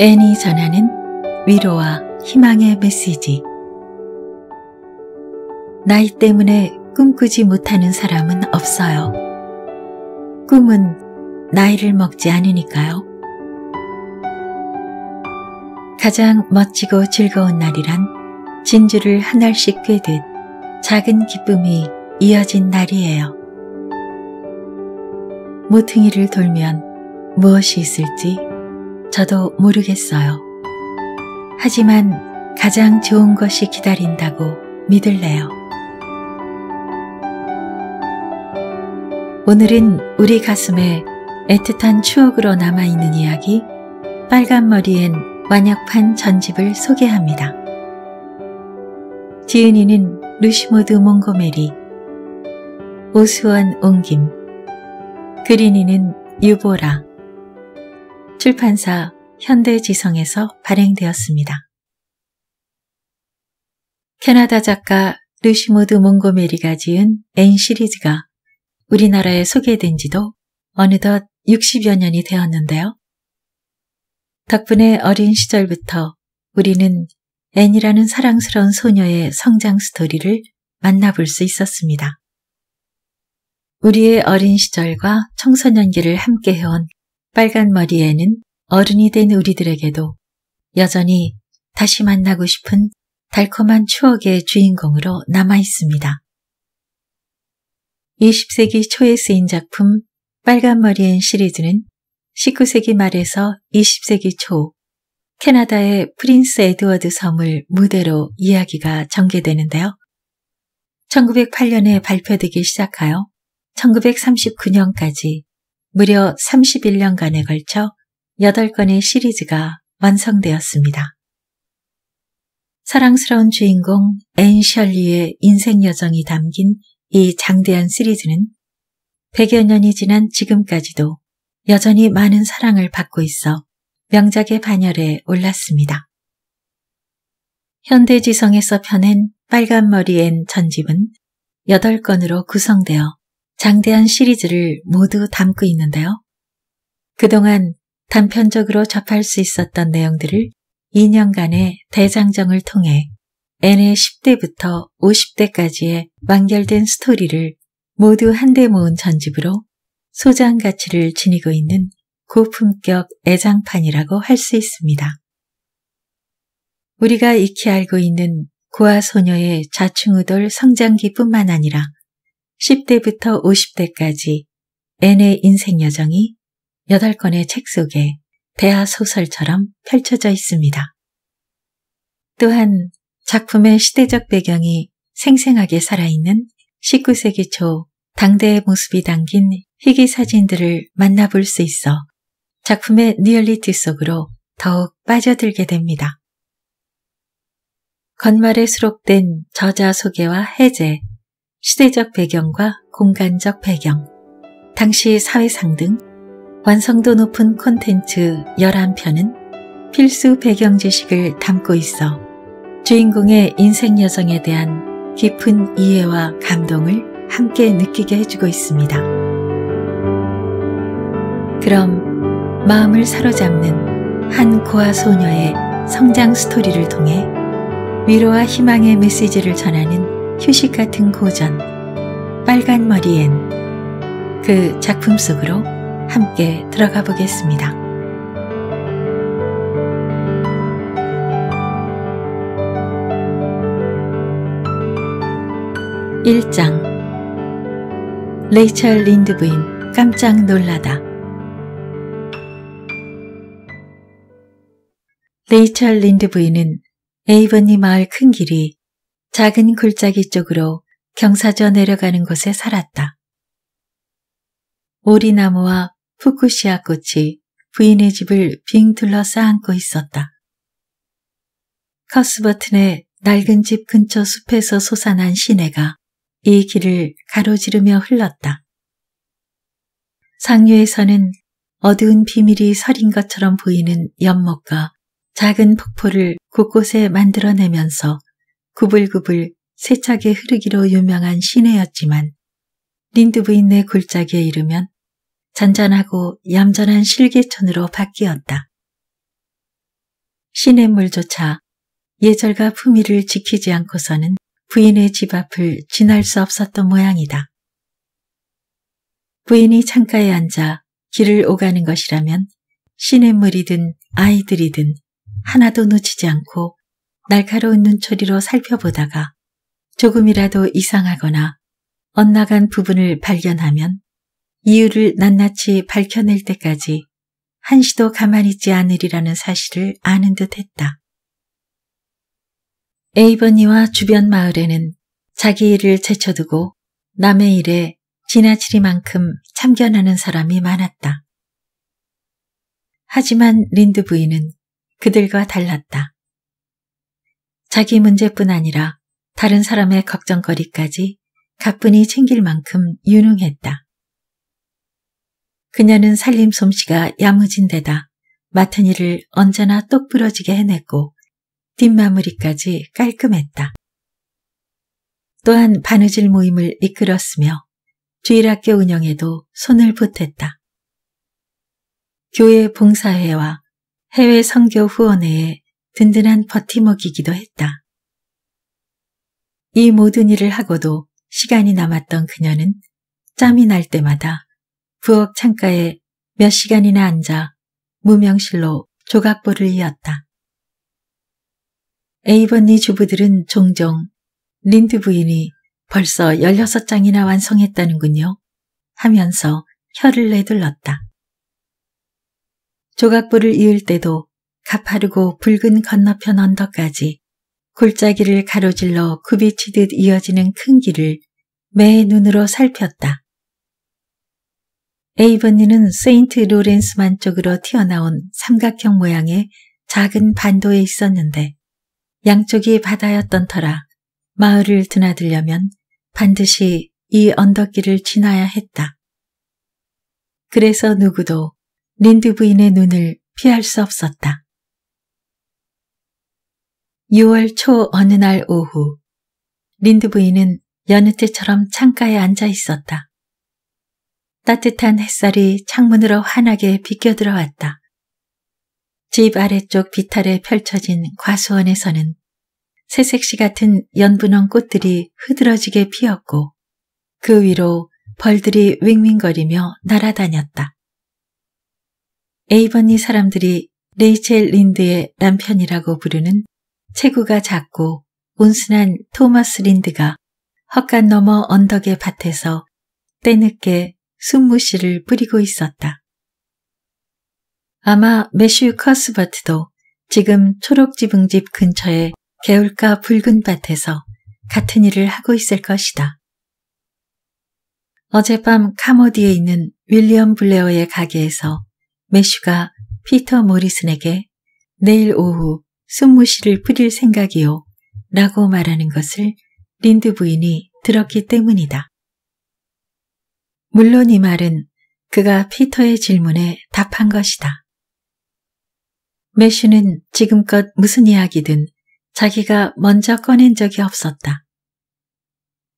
애니 전하는 위로와 희망의 메시지. 나이 때문에 꿈꾸지 못하는 사람은 없어요. 꿈은 나이를 먹지 않으니까요. 가장 멋지고 즐거운 날이란 진주를 한 알씩 꿰듯 작은 기쁨이 이어진 날이에요. 모퉁이를 돌면 무엇이 있을지 저도 모르겠어요. 하지만 가장 좋은 것이 기다린다고 믿을래요. 오늘은 우리 가슴에 애틋한 추억으로 남아있는 이야기 빨간머리엔 완약판 전집을 소개합니다. 지은이는 루시모드 몽고메리 우수한 옹김 그린이는 유보라 출판사 현대지성에서 발행되었습니다. 캐나다 작가 루시모드 몽고메리가 지은 N 시리즈가 우리나라에 소개된 지도 어느덧 60여 년이 되었는데요. 덕분에 어린 시절부터 우리는 N이라는 사랑스러운 소녀의 성장 스토리를 만나볼 수 있었습니다. 우리의 어린 시절과 청소년기를 함께해온 빨간 머리에는 어른이 된 우리들에게도 여전히 다시 만나고 싶은 달콤한 추억의 주인공으로 남아 있습니다. 20세기 초에 쓰인 작품 빨간 머리엔 시리즈는 19세기 말에서 20세기 초 캐나다의 프린스 에드워드 섬을 무대로 이야기가 전개되는데요. 1908년에 발표되기 시작하여 1939년까지 무려 31년간에 걸쳐 8건의 시리즈가 완성되었습니다. 사랑스러운 주인공 앤 셜리의 인생 여정이 담긴 이 장대한 시리즈는 100여 년이 지난 지금까지도 여전히 많은 사랑을 받고 있어 명작의 반열에 올랐습니다. 현대지성에서 펴낸 빨간머리 앤 전집은 8건으로 구성되어 장대한 시리즈를 모두 담고 있는데요. 그동안 단편적으로 접할 수 있었던 내용들을 2년간의 대장정을 통해 N의 10대부터 50대까지의 완결된 스토리를 모두 한데 모은 전집으로 소장 가치를 지니고 있는 고품격 애장판이라고 할 수 있습니다. 우리가 익히 알고 있는 고아 소녀의 자충우돌 성장기뿐만 아니라 10대부터 50대까지 N의 인생 여정이 8권의 책 속에 대하 소설처럼 펼쳐져 있습니다. 또한 작품의 시대적 배경이 생생하게 살아있는 19세기 초 당대의 모습이 담긴 희귀 사진들을 만나볼 수 있어 작품의 리얼리티 속으로 더욱 빠져들게 됩니다. 건말에 수록된 저자 소개와 해제, 시대적 배경과 공간적 배경, 당시 사회상 등 완성도 높은 콘텐츠 11편은 필수 배경 지식을 담고 있어 주인공의 인생 여정에 대한 깊은 이해와 감동을 함께 느끼게 해주고 있습니다. 그럼 마음을 사로잡는 한 고아 소녀의 성장 스토리를 통해 위로와 희망의 메시지를 전하는 휴식 같은 고전, 빨간 머리엔 그 작품 속으로 함께 들어가 보겠습니다. 1장 레이첼 린드부인 깜짝 놀라다 레이첼 린드 부인은 에이버니 마을 큰 길이 작은 굴짜기 쪽으로 경사저 내려가는 곳에 살았다. 오리나무와 푸쿠시아 꽃이 부인의 집을 빙 둘러싸안고 있었다. 커스버튼의 낡은 집 근처 숲에서 솟아난 시내가 이 길을 가로지르며 흘렀다. 상류에서는 어두운 비밀이 서린 것처럼 보이는 연못과 작은 폭포를 곳곳에 만들어내면서 구불구불 세차게 흐르기로 유명한 시내였지만 린드 부인네 굴짝에 이르면 잔잔하고 얌전한 실개천으로 바뀌었다. 시냇물조차 예절과 품위를 지키지 않고서는 부인의 집 앞을 지날 수 없었던 모양이다. 부인이 창가에 앉아 길을 오가는 것이라면 시냇물이든 아이들이든 하나도 놓치지 않고 날카로운 눈초리로 살펴보다가 조금이라도 이상하거나 엇나간 부분을 발견하면 이유를 낱낱이 밝혀낼 때까지 한시도 가만히 있지 않으리라는 사실을 아는 듯 했다. 에이버니와 주변 마을에는 자기 일을 제쳐두고 남의 일에 지나치리만큼 참견하는 사람이 많았다. 하지만 린드 부인은 그들과 달랐다. 자기 문제뿐 아니라 다른 사람의 걱정거리까지 가뿐히 챙길 만큼 유능했다. 그녀는 살림 솜씨가 야무진 데다 맡은 일을 언제나 똑부러지게 해냈고 뒷마무리까지 깔끔했다. 또한 바느질 모임을 이끌었으며 주일학교 운영에도 손을 보탰다. 교회 봉사회와 해외 선교 후원회에 든든한 버팀목이기도 했다. 이 모든 일을 하고도 시간이 남았던 그녀는 짬이 날 때마다 부엌 창가에 몇 시간이나 앉아 무명실로 조각보를 이었다. 에이번니 주부들은 종종 린드 부인이 벌써 16장이나 완성했다는군요 하면서 혀를 내둘렀다. 조각보를 이을 때도 가파르고 붉은 건너편 언덕까지 골짜기를 가로질러 굽이치듯 이어지는 큰 길을 매 눈으로 살폈다. 에이버니는 세인트 로렌스만 쪽으로 튀어나온 삼각형 모양의 작은 반도에 있었는데 양쪽이 바다였던 터라 마을을 드나들려면 반드시 이 언덕길을 지나야 했다. 그래서 누구도 린드 부인의 눈을 피할 수 없었다. 6월 초 어느 날 오후 린드 부인은 여느 때처럼 창가에 앉아 있었다. 따뜻한 햇살이 창문으로 환하게 비껴 들어왔다. 집 아래쪽 비탈에 펼쳐진 과수원에서는 새색시 같은 연분홍 꽃들이 흐드러지게 피었고 그 위로 벌들이 윙윙거리며 날아다녔다. 에이버니 사람들이 레이첼 린드의 남편이라고 부르는 체구가 작고 온순한 토마스 린드가 헛간 너머 언덕의 밭에서 때늦게 순무씨를 뿌리고 있었다. 아마 메슈 커스버트도 지금 초록지붕집 근처의 개울가 붉은 밭에서 같은 일을 하고 있을 것이다. 어젯밤 카모디에 있는 윌리엄 블레어의 가게에서 메슈가 피터 모리슨에게 내일 오후 손모시를 뿌릴 생각이요. 라고 말하는 것을 린드 부인이 들었기 때문이다. 물론 이 말은 그가 피터의 질문에 답한 것이다. 메슈는 지금껏 무슨 이야기든 자기가 먼저 꺼낸 적이 없었다.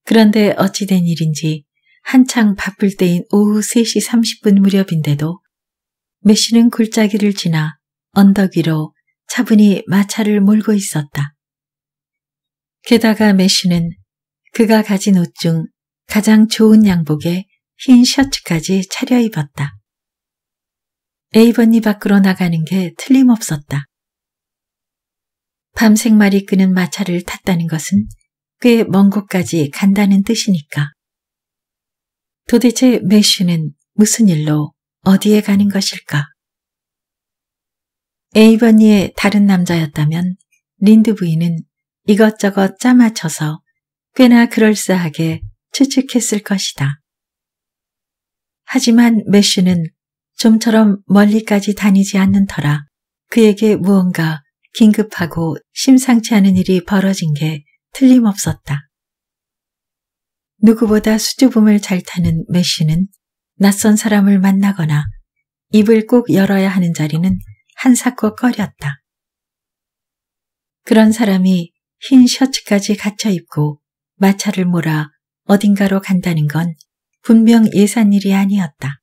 그런데 어찌된 일인지 한창 바쁠 때인 오후 3시 30분 무렵인데도 메시는 굴짜기를 지나 언덕 위로 차분히 마차를 몰고 있었다. 게다가 메시는 그가 가진 옷 중 가장 좋은 양복에 흰 셔츠까지 차려 입었다. 에이번니 밖으로 나가는 게 틀림없었다. 밤생말이 끄는 마차를 탔다는 것은 꽤 먼 곳까지 간다는 뜻이니까. 도대체 메슈는 무슨 일로 어디에 가는 것일까? 에이버니의 다른 남자였다면 린드 부인은 이것저것 짜맞춰서 꽤나 그럴싸하게 추측했을 것이다. 하지만 메슈는 좀처럼 멀리까지 다니지 않는 터라 그에게 무언가 긴급하고 심상치 않은 일이 벌어진 게 틀림없었다. 누구보다 수줍음을 잘 타는 메쉬는 낯선 사람을 만나거나 입을 꼭 열어야 하는 자리는 한사코꺼렸다 그런 사람이 흰 셔츠까지 갇혀 입고 마차를 몰아 어딘가로 간다는 건 분명 예산 일이 아니었다.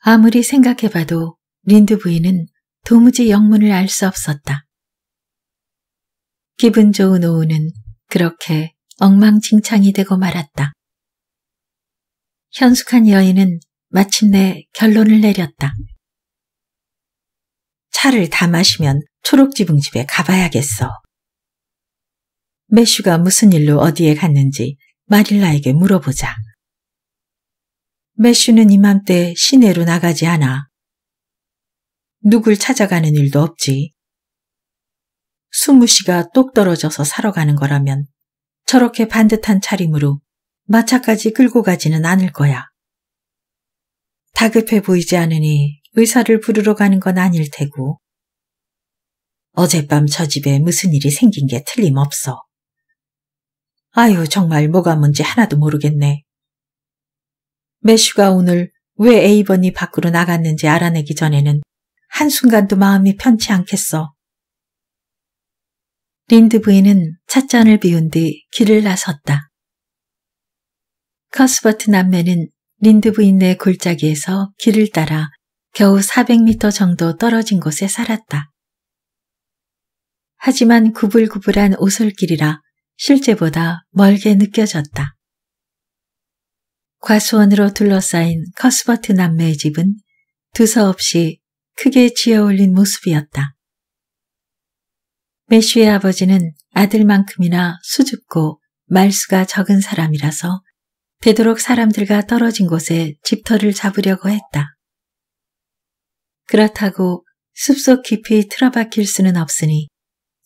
아무리 생각해봐도 린드 부인은 도무지 영문을 알 수 없었다. 기분 좋은 오후는 그렇게 엉망진창이 되고 말았다. 현숙한 여인은 마침내 결론을 내렸다. 차를 다 마시면 초록지붕 집에 가봐야겠어. 매슈가 무슨 일로 어디에 갔는지 마릴라에게 물어보자. 매슈는 이맘때 시내로 나가지 않아. 누굴 찾아가는 일도 없지. 수무씨가 똑 떨어져서 사러 가는 거라면 저렇게 반듯한 차림으로 마차까지 끌고 가지는 않을 거야. 다급해 보이지 않으니 의사를 부르러 가는 건 아닐 테고. 어젯밤 저 집에 무슨 일이 생긴 게 틀림없어. 아유, 정말 뭐가 뭔지 하나도 모르겠네. 매슈가 오늘 왜 에이번이 밖으로 나갔는지 알아내기 전에는 한순간도 마음이 편치 않겠어. 린드 부인은 찻잔을 비운 뒤 길을 나섰다. 커스버트 남매는 린드 부인네 골짜기에서 길을 따라 겨우 400m 정도 떨어진 곳에 살았다. 하지만 구불구불한 오솔길이라 실제보다 멀게 느껴졌다. 과수원으로 둘러싸인 커스버트 남매의 집은 두서없이 크게 지어올린 모습이었다. 메쉬의 아버지는 아들만큼이나 수줍고 말수가 적은 사람이라서 되도록 사람들과 떨어진 곳에 집터를 잡으려고 했다. 그렇다고 숲속 깊이 틀어박힐 수는 없으니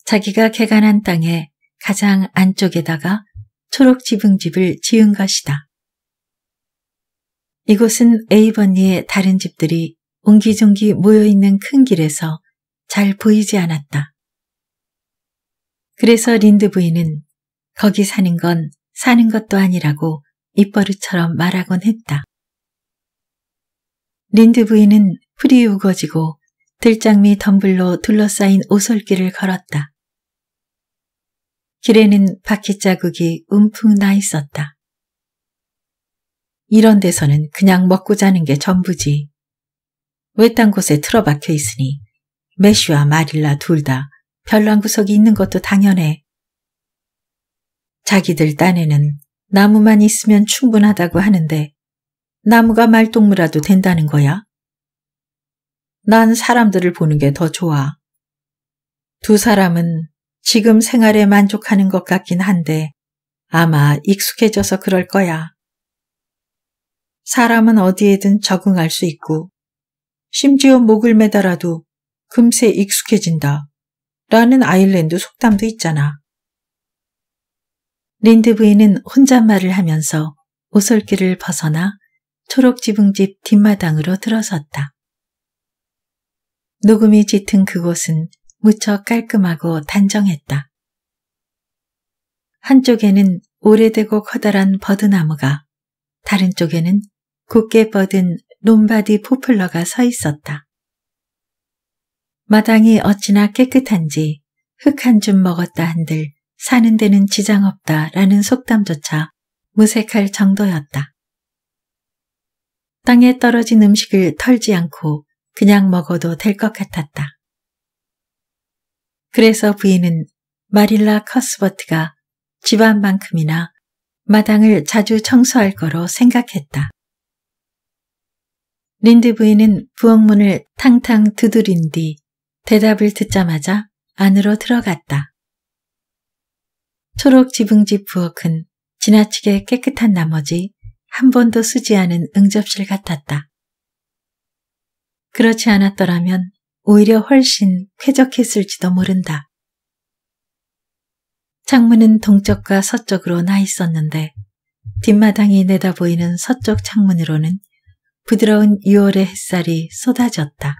자기가 개간한 땅에 가장 안쪽에다가 초록 지붕집을 지은 것이다. 이곳은 에이번니의 다른 집들이 옹기종기 모여있는 큰 길에서 잘 보이지 않았다. 그래서 린드 부인은 거기 사는 건 사는 것도 아니라고 입버릇처럼 말하곤 했다. 린드 부인은 풀이 우거지고 들장미 덤불로 둘러싸인 오솔길을 걸었다. 길에는 바퀴 자국이 움푹 나 있었다. 이런 데서는 그냥 먹고 자는 게 전부지. 외딴 곳에 틀어박혀 있으니 메쉬와 마릴라 둘 다 별난 구석이 있는 것도 당연해. 자기들 딴에는 나무만 있으면 충분하다고 하는데 나무가 말동무라도 된다는 거야? 난 사람들을 보는 게 더 좋아. 두 사람은 지금 생활에 만족하는 것 같긴 한데 아마 익숙해져서 그럴 거야. 사람은 어디에든 적응할 수 있고 심지어 목을 매달아도 금세 익숙해진다. 라는 아일랜드 속담도 있잖아. 린드 부인은 혼잣말을 하면서 오솔길을 벗어나 초록 지붕집 뒷마당으로 들어섰다. 녹음이 짙은 그곳은 무척 깔끔하고 단정했다. 한쪽에는 오래되고 커다란 버드나무가, 다른 쪽에는 곱게 뻗은 논바디 포플러가 서 있었다. 마당이 어찌나 깨끗한지 흙 한 줌 먹었다 한들 사는 데는 지장 없다라는 속담조차 무색할 정도였다. 땅에 떨어진 음식을 털지 않고 그냥 먹어도 될 것 같았다. 그래서 부인은 마릴라 커스버트가 집안만큼이나 마당을 자주 청소할 거로 생각했다. 린드 부인은 부엌문을 탕탕 두드린 뒤 대답을 듣자마자 안으로 들어갔다. 초록 지붕집 부엌은 지나치게 깨끗한 나머지 한 번도 쓰지 않은 응접실 같았다. 그렇지 않았더라면 오히려 훨씬 쾌적했을지도 모른다. 창문은 동쪽과 서쪽으로 나 있었는데 뒷마당이 내다보이는 서쪽 창문으로는 부드러운 6월의 햇살이 쏟아졌다.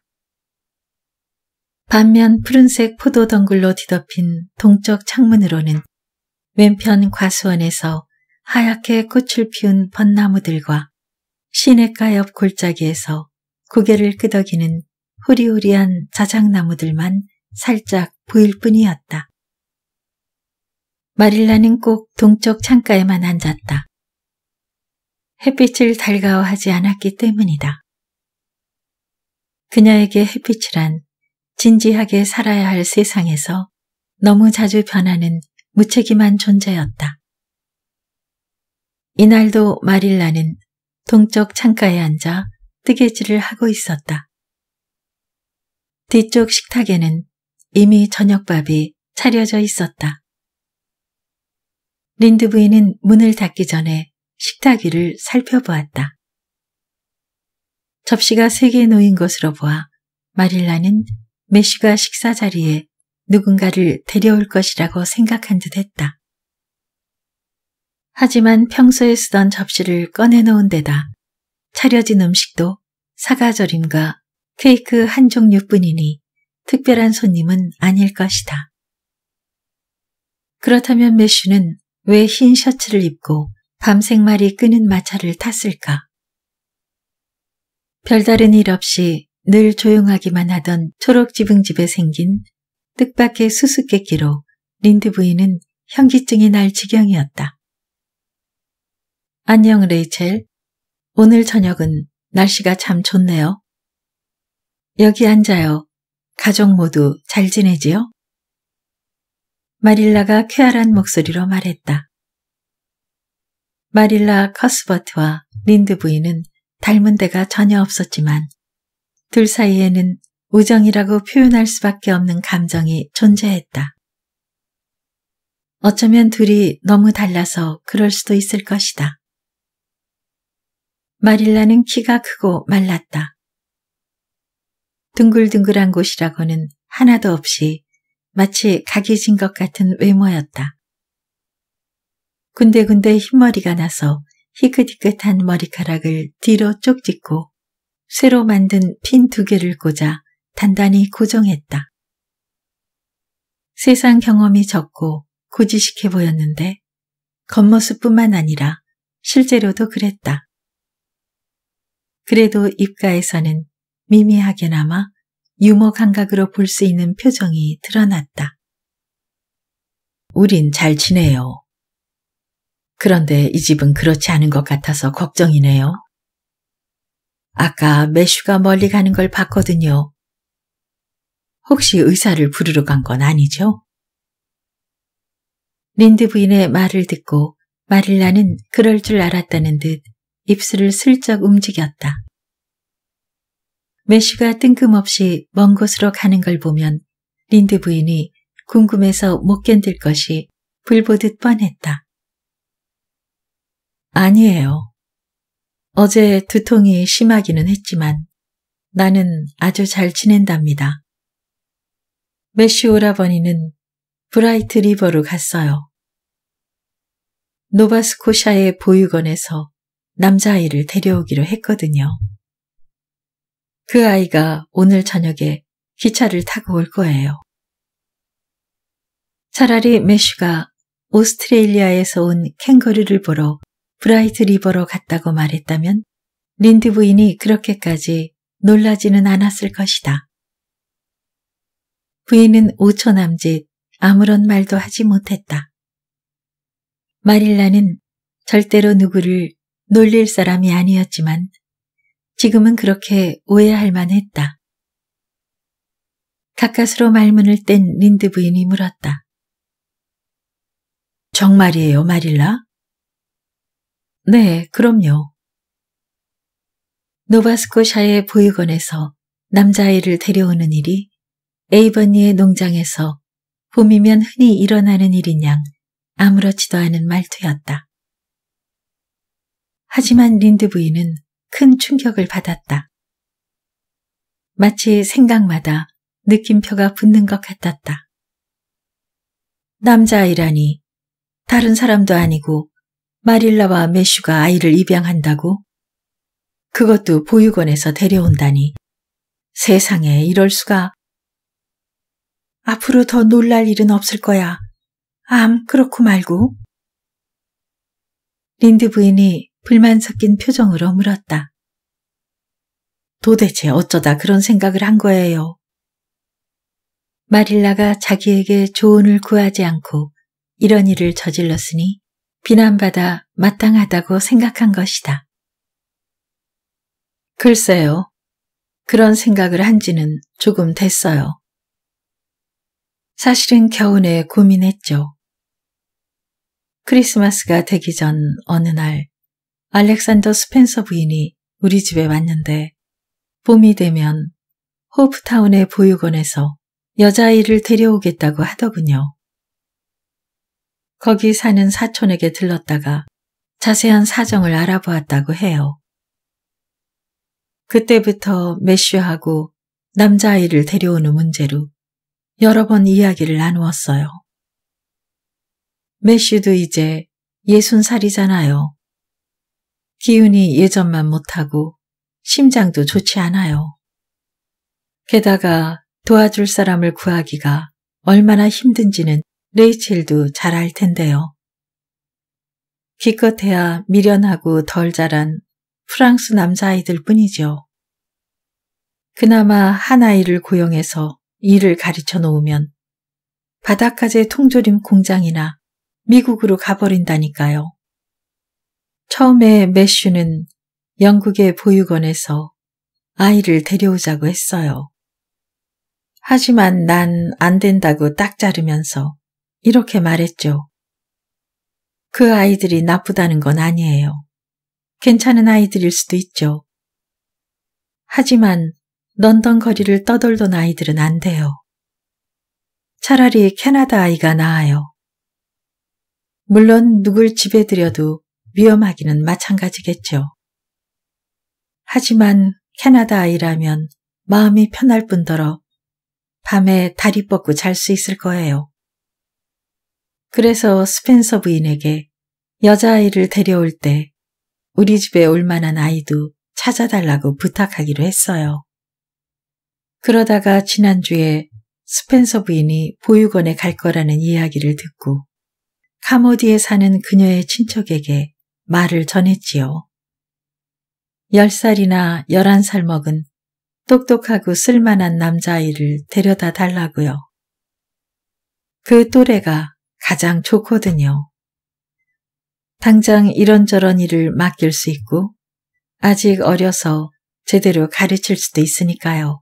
반면 푸른색 포도 덩굴로 뒤덮인 동쪽 창문으로는 왼편 과수원에서 하얗게 꽃을 피운 벚나무들과 시냇가 옆 골짜기에서 고개를 끄덕이는 후리후리한 자작나무들만 살짝 보일 뿐이었다. 마릴라는 꼭 동쪽 창가에만 앉았다. 햇빛을 달가워하지 않았기 때문이다. 그녀에게 햇빛이란 진지하게 살아야 할 세상에서 너무 자주 변하는 무책임한 존재였다. 이날도 마릴라는 동쪽 창가에 앉아 뜨개질을 하고 있었다. 뒤쪽 식탁에는 이미 저녁밥이 차려져 있었다. 린드 부인은 문을 닫기 전에 식탁 위를 살펴보았다. 접시가 세 개 놓인 것으로 보아 마릴라는 메쉬가 식사 자리에 누군가를 데려올 것이라고 생각한 듯 했다. 하지만 평소에 쓰던 접시를 꺼내놓은 데다 차려진 음식도 사과절임과 케이크 한 종류뿐이니 특별한 손님은 아닐 것이다. 그렇다면 메슈는 왜 흰 셔츠를 입고 밤색말이 끄는 마차를 탔을까? 별다른 일 없이 늘 조용하기만 하던 초록지붕집에 생긴 뜻밖의 수수께끼로 린드 부인은 현기증이 날 지경이었다. 안녕 레이첼, 오늘 저녁은 날씨가 참 좋네요. 여기 앉아요. 가족 모두 잘 지내지요? 마릴라가 쾌활한 목소리로 말했다. 마릴라 커스버트와 린드 부인은 닮은 데가 전혀 없었지만 둘 사이에는 우정이라고 표현할 수밖에 없는 감정이 존재했다. 어쩌면 둘이 너무 달라서 그럴 수도 있을 것이다. 마릴라는 키가 크고 말랐다. 둥글둥글한 곳이라고는 하나도 없이 마치 각이진 것 같은 외모였다. 군데군데 흰머리가 나서 희끗희끗한 머리카락을 뒤로 쪽짓고새로 만든 핀 두 개를 꽂아 단단히 고정했다. 세상 경험이 적고 고지식해 보였는데 겉모습뿐만 아니라 실제로도 그랬다. 그래도 입가에서는 미미하게나마 유머 감각으로 볼 수 있는 표정이 드러났다. 우린 잘 지내요. 그런데 이 집은 그렇지 않은 것 같아서 걱정이네요. 아까 매슈가 멀리 가는 걸 봤거든요. 혹시 의사를 부르러 간 건 아니죠? 린드 부인의 말을 듣고 마릴라는 그럴 줄 알았다는 듯 입술을 슬쩍 움직였다. 메쉬가 뜬금없이 먼 곳으로 가는 걸 보면 린드 부인이 궁금해서 못 견딜 것이 불보듯 뻔했다. 아니에요. 어제 두통이 심하기는 했지만 나는 아주 잘 지낸답니다. 메쉬 오라버니는 브라이트 리버로 갔어요. 노바스코샤의 보육원에서 남자아이를 데려오기로 했거든요. 그 아이가 오늘 저녁에 기차를 타고 올 거예요. 차라리 메슈가 오스트레일리아에서 온 캥거루를 보러 브라이트 리버로 갔다고 말했다면 린드 부인이 그렇게까지 놀라지는 않았을 것이다. 부인은 오초남짓 아무런 말도 하지 못했다. 마릴라는 절대로 누구를 놀릴 사람이 아니었지만 지금은 그렇게 오해할 만했다. 가까스로 말문을 뗀 린드 부인이 물었다. 정말이에요, 마릴라? 네, 그럼요. 노바스코샤의 보육원에서 남자아이를 데려오는 일이 에이버니의 농장에서 봄이면 흔히 일어나는 일인 양 아무렇지도 않은 말투였다. 하지만 린드 부인은 큰 충격을 받았다. 마치 생각마다 느낌표가 붙는 것 같았다. 남자아이라니 다른 사람도 아니고 마릴라와 메슈가 아이를 입양한다고? 그것도 보육원에서 데려온다니. 세상에 이럴 수가. 앞으로 더 놀랄 일은 없을 거야. 암, 그렇고 말고. 린드 부인이 불만 섞인 표정으로 물었다. 도대체 어쩌다 그런 생각을 한 거예요? 마릴라가 자기에게 조언을 구하지 않고 이런 일을 저질렀으니 비난받아 마땅하다고 생각한 것이다. 글쎄요. 그런 생각을 한 지는 조금 됐어요. 사실은 겨우내 고민했죠. 크리스마스가 되기 전 어느 날 알렉산더 스펜서 부인이 우리 집에 왔는데 봄이 되면 호프타운의 보육원에서 여자아이를 데려오겠다고 하더군요. 거기 사는 사촌에게 들렀다가 자세한 사정을 알아보았다고 해요. 그때부터 메쉬하고 남자아이를 데려오는 문제로 여러 번 이야기를 나누었어요. 메쉬도 이제 예순 살이잖아요. 기운이 예전만 못하고 심장도 좋지 않아요. 게다가 도와줄 사람을 구하기가 얼마나 힘든지는 레이첼도 잘 알 텐데요. 기껏해야 미련하고 덜 자란 프랑스 남자아이들 뿐이죠. 그나마 한 아이를 고용해서 일을 가르쳐 놓으면 바닷가지 통조림 공장이나 미국으로 가버린다니까요. 처음에 매슈는 영국의 보육원에서 아이를 데려오자고 했어요. 하지만 난 안 된다고 딱 자르면서 이렇게 말했죠. 그 아이들이 나쁘다는 건 아니에요. 괜찮은 아이들일 수도 있죠. 하지만 런던 거리를 떠돌던 아이들은 안 돼요. 차라리 캐나다 아이가 나아요. 물론 누굴 집에 들여도 위험하기는 마찬가지겠죠. 하지만 캐나다 아이라면 마음이 편할 뿐더러 밤에 다리 뻗고 잘 수 있을 거예요. 그래서 스펜서 부인에게 여자아이를 데려올 때 우리 집에 올 만한 아이도 찾아달라고 부탁하기로 했어요. 그러다가 지난주에 스펜서 부인이 보육원에 갈 거라는 이야기를 듣고 카모디에 사는 그녀의 친척에게 말을 전했지요. 10살이나 11살 먹은 똑똑하고 쓸만한 남자아이를 데려다 달라고요. 그 또래가 가장 좋거든요. 당장 이런저런 일을 맡길 수 있고 아직 어려서 제대로 가르칠 수도 있으니까요.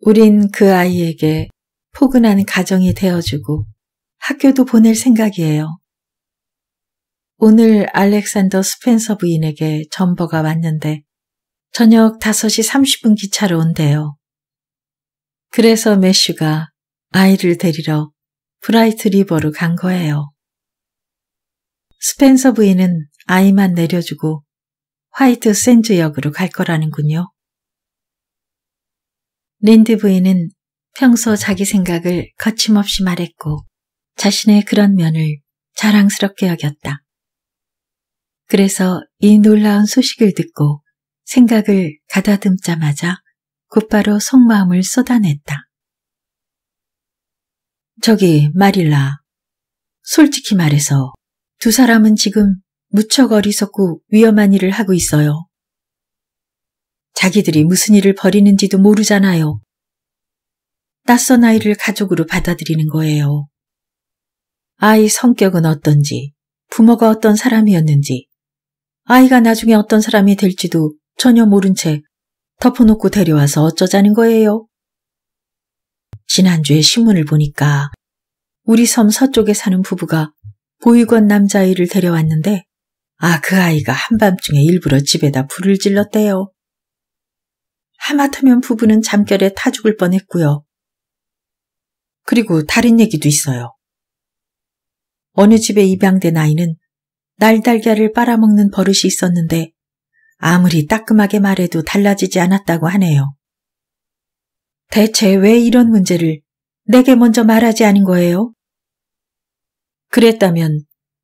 우린 그 아이에게 포근한 가정이 되어주고 학교도 보낼 생각이에요. 오늘 알렉산더 스펜서 부인에게 전보가 왔는데 저녁 5시 30분 기차로 온대요. 그래서 메슈가 아이를 데리러 브라이트 리버로 간 거예요. 스펜서 부인은 아이만 내려주고 화이트 샌즈 역으로 갈 거라는군요. 린드 부인은 평소 자기 생각을 거침없이 말했고 자신의 그런 면을 자랑스럽게 여겼다. 그래서 이 놀라운 소식을 듣고 생각을 가다듬자마자 곧바로 속마음을 쏟아냈다. 저기 마릴라, 솔직히 말해서 두 사람은 지금 무척 어리석고 위험한 일을 하고 있어요. 자기들이 무슨 일을 벌이는지도 모르잖아요. 낯선 아이를 가족으로 받아들이는 거예요. 아이 성격은 어떤지, 부모가 어떤 사람이었는지, 아이가 나중에 어떤 사람이 될지도 전혀 모른 채 덮어놓고 데려와서 어쩌자는 거예요. 지난주에 신문을 보니까 우리 섬 서쪽에 사는 부부가 보육원 남자아이를 데려왔는데 아, 그 아이가 한밤중에 일부러 집에다 불을 질렀대요. 하마터면 부부는 잠결에 타 죽을 뻔했고요. 그리고 다른 얘기도 있어요. 어느 집에 입양된 아이는 날달걀을 빨아먹는 버릇이 있었는데 아무리 따끔하게 말해도 달라지지 않았다고 하네요. 대체 왜 이런 문제를 내게 먼저 말하지 않은 거예요? 그랬다면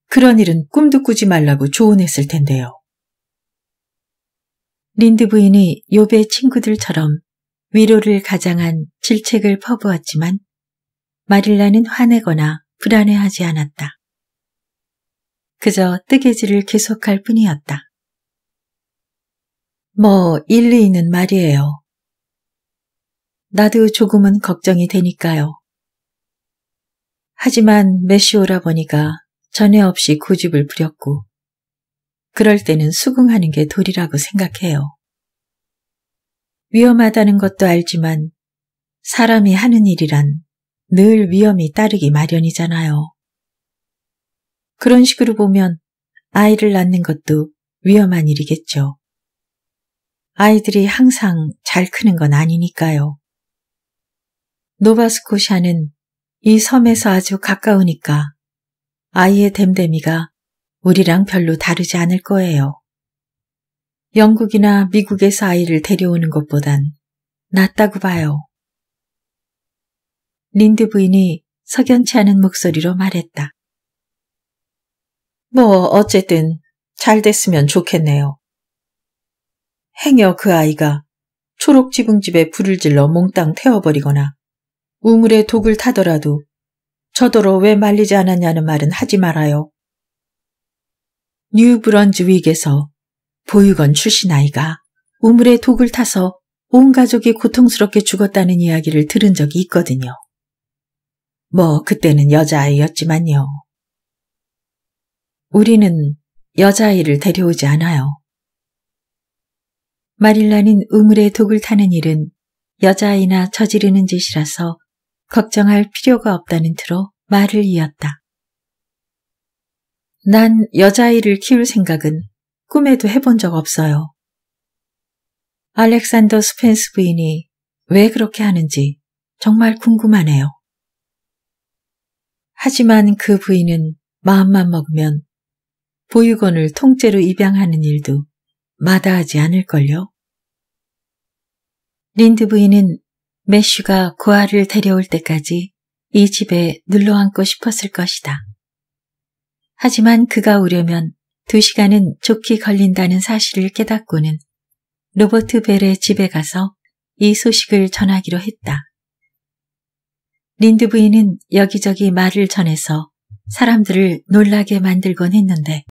그런 일은 꿈도 꾸지 말라고 조언했을 텐데요. 린드 부인이 요배 친구들처럼 위로를 가장한 질책을 퍼부었지만 마릴라는 화내거나 불안해하지 않았다. 그저 뜨개질을 계속할 뿐이었다. 뭐 일리 있는 말이에요. 나도 조금은 걱정이 되니까요. 하지만 메시오라 보니가 전에 없이 고집을 부렸고 그럴 때는 수긍하는 게 도리라고 생각해요. 위험하다는 것도 알지만 사람이 하는 일이란 늘 위험이 따르기 마련이잖아요. 그런 식으로 보면 아이를 낳는 것도 위험한 일이겠죠. 아이들이 항상 잘 크는 건 아니니까요. 노바스코샤는 이 섬에서 아주 가까우니까 아이의 댐댐이가 우리랑 별로 다르지 않을 거예요. 영국이나 미국에서 아이를 데려오는 것보단 낫다고 봐요. 린드 부인이 석연치 않은 목소리로 말했다. 뭐 어쨌든 잘 됐으면 좋겠네요. 행여 그 아이가 초록지붕집에 불을 질러 몽땅 태워버리거나 우물에 독을 타더라도 저더러 왜 말리지 않았냐는 말은 하지 말아요. 뉴브런즈윅에서 보육원 출신 아이가 우물에 독을 타서 온 가족이 고통스럽게 죽었다는 이야기를 들은 적이 있거든요. 뭐 그때는 여자아이였지만요. 우리는 여자아이를 데려오지 않아요. 마릴라는 우물에 독을 타는 일은 여자아이나 저지르는 짓이라서 걱정할 필요가 없다는 틀어 말을 이었다. 난 여자아이를 키울 생각은 꿈에도 해본 적 없어요. 알렉산더 스펜스 부인이 왜 그렇게 하는지 정말 궁금하네요. 하지만 그 부인은 마음만 먹으면 보육원을 통째로 입양하는 일도 마다하지 않을걸요. 린드 부인은 메슈가 고아를 데려올 때까지 이 집에 눌러앉고 싶었을 것이다. 하지만 그가 오려면 두 시간은 좋게 걸린다는 사실을 깨닫고는 로버트 벨의 집에 가서 이 소식을 전하기로 했다. 린드 부인은 여기저기 말을 전해서 사람들을 놀라게 만들곤 했는데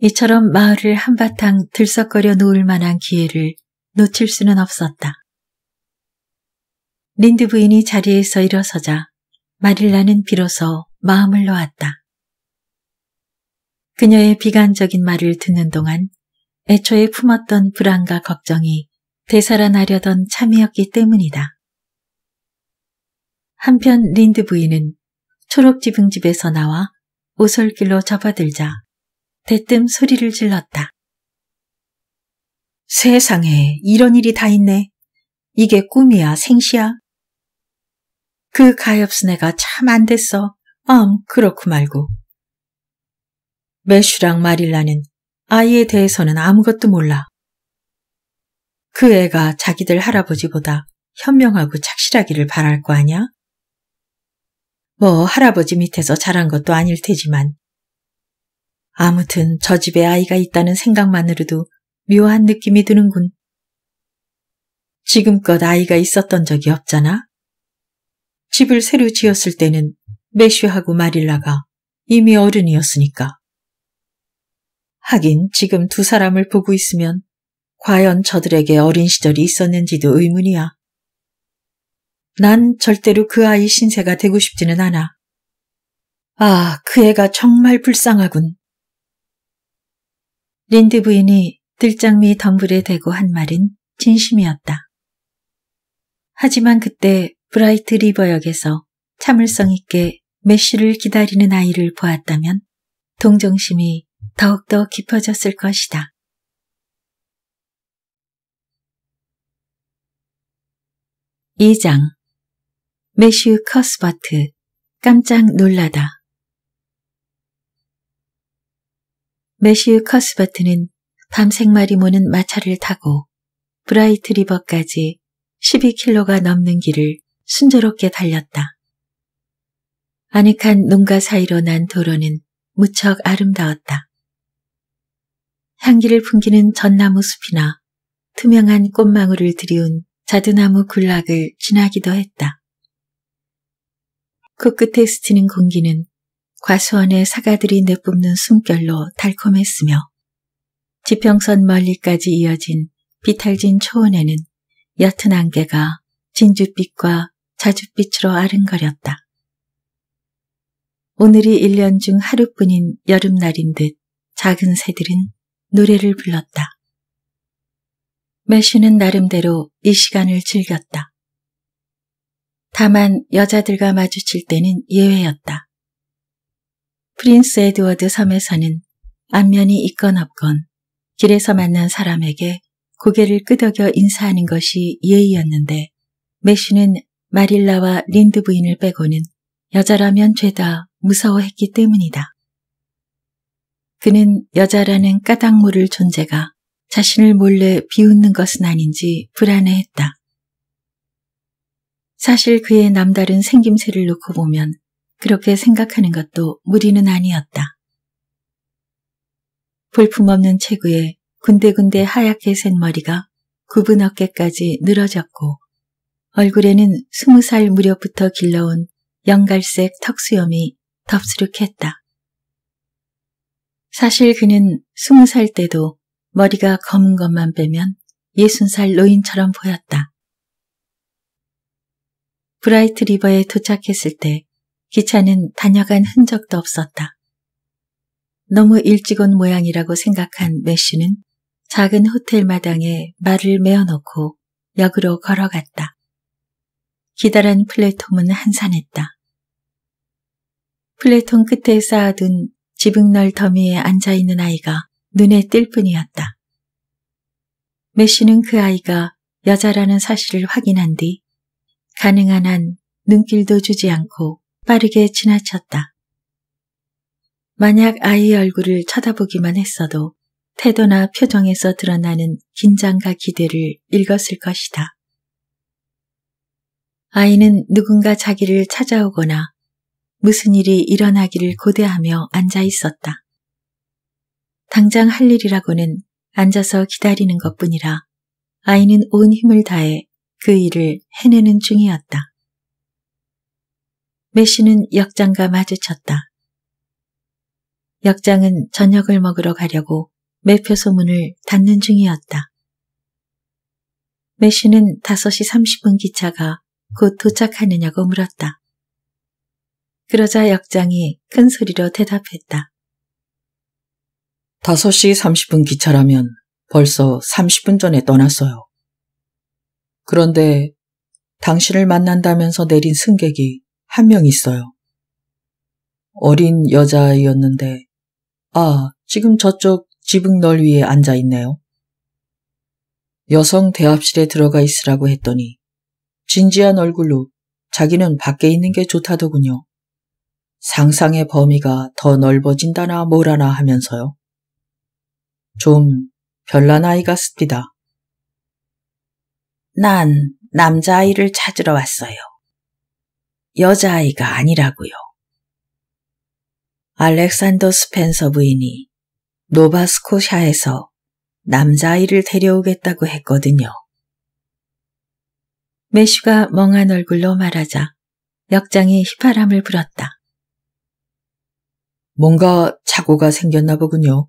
이처럼 마을을 한바탕 들썩거려 놓을 만한 기회를 놓칠 수는 없었다. 린드 부인이 자리에서 일어서자 마릴라는 비로소 마음을 놓았다. 그녀의 비관적인 말을 듣는 동안 애초에 품었던 불안과 걱정이 되살아나려던 참이었기 때문이다. 한편 린드 부인은 초록지붕집에서 나와 오솔길로 접어들자 대뜸 소리를 질렀다. 세상에 이런 일이 다 있네. 이게 꿈이야 생시야? 그 가엾은애가 참 안 됐어. 음, 그렇고 말고. 메슈랑 마릴라는 아이에 대해서는 아무것도 몰라. 그 애가 자기들 할아버지보다 현명하고 착실하기를 바랄 거 아냐? 뭐 할아버지 밑에서 자란 것도 아닐 테지만 아무튼 저 집에 아이가 있다는 생각만으로도 묘한 느낌이 드는군. 지금껏 아이가 있었던 적이 없잖아. 집을 새로 지었을 때는 메슈하고 마릴라가 이미 어른이었으니까. 하긴 지금 두 사람을 보고 있으면 과연 저들에게 어린 시절이 있었는지도 의문이야. 난 절대로 그 아이 신세가 되고 싶지는 않아. 아, 그 애가 정말 불쌍하군. 린드 부인이 들장미 덤불에 대고 한 말은 진심이었다. 하지만 그때 브라이트 리버역에서 참을성 있게 메쉬를 기다리는 아이를 보았다면 동정심이 더욱더 깊어졌을 것이다. 2장메슈 커스버트 깜짝 놀라다 메시유 커스버트는 밤색 마리모는 마차를 타고 브라이트 리버까지 12킬로가 넘는 길을 순조롭게 달렸다. 아늑한 농가 사이로 난 도로는 무척 아름다웠다. 향기를 풍기는 전나무 숲이나 투명한 꽃망울을 들이운 자두나무 군락을 지나기도 했다. 코끝에 스치는 공기는 과수원의 사과들이 내뿜는 숨결로 달콤했으며 지평선 멀리까지 이어진 비탈진 초원에는 옅은 안개가 진주빛과 자줏빛으로 아른거렸다. 오늘이 1년 중 하루뿐인 여름날인 듯 작은 새들은 노래를 불렀다. 매슈는 나름대로 이 시간을 즐겼다. 다만 여자들과 마주칠 때는 예외였다. 프린스 에드워드 섬에 사는 안면이 있건 없건 길에서 만난 사람에게 고개를 끄덕여 인사하는 것이 예의였는데 메시는 마릴라와 린드 부인을 빼고는 여자라면 죄다 무서워했기 때문이다. 그는 여자라는 까닭 모를 존재가 자신을 몰래 비웃는 것은 아닌지 불안해했다. 사실 그의 남다른 생김새를 놓고 보면 그렇게 생각하는 것도 무리는 아니었다. 볼품없는 체구에 군데군데 하얗게 샌 머리가 굽은 어깨까지 늘어졌고 얼굴에는 스무 살 무렵부터 길러온 연갈색 턱수염이 덥수룩했다. 사실 그는 스무 살 때도 머리가 검은 것만 빼면 예순 살 노인처럼 보였다. 브라이트 리버에 도착했을 때 기차는 다녀간 흔적도 없었다. 너무 일찍 온 모양이라고 생각한 메쉬는 작은 호텔 마당에 말을 메어놓고 역으로 걸어갔다. 기다란 플랫폼은 한산했다. 플랫폼 끝에 쌓아둔 지붕널 더미에 앉아있는 아이가 눈에 띌 뿐이었다. 메쉬는 그 아이가 여자라는 사실을 확인한 뒤 가능한 한 눈길도 주지 않고 빠르게 지나쳤다. 만약 아이 얼굴을 쳐다보기만 했어도 태도나 표정에서 드러나는 긴장과 기대를 읽었을 것이다. 아이는 누군가 자기를 찾아오거나 무슨 일이 일어나기를 고대하며 앉아 있었다. 당장 할 일이라고는 앉아서 기다리는 것 뿐이라 아이는 온 힘을 다해 그 일을 해내는 중이었다. 메시는 역장과 마주쳤다. 역장은 저녁을 먹으러 가려고 매표소 문을 닫는 중이었다. 메시는 5시 30분 기차가 곧 도착하느냐고 물었다. 그러자 역장이 큰 소리로 대답했다. 5시 30분 기차라면 벌써 30분 전에 떠났어요. 그런데 당신을 만난다면서 내린 승객이 한명 있어요. 어린 여자아이였는데, 아, 지금 저쪽 지붕널 위에 앉아 있네요. 여성 대합실에 들어가 있으라고 했더니 진지한 얼굴로 자기는 밖에 있는 게 좋다더군요. 상상의 범위가 더 넓어진다나 뭐라나 하면서요. 좀 별난 아이 같습니다. 난 남자아이를 찾으러 왔어요. 여자아이가 아니라고요. 알렉산더 스펜서 부인이 노바스코샤에서 남자아이를 데려오겠다고 했거든요. 메슈가 멍한 얼굴로 말하자 역장이 휘파람을 불었다. 뭔가 착오가 생겼나 보군요.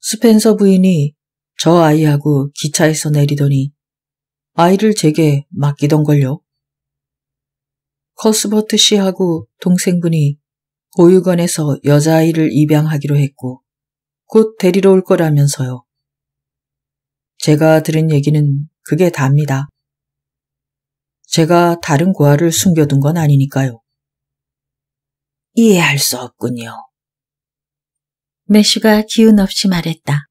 스펜서 부인이 저 아이하고 기차에서 내리더니 아이를 제게 맡기던걸요. 커스버트 씨하고 동생분이 보육원에서 여자아이를 입양하기로 했고 곧 데리러 올 거라면서요. 제가 들은 얘기는 그게 답니다. 제가 다른 고아를 숨겨둔 건 아니니까요. 이해할 수 없군요. 메슈가 기운 없이 말했다.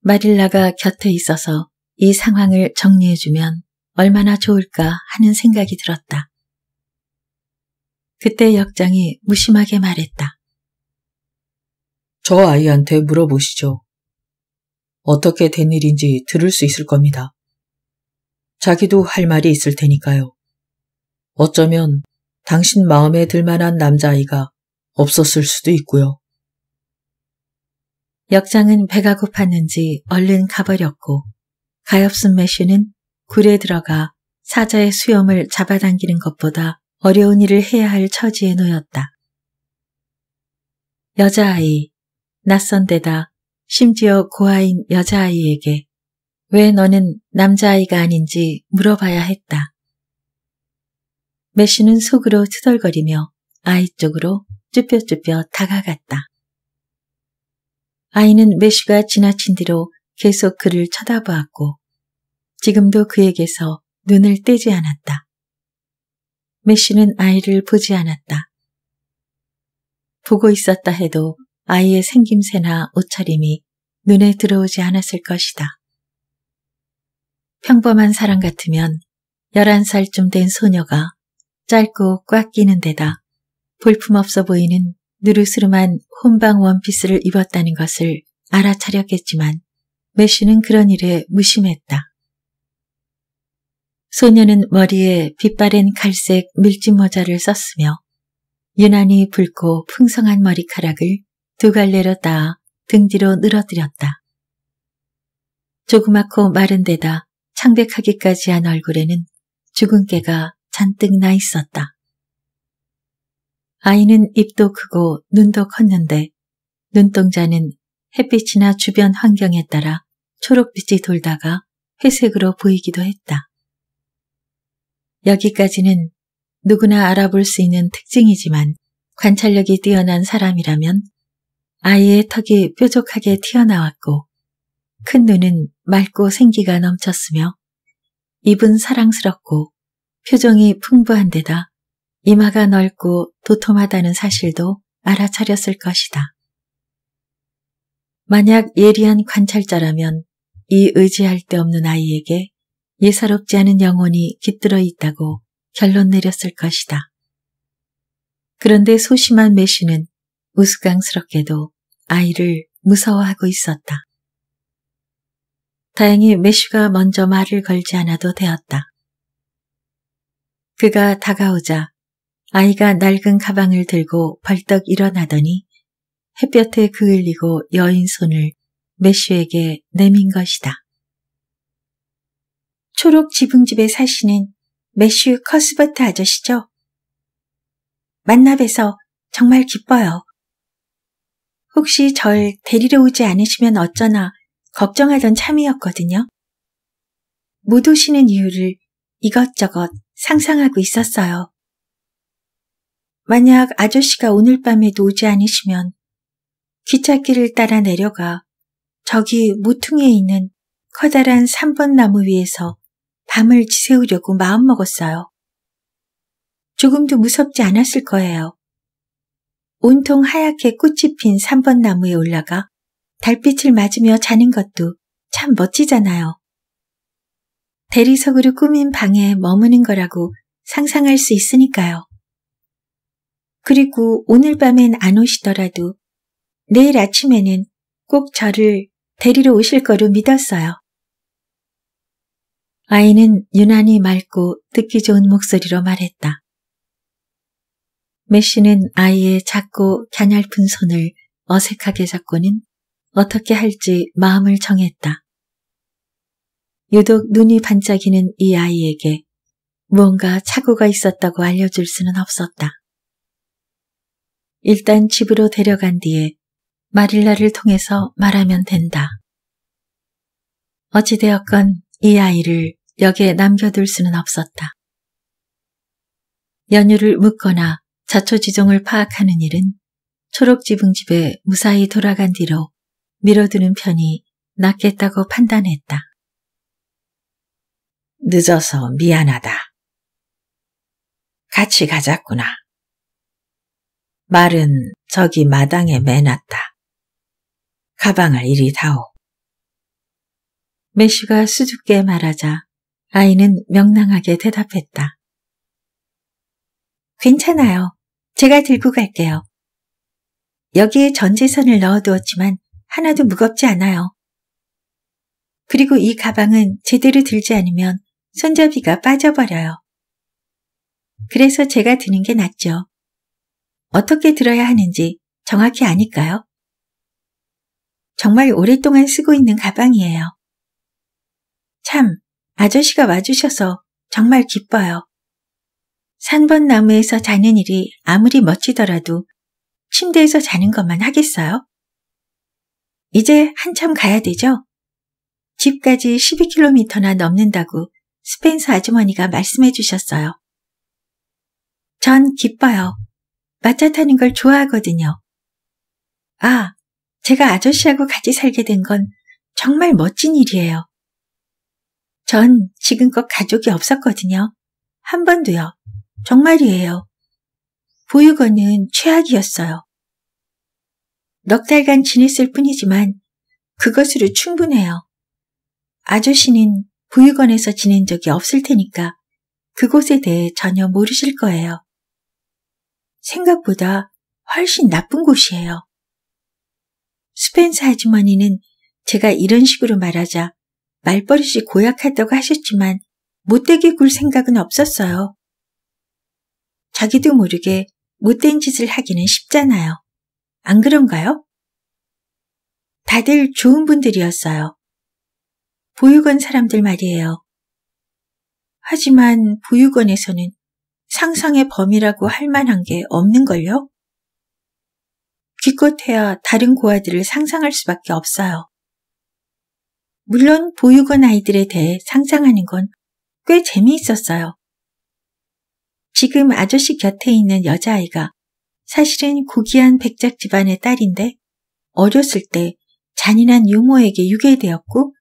마릴라가 곁에 있어서 이 상황을 정리해주면 얼마나 좋을까 하는 생각이 들었다. 그때 역장이 무심하게 말했다. 저 아이한테 물어보시죠. 어떻게 된 일인지 들을 수 있을 겁니다. 자기도 할 말이 있을 테니까요. 어쩌면 당신 마음에 들만한 남자아이가 없었을 수도 있고요. 역장은 배가 고팠는지 얼른 가버렸고 가엾은 매슈는 굴에 들어가 사자의 수염을 잡아당기는 것보다 어려운 일을 해야 할 처지에 놓였다. 여자아이, 낯선 데다 심지어 고아인 여자아이에게 왜 너는 남자아이가 아닌지 물어봐야 했다. 메시는 속으로 투덜거리며 아이 쪽으로 쭈뼛쭈뼛 다가갔다. 아이는 메시가 지나친 뒤로 계속 그를 쳐다보았고 지금도 그에게서 눈을 떼지 않았다. 메시는 아이를 보지 않았다. 보고 있었다 해도 아이의 생김새나 옷차림이 눈에 들어오지 않았을 것이다. 평범한 사람 같으면 11살쯤 된 소녀가 짧고 꽉 끼는 데다 볼품없어 보이는 누르스름한 혼방 원피스를 입었다는 것을 알아차렸겠지만 메시는 그런 일에 무심했다. 소녀는 머리에 빛바랜 갈색 밀짚모자를 썼으며 유난히 붉고 풍성한 머리카락을 두 갈래로 따 등 뒤로 늘어뜨렸다. 조그맣고 마른 데다 창백하기까지 한 얼굴에는 주근 깨가 잔뜩 나 있었다. 아이는 입도 크고 눈도 컸는데 눈동자는 햇빛이나 주변 환경에 따라 초록빛이 돌다가 회색으로 보이기도 했다. 여기까지는 누구나 알아볼 수 있는 특징이지만 관찰력이 뛰어난 사람이라면 아이의 턱이 뾰족하게 튀어나왔고 큰 눈은 맑고 생기가 넘쳤으며 입은 사랑스럽고 표정이 풍부한 데다 이마가 넓고 도톰하다는 사실도 알아차렸을 것이다. 만약 예리한 관찰자라면 이 의지할 데 없는 아이에게 예사롭지 않은 영혼이 깃들어 있다고 결론 내렸을 것이다. 그런데 소심한 메시는 우스꽝스럽게도 아이를 무서워하고 있었다. 다행히 메슈가 먼저 말을 걸지 않아도 되었다. 그가 다가오자 아이가 낡은 가방을 들고 벌떡 일어나더니 햇볕에 그을리고 여인 손을 메슈에게 내민 것이다. 초록 지붕집에 사시는 매슈 커스버트 아저씨죠? 만나뵈서 정말 기뻐요. 혹시 절 데리러 오지 않으시면 어쩌나 걱정하던 참이었거든요. 못 오시는 이유를 이것저것 상상하고 있었어요. 만약 아저씨가 오늘 밤에도 오지 않으시면 귀찻길을 따라 내려가 저기 모퉁이에 있는 커다란 3번 나무 위에서 밤을 지새우려고 마음먹었어요. 조금도 무섭지 않았을 거예요. 온통 하얗게 꽃이 핀 3번 나무에 올라가 달빛을 맞으며 자는 것도 참 멋지잖아요. 대리석으로 꾸민 방에 머무는 거라고 상상할 수 있으니까요. 그리고 오늘 밤엔 안 오시더라도 내일 아침에는 꼭 저를 데리러 오실 거로 믿었어요. 아이는 유난히 맑고 듣기 좋은 목소리로 말했다. 메시는 아이의 작고 갸냘픈 손을 어색하게 잡고는 어떻게 할지 마음을 정했다. 유독 눈이 반짝이는 이 아이에게 무언가 착오가 있었다고 알려줄 수는 없었다. 일단 집으로 데려간 뒤에 마릴라를 통해서 말하면 된다. 어찌되었건 이 아이를 여기에 남겨둘 수는 없었다. 연유를 묻거나 자초지종을 파악하는 일은 초록지붕 집에 무사히 돌아간 뒤로 밀어두는 편이 낫겠다고 판단했다. 늦어서 미안하다. 같이 가자꾸나. 말은 저기 마당에 매놨다. 가방을 이리 다오. 메쉬가 수줍게 말하자 아이는 명랑하게 대답했다. 괜찮아요. 제가 들고 갈게요. 여기에 전재선을 넣어두었지만 하나도 무겁지 않아요. 그리고 이 가방은 제대로 들지 않으면 손잡이가 빠져버려요. 그래서 제가 드는 게 낫죠. 어떻게 들어야 하는지 정확히 아니까요? 정말 오랫동안 쓰고 있는 가방이에요. 참, 아저씨가 와주셔서 정말 기뻐요. 산번나무에서 자는 일이 아무리 멋지더라도 침대에서 자는 것만 하겠어요? 이제 한참 가야 되죠? 집까지 12km나 넘는다고 스펜서 아주머니가 말씀해 주셨어요. 전 기뻐요. 마차 타는 걸 좋아하거든요. 아, 제가 아저씨하고 같이 살게 된 건 정말 멋진 일이에요. 전 지금껏 가족이 없었거든요. 한 번도요. 정말이에요. 보육원은 최악이었어요. 넉 달간 지냈을 뿐이지만 그것으로 충분해요. 아저씨는 보육원에서 지낸 적이 없을 테니까 그곳에 대해 전혀 모르실 거예요. 생각보다 훨씬 나쁜 곳이에요. 스펜스 아주머니는 제가 이런 식으로 말하자 말버릇이 고약하다고 하셨지만 못되게 굴 생각은 없었어요. 자기도 모르게 못된 짓을 하기는 쉽잖아요. 안 그런가요? 다들 좋은 분들이었어요. 보육원 사람들 말이에요. 하지만 보육원에서는 상상의 범위라고 할 만한 게 없는걸요? 기껏해야 다른 고아들을 상상할 수밖에 없어요. 물론 보육원 아이들에 대해 상상하는 건 꽤 재미있었어요. 지금 아저씨 곁에 있는 여자아이가 사실은 고귀한 백작 집안의 딸인데 어렸을 때 잔인한 유모에게 유괴되었고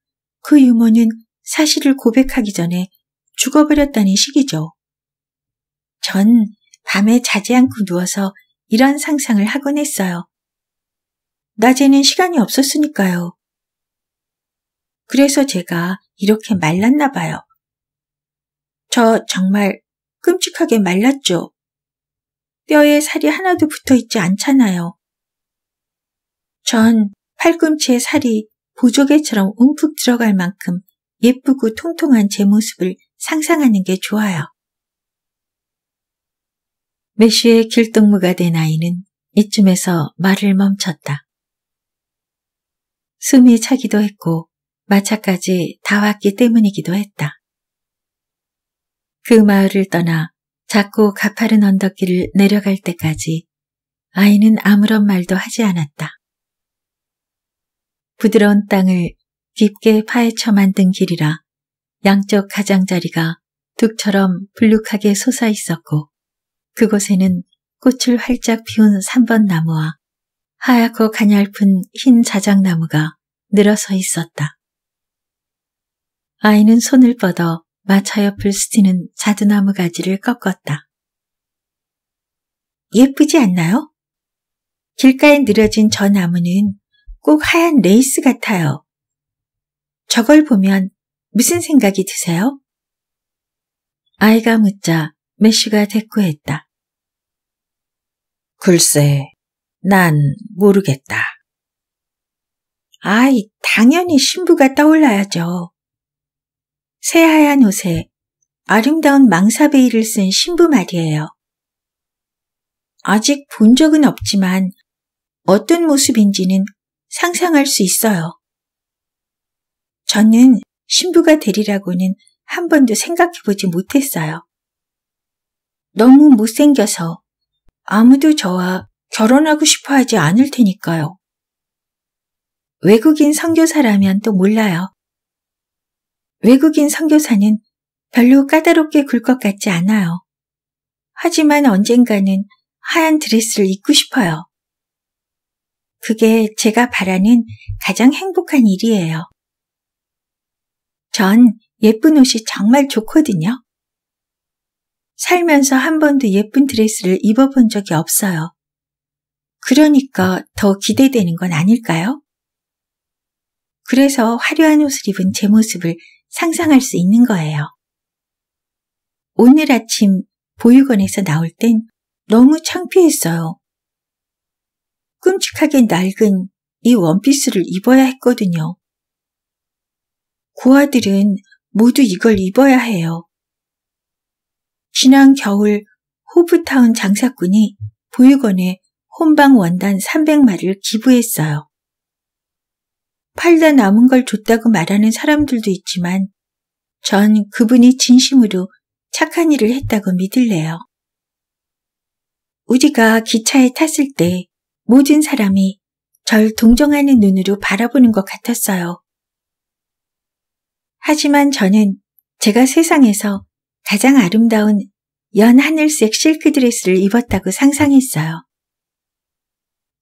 그 유모는 사실을 고백하기 전에 죽어버렸다는 식이죠. 전 밤에 자지 않고 누워서 이런 상상을 하곤 했어요. 낮에는 시간이 없었으니까요. 그래서 제가 이렇게 말랐나 봐요. 저 정말 끔찍하게 말랐죠. 뼈에 살이 하나도 붙어 있지 않잖아요. 전 팔꿈치에 살이 보조개처럼 움푹 들어갈 만큼 예쁘고 통통한 제 모습을 상상하는 게 좋아요. 메쉬의 길동무가 된 아이는 이쯤에서 말을 멈췄다. 숨이 차기도 했고 마차까지 다 왔기 때문이기도 했다. 그 마을을 떠나 작고 가파른 언덕길을 내려갈 때까지 아이는 아무런 말도 하지 않았다. 부드러운 땅을 깊게 파헤쳐 만든 길이라 양쪽 가장자리가 둑처럼 불룩하게 솟아 있었고 그곳에는 꽃을 활짝 피운 3번 나무와 하얗고 가냘픈 흰 자작나무가 늘어서 있었다. 아이는 손을 뻗어 마차 옆을 스치는 자두나무 가지를 꺾었다. 예쁘지 않나요? 길가에 늘어진 저 나무는 꼭 하얀 레이스 같아요. 저걸 보면 무슨 생각이 드세요? 아이가 묻자 메쉬가 대꾸했다. 글쎄, 난 모르겠다. 아이, 당연히 신부가 떠올라야죠. 새하얀 옷에 아름다운 망사베이를 쓴 신부 말이에요. 아직 본 적은 없지만 어떤 모습인지는 상상할 수 있어요. 저는 신부가 되리라고는 한 번도 생각해보지 못했어요. 너무 못생겨서 아무도 저와 결혼하고 싶어 하지 않을 테니까요. 외국인 선교사라면 또 몰라요. 외국인 선교사는 별로 까다롭게 굴 것 같지 않아요. 하지만 언젠가는 하얀 드레스를 입고 싶어요. 그게 제가 바라는 가장 행복한 일이에요. 전 예쁜 옷이 정말 좋거든요. 살면서 한 번도 예쁜 드레스를 입어본 적이 없어요. 그러니까 더 기대되는 건 아닐까요? 그래서 화려한 옷을 입은 제 모습을 상상할 수 있는 거예요. 오늘 아침 보육원에서 나올 땐 너무 창피했어요. 끔찍하게 낡은 이 원피스를 입어야 했거든요. 고아들은 모두 이걸 입어야 해요. 지난 겨울 호프타운 장사꾼이 보육원에 혼방 원단 300마리를 기부했어요. 팔다 남은 걸 줬다고 말하는 사람들도 있지만 전 그분이 진심으로 착한 일을 했다고 믿을래요. 우리가 기차에 탔을 때 모든 사람이 절 동정하는 눈으로 바라보는 것 같았어요. 하지만 저는 제가 세상에서 가장 아름다운 연 하늘색 실크 드레스를 입었다고 상상했어요.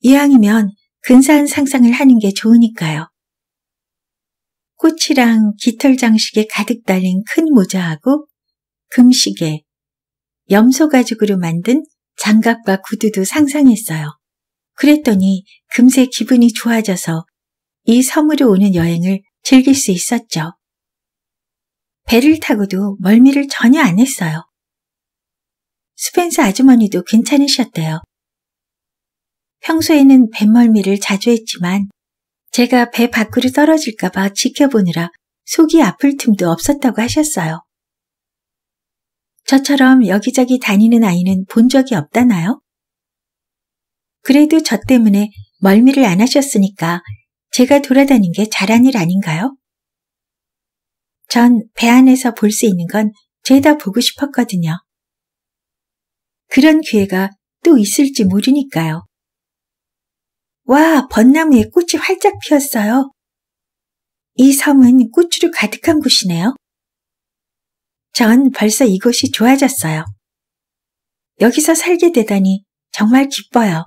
이왕이면 근사한 상상을 하는 게 좋으니까요. 꽃이랑 깃털 장식에 가득 달린 큰 모자하고 금시계, 염소 가죽으로 만든 장갑과 구두도 상상했어요. 그랬더니 금세 기분이 좋아져서 이 섬으로 오는 여행을 즐길 수 있었죠. 배를 타고도 멀미를 전혀 안 했어요. 스펜서 아주머니도 괜찮으셨대요. 평소에는 뱃멀미를 자주 했지만 제가 배 밖으로 떨어질까봐 지켜보느라 속이 아플 틈도 없었다고 하셨어요. 저처럼 여기저기 다니는 아이는 본 적이 없다나요? 그래도 저 때문에 멀미를 안 하셨으니까 제가 돌아다닌 게 잘한 일 아닌가요? 전 배 안에서 볼 수 있는 건 죄다 보고 싶었거든요. 그런 기회가 또 있을지 모르니까요. 와, 벚나무에 꽃이 활짝 피었어요. 이 섬은 꽃으로 가득한 곳이네요. 전 벌써 이곳이 좋아졌어요. 여기서 살게 되다니 정말 기뻐요.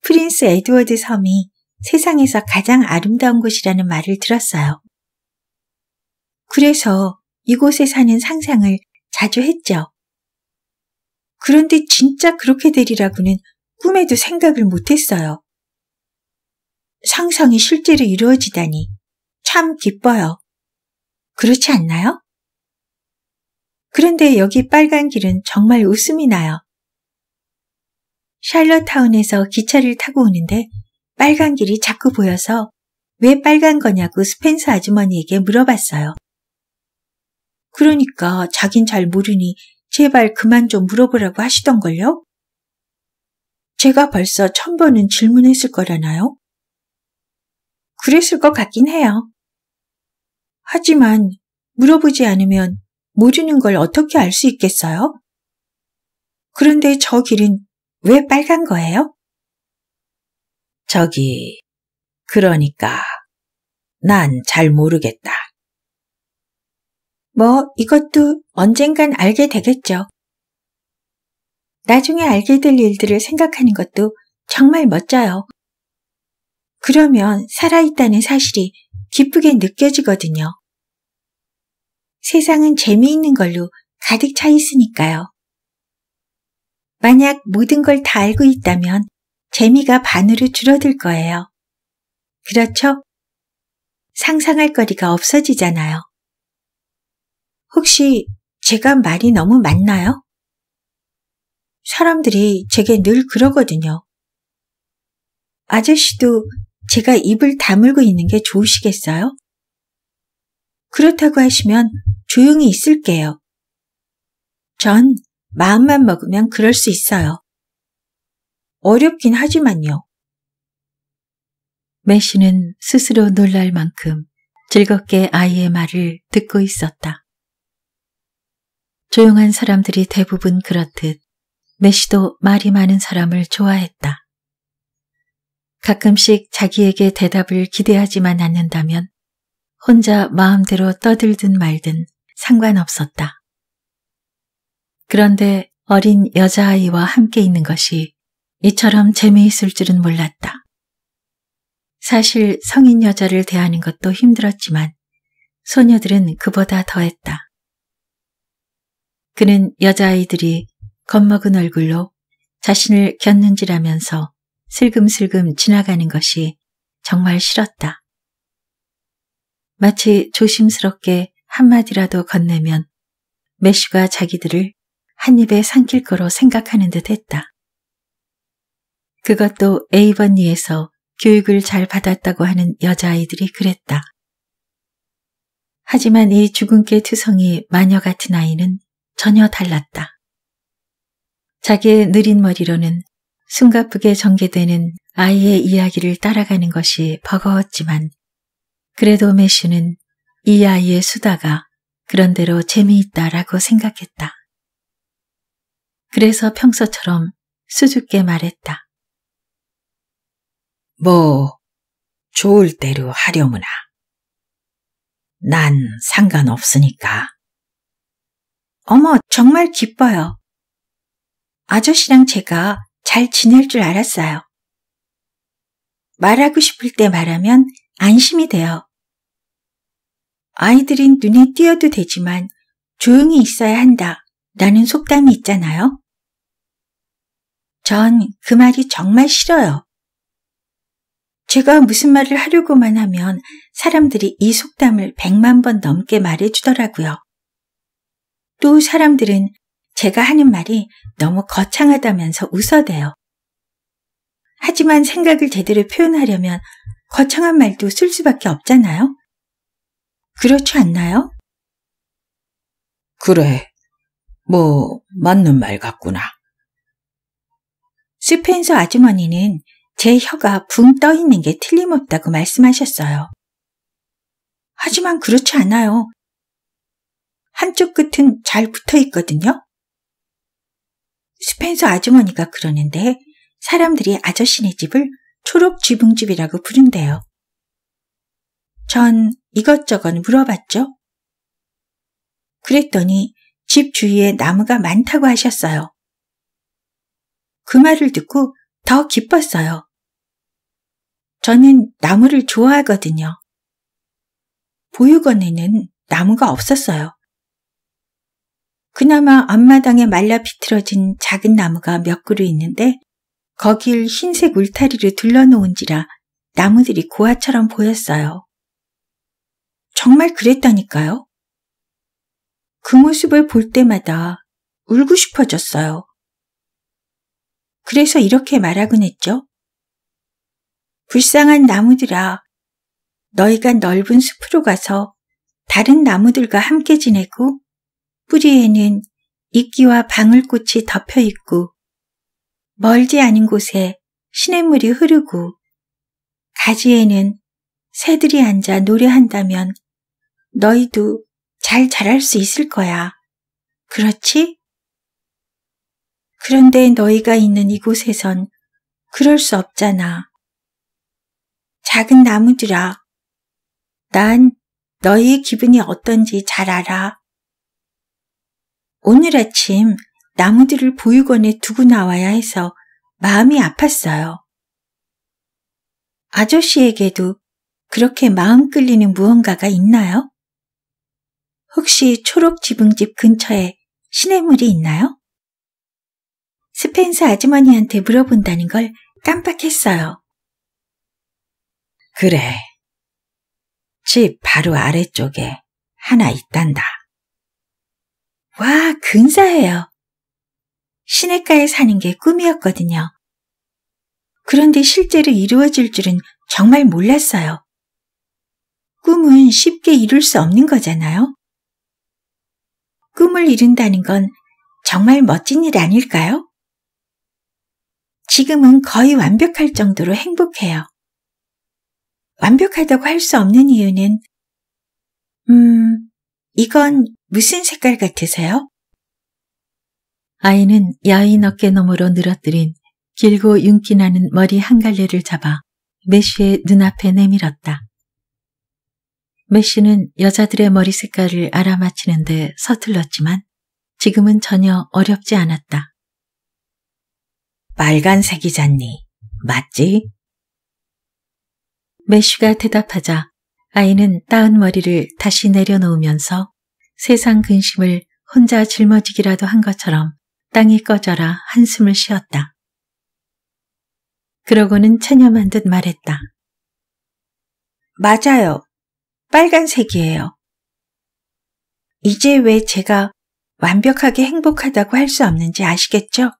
프린스 에드워드 섬이 세상에서 가장 아름다운 곳이라는 말을 들었어요. 그래서 이곳에 사는 상상을 자주 했죠. 그런데 진짜 그렇게 되리라고는 꿈에도 생각을 못했어요. 상상이 실제로 이루어지다니 참 기뻐요. 그렇지 않나요? 그런데 여기 빨간 길은 정말 웃음이 나요. 샬럿타운에서 기차를 타고 오는데 빨간 길이 자꾸 보여서 왜 빨간 거냐고 스펜서 아주머니에게 물어봤어요. 그러니까 자긴 잘 모르니 제발 그만 좀 물어보라고 하시던걸요? 제가 벌써 천 번은 질문했을 거라나요? 그랬을 것 같긴 해요. 하지만 물어보지 않으면 모르는 걸 어떻게 알 수 있겠어요? 그런데 저 길은 왜 빨간 거예요? 저기, 그러니까, 난 잘 모르겠다. 뭐, 이것도 언젠간 알게 되겠죠. 나중에 알게 될 일들을 생각하는 것도 정말 멋져요. 그러면 살아있다는 사실이 기쁘게 느껴지거든요. 세상은 재미있는 걸로 가득 차 있으니까요. 만약 모든 걸 다 알고 있다면 재미가 반으로 줄어들 거예요. 그렇죠? 상상할 거리가 없어지잖아요. 혹시 제가 말이 너무 많나요? 사람들이 제게 늘 그러거든요. 아저씨도 제가 입을 다물고 있는 게 좋으시겠어요? 그렇다고 하시면 조용히 있을게요. 전 마음만 먹으면 그럴 수 있어요. 어렵긴 하지만요. 메시는 스스로 놀랄 만큼 즐겁게 아이의 말을 듣고 있었다. 조용한 사람들이 대부분 그렇듯 메시도 말이 많은 사람을 좋아했다. 가끔씩 자기에게 대답을 기대하지만 않는다면 혼자 마음대로 떠들든 말든 상관없었다. 그런데 어린 여자아이와 함께 있는 것이 이처럼 재미있을 줄은 몰랐다. 사실 성인 여자를 대하는 것도 힘들었지만 소녀들은 그보다 더했다. 그는 여자아이들이 겁먹은 얼굴로 자신을 겼는지라면서 슬금슬금 지나가는 것이 정말 싫었다. 마치 조심스럽게 한마디라도 건네면 메슈가 자기들을 한입에 삼킬 거로 생각하는 듯 했다. 그것도 에이번니에서 교육을 잘 받았다고 하는 여자아이들이 그랬다. 하지만 이 주근깨 투성이 마녀 같은 아이는 전혀 달랐다. 자기의 느린 머리로는 숨가쁘게 전개되는 아이의 이야기를 따라가는 것이 버거웠지만 그래도 메슈는이 아이의 수다가 그런대로 재미있다라고 생각했다. 그래서 평소처럼 수줍게 말했다. 뭐, 좋을 대로 하려무나. 난 상관없으니까. 어머, 정말 기뻐요. 아저씨랑 제가 잘 지낼 줄 알았어요. 말하고 싶을 때 말하면 안심이 돼요. 아이들은 눈에 띄어도 되지만 조용히 있어야 한다 라는 속담이 있잖아요. 전 그 말이 정말 싫어요. 제가 무슨 말을 하려고만 하면 사람들이 이 속담을 백만 번 넘게 말해주더라고요. 또 사람들은 제가 하는 말이 너무 거창하다면서 웃어대요. 하지만 생각을 제대로 표현하려면 거창한 말도 쓸 수밖에 없잖아요? 그렇지 않나요? 그래, 뭐, 맞는 말 같구나. 스펜서 아주머니는 제 혀가 붕 떠 있는 게 틀림없다고 말씀하셨어요. 하지만 그렇지 않아요. 한쪽 끝은 잘 붙어 있거든요. 스펜서 아주머니가 그러는데 사람들이 아저씨네 집을 초록 지붕집이라고 부른대요. 전 이것저것 물어봤죠. 그랬더니 집 주위에 나무가 많다고 하셨어요. 그 말을 듣고 더 기뻤어요. 저는 나무를 좋아하거든요. 보육원에는 나무가 없었어요. 그나마 앞마당에 말라 비틀어진 작은 나무가 몇 그루 있는데 거길 흰색 울타리를 둘러놓은지라 나무들이 고아처럼 보였어요. 정말 그랬다니까요. 그 모습을 볼 때마다 울고 싶어졌어요. 그래서 이렇게 말하곤 했죠. 불쌍한 나무들아, 너희가 넓은 숲으로 가서 다른 나무들과 함께 지내고 뿌리에는 이끼와 방울꽃이 덮여 있고 멀지 않은 곳에 시냇물이 흐르고 가지에는 새들이 앉아 노래한다면 너희도 잘 자랄 수 있을 거야. 그렇지? 그런데 너희가 있는 이곳에선 그럴 수 없잖아. 작은 나무들아, 난 너희의 기분이 어떤지 잘 알아. 오늘 아침 나무들을 보육원에 두고 나와야 해서 마음이 아팠어요. 아저씨에게도 그렇게 마음 끌리는 무언가가 있나요? 혹시 초록 지붕집 근처에 시냇물이 있나요? 스펜서 아주머니한테 물어본다는 걸 깜빡했어요. 그래. 집 바로 아래쪽에 하나 있단다. 와, 근사해요. 시내가에 사는 게 꿈이었거든요. 그런데 실제로 이루어질 줄은 정말 몰랐어요. 꿈은 쉽게 이룰 수 없는 거잖아요. 꿈을 이룬다는 건 정말 멋진 일 아닐까요? 지금은 거의 완벽할 정도로 행복해요. 완벽하다고 할 수 없는 이유는, 음, 이건 무슨 색깔 같으세요? 아이는 야인 어깨너머로 늘어뜨린 길고 윤기나는 머리 한 갈래를 잡아 메쉬의 눈앞에 내밀었다. 메쉬는 여자들의 머리 색깔을 알아맞히는데 서툴렀지만 지금은 전혀 어렵지 않았다. 빨간색이잖니, 맞지? 메쉬가 대답하자 아이는 따은 머리를 다시 내려놓으면서 세상 근심을 혼자 짊어지기라도 한 것처럼 땅이 꺼져라 한숨을 쉬었다. 그러고는 체념한 듯 말했다. 맞아요. 빨간색이에요. 이제 왜 제가 완벽하게 행복하다고 할 수 없는지 아시겠죠?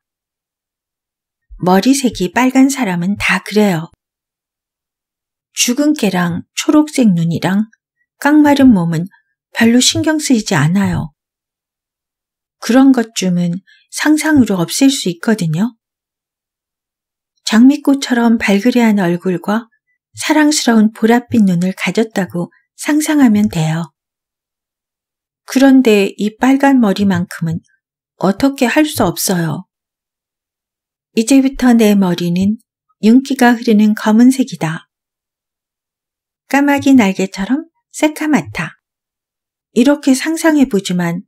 머리색이 빨간 사람은 다 그래요. 죽은 깨랑 초록색 눈이랑 깡마른 몸은 별로 신경 쓰이지 않아요. 그런 것쯤은 상상으로 없앨 수 있거든요. 장미꽃처럼 발그레한 얼굴과 사랑스러운 보랏빛 눈을 가졌다고 상상하면 돼요. 그런데 이 빨간 머리만큼은 어떻게 할 수 없어요. 이제부터 내 머리는 윤기가 흐르는 검은색이다. 까마귀 날개처럼 새카맣다. 이렇게 상상해 보지만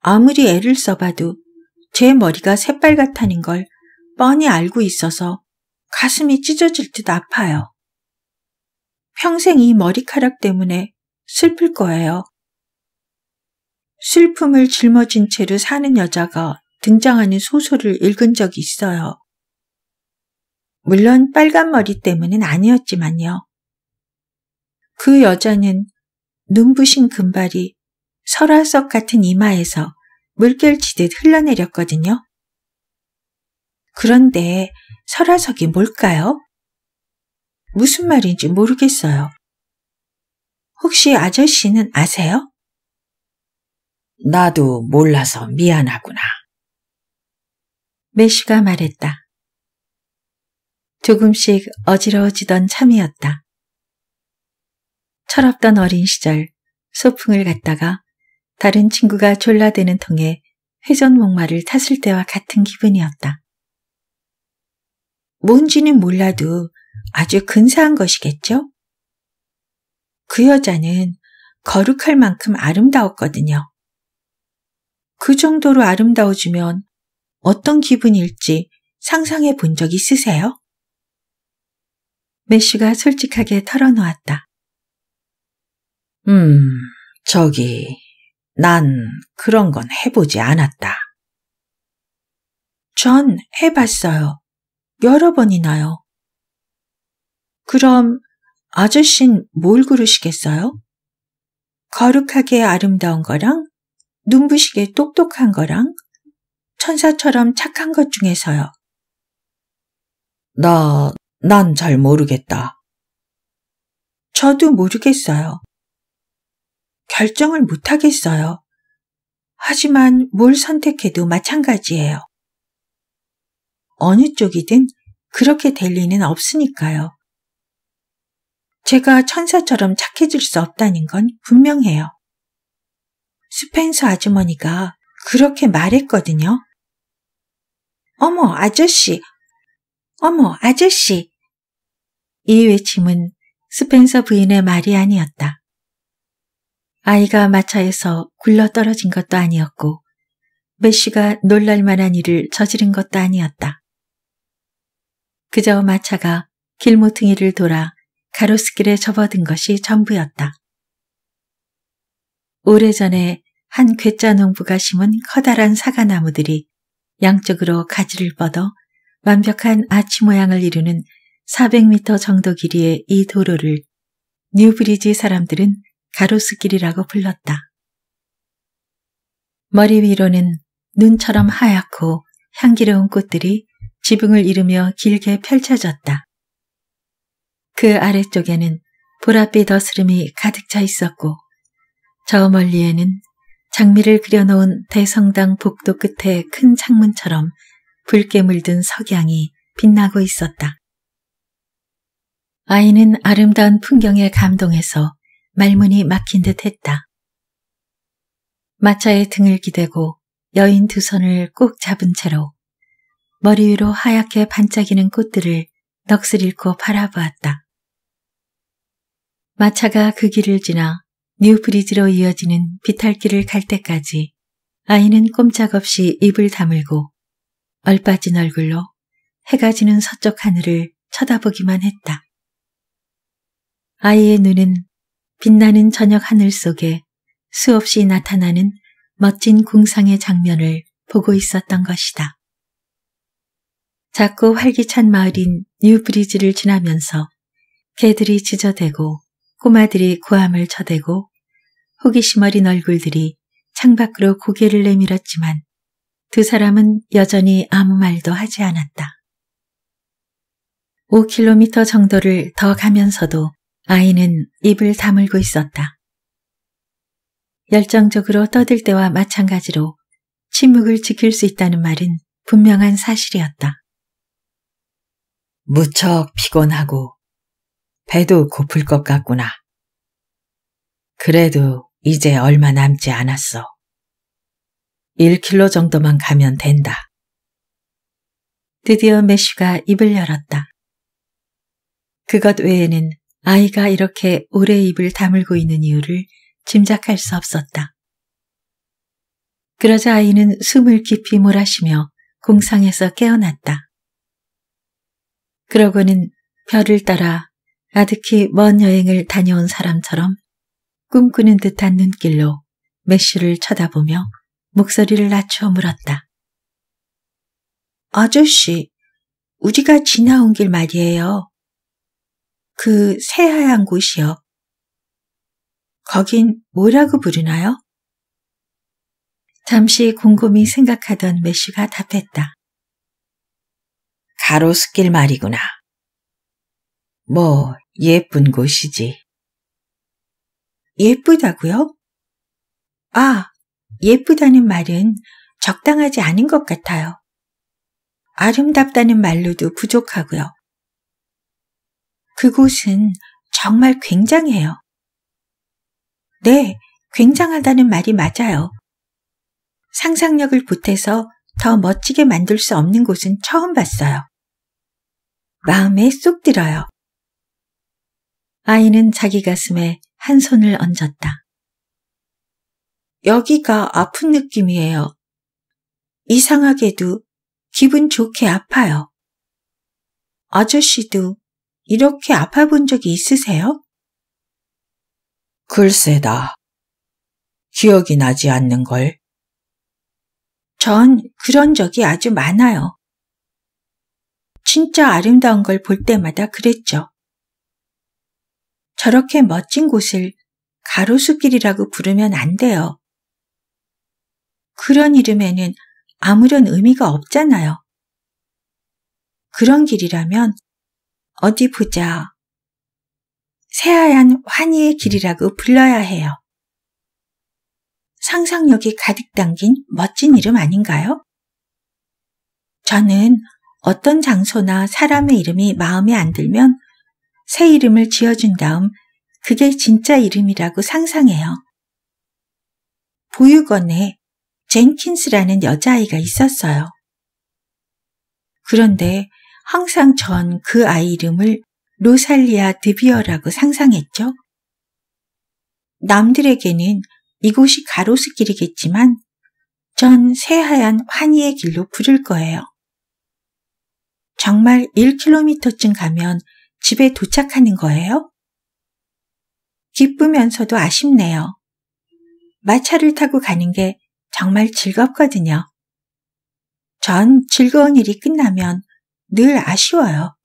아무리 애를 써봐도 제 머리가 새빨갛다는 걸 뻔히 알고 있어서 가슴이 찢어질 듯 아파요. 평생 이 머리카락 때문에 슬플 거예요. 슬픔을 짊어진 채로 사는 여자가 등장하는 소설을 읽은 적이 있어요. 물론 빨간 머리 때문은 아니었지만요. 그 여자는 눈부신 금발이 설화석 같은 이마에서 물결치듯 흘러내렸거든요. 그런데 설화석이 뭘까요? 무슨 말인지 모르겠어요. 혹시 아저씨는 아세요? 나도 몰라서 미안하구나. 메시가 말했다. 조금씩 어지러워지던 참이었다. 철없던 어린 시절 소풍을 갔다가 다른 친구가 졸라대는 통에 회전목마를 탔을 때와 같은 기분이었다. 뭔지는 몰라도 아주 근사한 것이겠죠? 그 여자는 거룩할 만큼 아름다웠거든요. 그 정도로 아름다워지면 어떤 기분일지 상상해 본적 있으세요? 메쉬가 솔직하게 털어놓았다. 음, 저기, 난 그런 건 해보지 않았다. 전 해봤어요. 여러 번이나요. 그럼 아저씨는 뭘그르시겠어요 거룩하게 아름다운 거랑 눈부시게 똑똑한 거랑 천사처럼 착한 것 중에서요. 나, 난 잘 모르겠다. 저도 모르겠어요. 결정을 못하겠어요. 하지만 뭘 선택해도 마찬가지예요. 어느 쪽이든 그렇게 될 리는 없으니까요. 제가 천사처럼 착해질 수 없다는 건 분명해요. 스펜서 아주머니가 그렇게 말했거든요. 어머, 아저씨! 어머, 아저씨! 이 외침은 스펜서 부인의 말이 아니었다. 아이가 마차에서 굴러 떨어진 것도 아니었고 메시가 놀랄 만한 일을 저지른 것도 아니었다. 그저 마차가 길모퉁이를 돌아 가로수길에 접어든 것이 전부였다. 오래전에 한 괴짜 농부가 심은 커다란 사과나무들이 양쪽으로 가지를 뻗어 완벽한 아치 모양을 이루는 400m 정도 길이의 이 도로를 뉴브리지 사람들은 가로수길이라고 불렀다. 머리 위로는 눈처럼 하얗고 향기로운 꽃들이 지붕을 이루며 길게 펼쳐졌다. 그 아래쪽에는 보랏빛 어스름이 가득 차 있었고 저 멀리에는 장미를 그려놓은 대성당 복도 끝에 큰 창문처럼 붉게 물든 석양이 빛나고 있었다. 아이는 아름다운 풍경에 감동해서 말문이 막힌 듯 했다. 마차의 등을 기대고 여인 두 손을 꾹 잡은 채로 머리 위로 하얗게 반짝이는 꽃들을 넋을 잃고 바라보았다. 마차가 그 길을 지나 뉴브리지로 이어지는 비탈길을 갈 때까지 아이는 꼼짝없이 입을 다물고 얼빠진 얼굴로 해가 지는 서쪽 하늘을 쳐다보기만 했다. 아이의 눈은 빛나는 저녁 하늘 속에 수없이 나타나는 멋진 궁상의 장면을 보고 있었던 것이다. 작고 활기찬 마을인 뉴브리지를 지나면서 개들이 짖어대고 꼬마들이 구함을 쳐대고 호기심 어린 얼굴들이 창밖으로 고개를 내밀었지만 두 사람은 여전히 아무 말도 하지 않았다. 5km 정도를 더 가면서도 아이는 입을 다물고 있었다. 열정적으로 떠들 때와 마찬가지로 침묵을 지킬 수 있다는 말은 분명한 사실이었다. 무척 피곤하고 배도 고플 것 같구나. 그래도 이제 얼마 남지 않았어. 1킬로 정도만 가면 된다. 드디어 메쉬가 입을 열었다. 그것 외에는 아이가 이렇게 오래 입을 다물고 있는 이유를 짐작할 수 없었다. 그러자 아이는 숨을 깊이 몰아쉬며 공상에서 깨어났다. 그러고는 별을 따라 아득히 먼 여행을 다녀온 사람처럼 꿈꾸는 듯한 눈길로 메쉬를 쳐다보며 목소리를 낮춰 물었다. 아저씨, 우리가 지나온 길 말이에요. 그 새하얀 곳이요. 거긴 뭐라고 부르나요? 잠시 곰곰이 생각하던 메시가 답했다. 가로수길 말이구나. 뭐 예쁜 곳이지. 예쁘다고요? 아, 예쁘다는 말은 적당하지 않은 것 같아요. 아름답다는 말로도 부족하고요. 그곳은 정말 굉장해요. 네, 굉장하다는 말이 맞아요. 상상력을 보태서 더 멋지게 만들 수 없는 곳은 처음 봤어요. 마음에 쏙 들어요. 아이는 자기 가슴에 한 손을 얹었다. 여기가 아픈 느낌이에요. 이상하게도 기분 좋게 아파요. 아저씨도 이렇게 아파 본 적이 있으세요? 글쎄다. 기억이 나지 않는 걸. 전 그런 적이 아주 많아요. 진짜 아름다운 걸 볼 때마다 그랬죠. 저렇게 멋진 곳을 가로수길이라고 부르면 안 돼요. 그런 이름에는 아무런 의미가 없잖아요. 그런 길이라면 어디 보자. 새하얀 환희의 길이라고 불러야 해요. 상상력이 가득 담긴 멋진 이름 아닌가요? 저는 어떤 장소나 사람의 이름이 마음에 안 들면 새 이름을 지어준 다음 그게 진짜 이름이라고 상상해요. 보육원에 젠킨스라는 여자아이가 있었어요. 그런데 항상 전 그 아이 이름을 로살리아 드비어라고 상상했죠. 남들에게는 이곳이 가로수길이겠지만 전 새하얀 환희의 길로 부를 거예요. 정말 1km쯤 가면 집에 도착하는 거예요? 기쁘면서도 아쉽네요. 마차를 타고 가는 게 정말 즐겁거든요. 전 즐거운 일이 끝나면 늘 아쉬워요.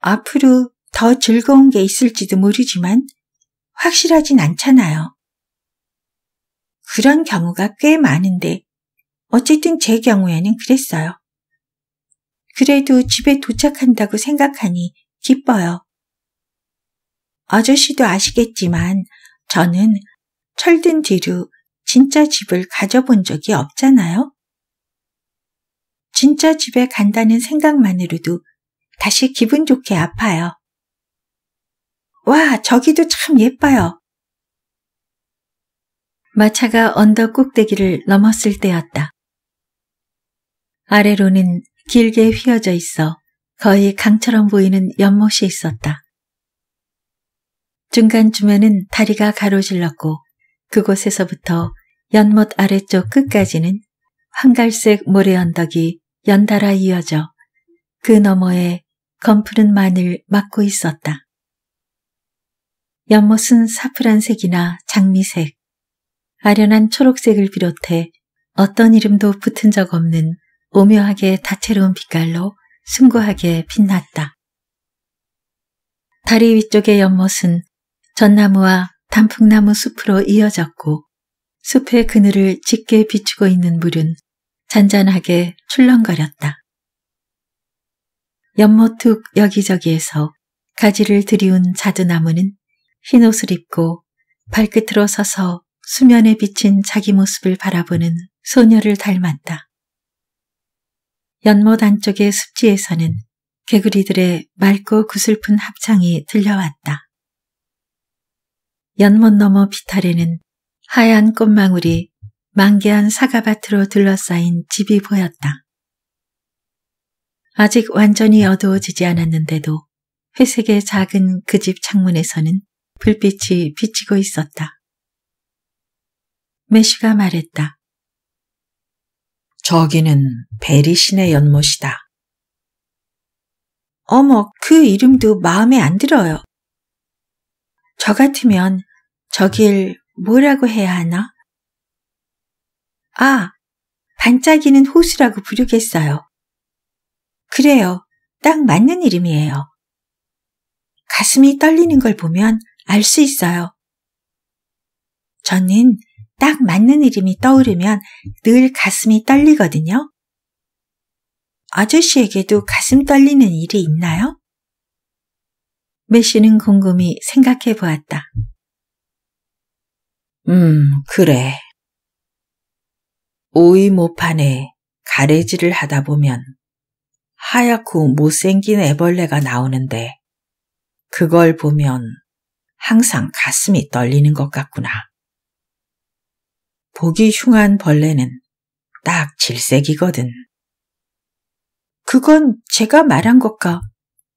앞으로 더 즐거운 게 있을지도 모르지만 확실하진 않잖아요. 그런 경우가 꽤 많은데 어쨌든 제 경우에는 그랬어요. 그래도 집에 도착한다고 생각하니 기뻐요. 아저씨도 아시겠지만 저는 철든 뒤로 진짜 집을 가져본 적이 없잖아요. 진짜 집에 간다는 생각만으로도 다시 기분 좋게 아파요. 와, 저기도 참 예뻐요. 마차가 언덕 꼭대기를 넘었을 때였다. 아래로는 길게 휘어져 있어 거의 강처럼 보이는 연못이 있었다. 중간쯤에는 다리가 가로질렀고 그곳에서부터 연못 아래쪽 끝까지는 황갈색 모래 언덕이 연달아 이어져 그 너머에 검푸른 만을 막고 있었다. 연못은 사프란색이나 장미색, 아련한 초록색을 비롯해 어떤 이름도 붙은 적 없는 오묘하게 다채로운 빛깔로 숭고하게 빛났다. 다리 위쪽의 연못은 전나무와 단풍나무 숲으로 이어졌고 숲의 그늘을 짙게 비추고 있는 물은 잔잔하게 출렁거렸다. 연못툭 여기저기에서 가지를 들이운 자두나무는 흰옷을 입고 발끝으로 서서 수면에 비친 자기 모습을 바라보는 소녀를 닮았다. 연못 안쪽의 습지에서는 개구리들의 맑고 구슬픈 합창이 들려왔다. 연못 너머 비탈에는 하얀 꽃망울이 만개한 사과밭으로 둘러싸인 집이 보였다. 아직 완전히 어두워지지 않았는데도 회색의 작은 그 집 창문에서는 불빛이 비치고 있었다. 메쉬가 말했다. 저기는 베리신의 연못이다. 어머, 그 이름도 마음에 안 들어요. 저 같으면 저길 뭐라고 해야 하나? 아, 반짝이는 호수라고 부르겠어요. 그래요. 딱 맞는 이름이에요. 가슴이 떨리는 걸 보면 알 수 있어요. 저는 딱 맞는 이름이 떠오르면 늘 가슴이 떨리거든요. 아저씨에게도 가슴 떨리는 일이 있나요? 메시는 곰곰이 생각해 보았다. 음, 그래. 오이모판에 가래질을 하다 보면 하얗고 못생긴 애벌레가 나오는데 그걸 보면 항상 가슴이 떨리는 것 같구나. 보기 흉한 벌레는 딱 질색이거든. 그건 제가 말한 것과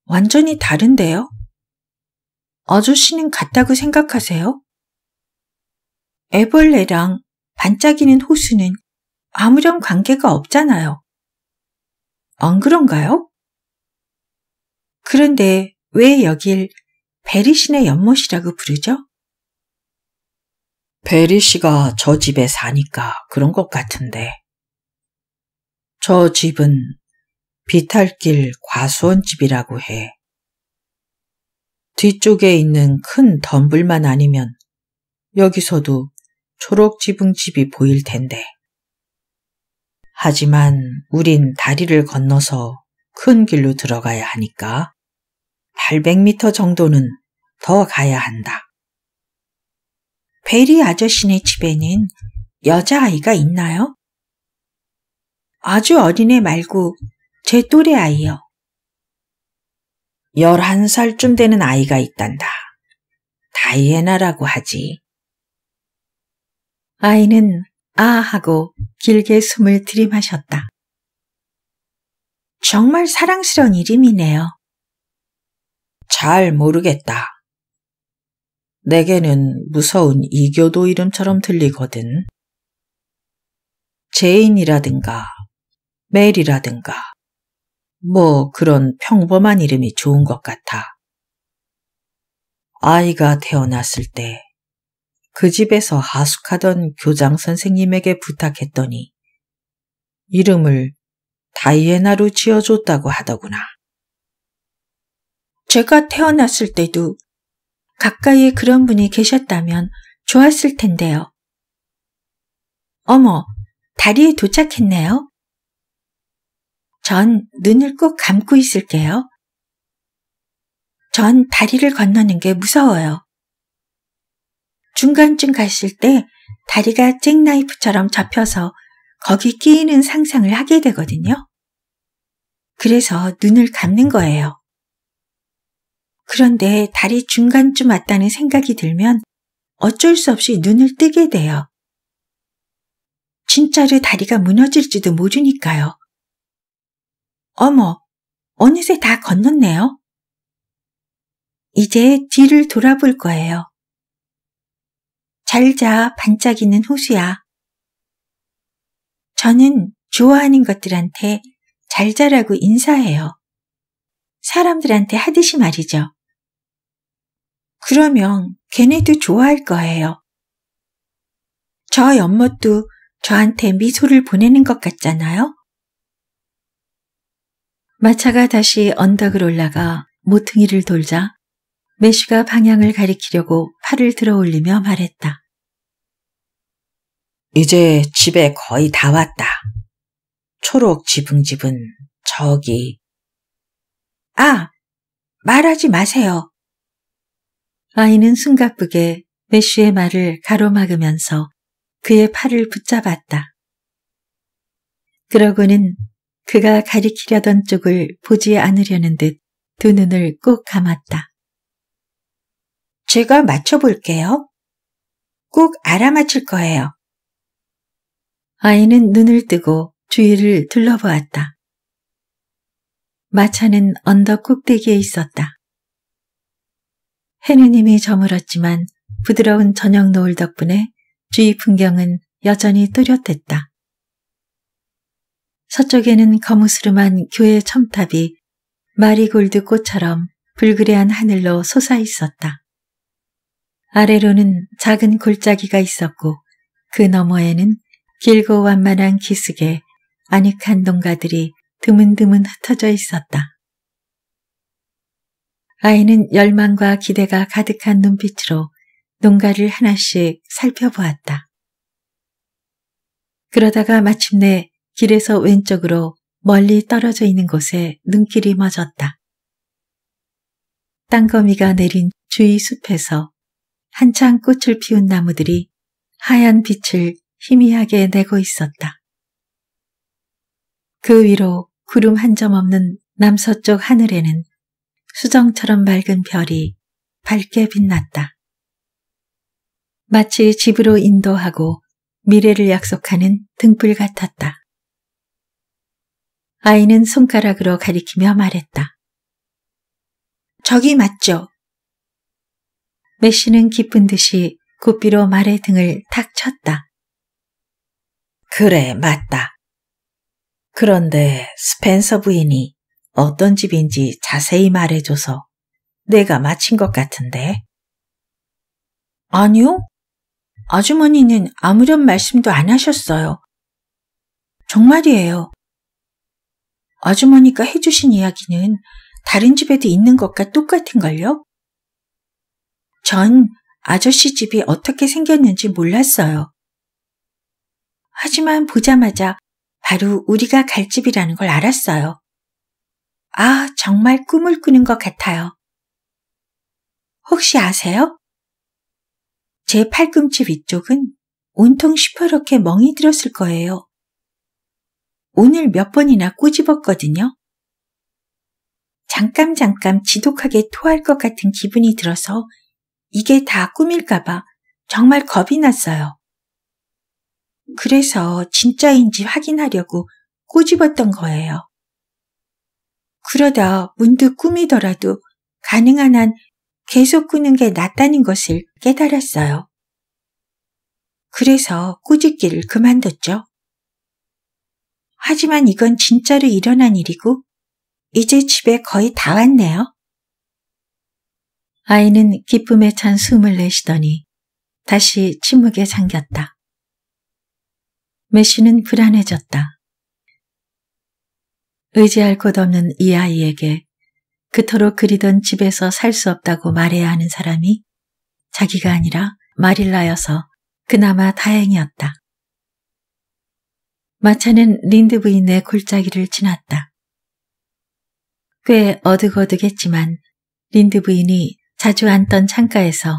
완전히 다른데요? 아저씨는 같다고 생각하세요? 애벌레랑 반짝이는 호수는 아무런 관계가 없잖아요. 안 그런가요? 그런데 왜 여길 베리신의 연못이라고 부르죠? 베리 씨가 저 집에 사니까 그런 것 같은데. 저 집은 비탈길 과수원 집이라고 해. 뒤쪽에 있는 큰 덤불만 아니면 여기서도 초록 지붕 집이 보일 텐데. 하지만 우린 다리를 건너서 큰 길로 들어가야 하니까 800m 정도는 더 가야 한다. 베리 아저씨네 집에는 여자아이가 있나요? 아주 어린애 말고 제 또래 아이요. 11살쯤 되는 아이가 있단다. 다이애나라고 하지. 아이는 아 하고 길게 숨을 들이마셨다. 정말 사랑스러운 이름이네요. 잘 모르겠다. 내게는 무서운 이교도 이름처럼 들리거든. 제인이라든가 멜이라든가 뭐 그런 평범한 이름이 좋은 것 같아. 아이가 태어났을 때그 집에서 하숙하던 교장 선생님에게 부탁했더니 이름을 다이애나로 지어줬다고 하더구나. 제가 태어났을 때도 가까이에 그런 분이 계셨다면 좋았을 텐데요. 어머, 다리에 도착했네요. 전 눈을 꼭 감고 있을게요. 전 다리를 건너는 게 무서워요. 중간쯤 갔을 때 다리가 잭나이프처럼 잡혀서 거기 끼이는 상상을 하게 되거든요. 그래서 눈을 감는 거예요. 그런데 다리 중간쯤 왔다는 생각이 들면 어쩔 수 없이 눈을 뜨게 돼요. 진짜로 다리가 무너질지도 모르니까요. 어머, 어느새 다 건넜네요. 이제 뒤를 돌아볼 거예요. 잘자 반짝이는 호수야. 저는 좋아하는 것들한테 잘 자라고 인사해요. 사람들한테 하듯이 말이죠. 그러면 걔네도 좋아할 거예요. 저 연못도 저한테 미소를 보내는 것 같잖아요? 마차가 다시 언덕을 올라가 모퉁이를 돌자 메쉬가 방향을 가리키려고 팔을 들어 올리며 말했다. 이제 집에 거의 다 왔다. 초록 지붕집은 저기. 아! 말하지 마세요. 아이는 숨가쁘게 메쉬의 말을 가로막으면서 그의 팔을 붙잡았다. 그러고는 그가 가리키려던 쪽을 보지 않으려는 듯 두 눈을 꼭 감았다. 제가 맞춰볼게요. 꼭 알아맞힐 거예요. 아이는 눈을 뜨고 주위를 둘러보았다. 마차는 언덕 꼭대기에 있었다. 해느님이 저물었지만 부드러운 저녁 노을 덕분에 주위 풍경은 여전히 또렷했다. 서쪽에는 거무스름한 교회 첨탑이 마리골드 꽃처럼 불그레한 하늘로 솟아 있었다. 아래로는 작은 골짜기가 있었고 그 너머에는 길고 완만한 기슭에 아늑한 농가들이 드문드문 흩어져 있었다. 아이는 열망과 기대가 가득한 눈빛으로 농가를 하나씩 살펴보았다. 그러다가 마침내 길에서 왼쪽으로 멀리 떨어져 있는 곳에 눈길이 멎었다. 땅거미가 내린 주위 숲에서 한창 꽃을 피운 나무들이 하얀 빛을 희미하게 내고 있었다. 그 위로 구름 한 점 없는 남서쪽 하늘에는 수정처럼 밝은 별이 밝게 빛났다. 마치 집으로 인도하고 미래를 약속하는 등불 같았다. 아이는 손가락으로 가리키며 말했다. 저기 맞죠? 메시는 기쁜 듯이 고삐로 말의 등을 탁 쳤다. 그래, 맞다. 그런데 스펜서 부인이 어떤 집인지 자세히 말해줘서 내가 마친 것 같은데. 아니요. 아주머니는 아무런 말씀도 안 하셨어요. 정말이에요. 아주머니가 해주신 이야기는 다른 집에도 있는 것과 똑같은걸요? 전 아저씨 집이 어떻게 생겼는지 몰랐어요. 하지만 보자마자 바로 우리가 갈 집이라는 걸 알았어요. 아, 정말 꿈을 꾸는 것 같아요. 혹시 아세요? 제 팔꿈치 위쪽은 온통 시퍼렇게 멍이 들었을 거예요. 오늘 몇 번이나 꼬집었거든요. 잠깐 잠깐 지독하게 토할 것 같은 기분이 들어서 이게 다 꿈일까봐 정말 겁이 났어요. 그래서 진짜인지 확인하려고 꼬집었던 거예요. 그러다 문득 꿈이더라도 가능한 한 계속 꾸는 게 낫다는 것을 깨달았어요. 그래서 꾸짖기를 그만뒀죠. 하지만 이건 진짜로 일어난 일이고 이제 집에 거의 다 왔네요. 아이는 기쁨에 찬 숨을 내쉬더니 다시 침묵에 잠겼다. 메시는 불안해졌다. 의지할 곳 없는 이 아이에게 그토록 그리던 집에서 살 수 없다고 말해야 하는 사람이 자기가 아니라 마릴라여서 그나마 다행이었다. 마차는 린드 부인의 네 골짜기를 지났다. 꽤 어둑어둑했지만 린드 부인이 자주 앉던 창가에서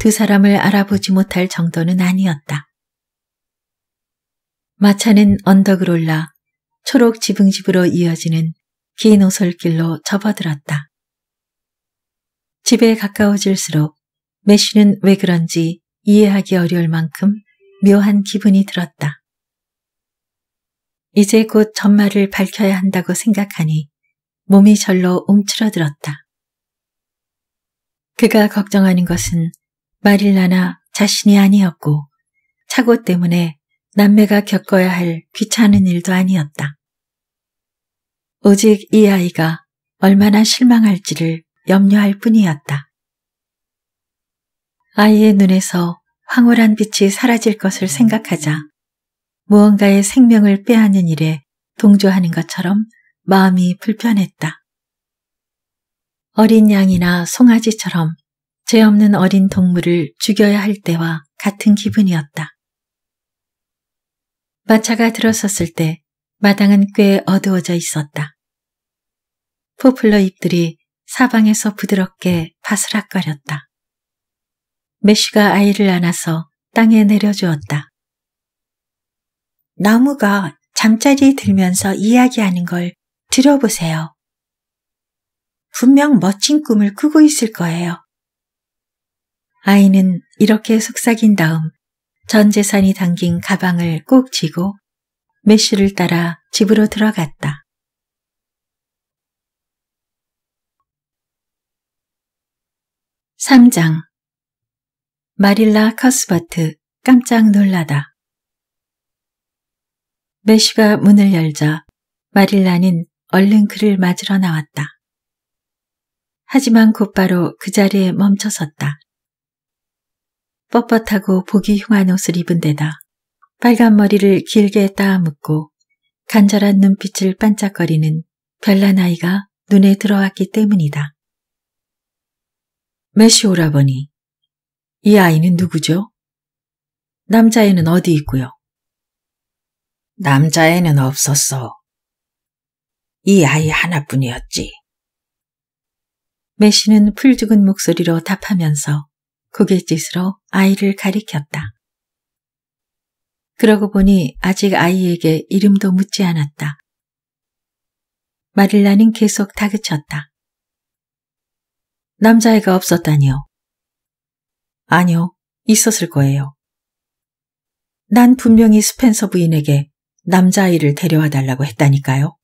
두 사람을 알아보지 못할 정도는 아니었다. 마차는 언덕을 올라 초록 지붕집으로 이어지는 긴 오솔길로 접어들었다. 집에 가까워질수록 메쉬는 왜 그런지 이해하기 어려울 만큼 묘한 기분이 들었다. 이제 곧 전말을 밝혀야 한다고 생각하니 몸이 절로 움츠러들었다. 그가 걱정하는 것은 마릴라나 자신이 아니었고 차고 때문에 남매가 겪어야 할 귀찮은 일도 아니었다. 오직 이 아이가 얼마나 실망할지를 염려할 뿐이었다. 아이의 눈에서 황홀한 빛이 사라질 것을 생각하자 무언가의 생명을 빼앗는 일에 동조하는 것처럼 마음이 불편했다. 어린 양이나 송아지처럼 죄 없는 어린 동물을 죽여야 할 때와 같은 기분이었다. 마차가 들어섰을 때 마당은 꽤 어두워져 있었다. 포플러 잎들이 사방에서 부드럽게 바스락거렸다. 메쉬가 아이를 안아서 땅에 내려주었다. 나무가 잠자리 들면서 이야기하는 걸 들어보세요. 분명 멋진 꿈을 꾸고 있을 거예요. 아이는 이렇게 속삭인 다음 전 재산이 담긴 가방을 꼭 쥐고 메쉬를 따라 집으로 들어갔다. (3장) 마릴라 커스버트 깜짝 놀라다. 메쉬가 문을 열자 마릴라는 얼른 그를 맞으러 나왔다. 하지만 곧바로 그 자리에 멈춰섰다. 뻣뻣하고 보기 흉한 옷을 입은 데다 빨간 머리를 길게 따묻고 간절한 눈빛을 반짝거리는 별난 아이가 눈에 들어왔기 때문이다. 메시 오라버니, 이 아이는 누구죠? 남자애는 어디 있고요? 남자애는 없었어. 이 아이 하나뿐이었지. 메시는 풀죽은 목소리로 답하면서 고갯짓으로 아이를 가리켰다. 그러고 보니 아직 아이에게 이름도 묻지 않았다. 마릴라는 계속 다그쳤다. 남자애가 없었다니요. 아니요, 있었을 거예요. 난 분명히 스펜서 부인에게 남자아이를 데려와 달라고 했다니까요.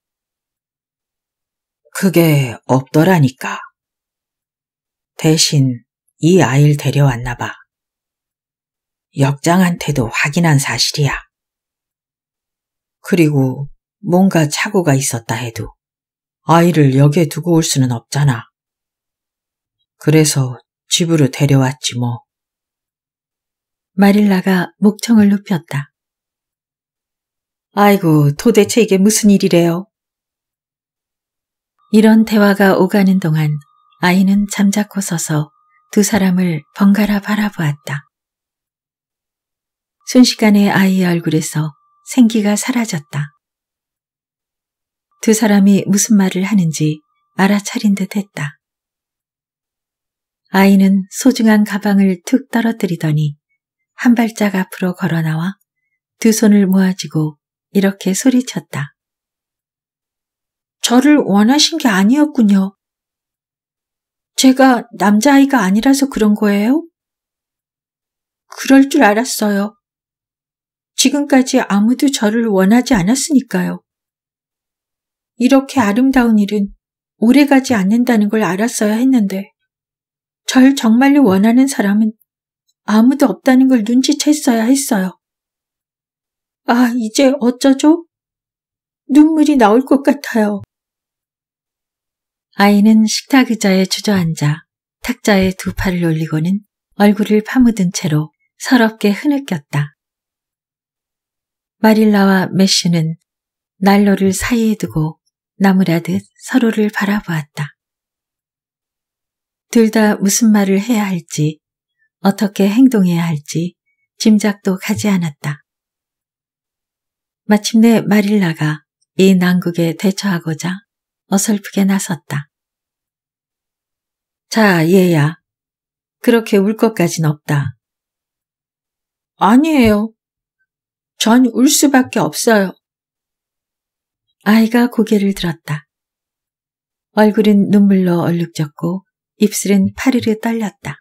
그게 없더라니까. 대신 이 아이를 데려왔나 봐. 역장한테도 확인한 사실이야. 그리고 뭔가 착오가 있었다 해도 아이를 여기에 두고 올 수는 없잖아. 그래서 집으로 데려왔지 뭐. 마릴라가 목청을 높였다. 아이고, 도대체 이게 무슨 일이래요? 이런 대화가 오가는 동안 아이는 잠자코 서서 두 사람을 번갈아 바라보았다. 순식간에 아이의 얼굴에서 생기가 사라졌다. 두 사람이 무슨 말을 하는지 알아차린 듯 했다. 아이는 소중한 가방을 툭 떨어뜨리더니 한 발짝 앞으로 걸어 나와 두 손을 모아지고 이렇게 소리쳤다. 저를 원하신 게 아니었군요. 제가 남자아이가 아니라서 그런 거예요? 그럴 줄 알았어요. 지금까지 아무도 저를 원하지 않았으니까요. 이렇게 아름다운 일은 오래가지 않는다는 걸 알았어야 했는데 절 정말로 원하는 사람은 아무도 없다는 걸 눈치챘어야 했어요. 아, 이제 어쩌죠? 눈물이 나올 것 같아요. 아이는 식탁 의자에 주저앉아 탁자에 두 팔을 올리고는 얼굴을 파묻은 채로 서럽게 흐느꼈다. 마릴라와 메쉬는 난로를 사이에 두고 나무라듯 서로를 바라보았다. 둘 다 무슨 말을 해야 할지, 어떻게 행동해야 할지 짐작도 가지 않았다. 마침내 마릴라가 이 난국에 대처하고자 어설프게 나섰다. 자, 얘야. 그렇게 울 것까진 없다. 아니에요. 전 울 수밖에 없어요. 아이가 고개를 들었다. 얼굴은 눈물로 얼룩졌고 입술은 파르르 떨렸다.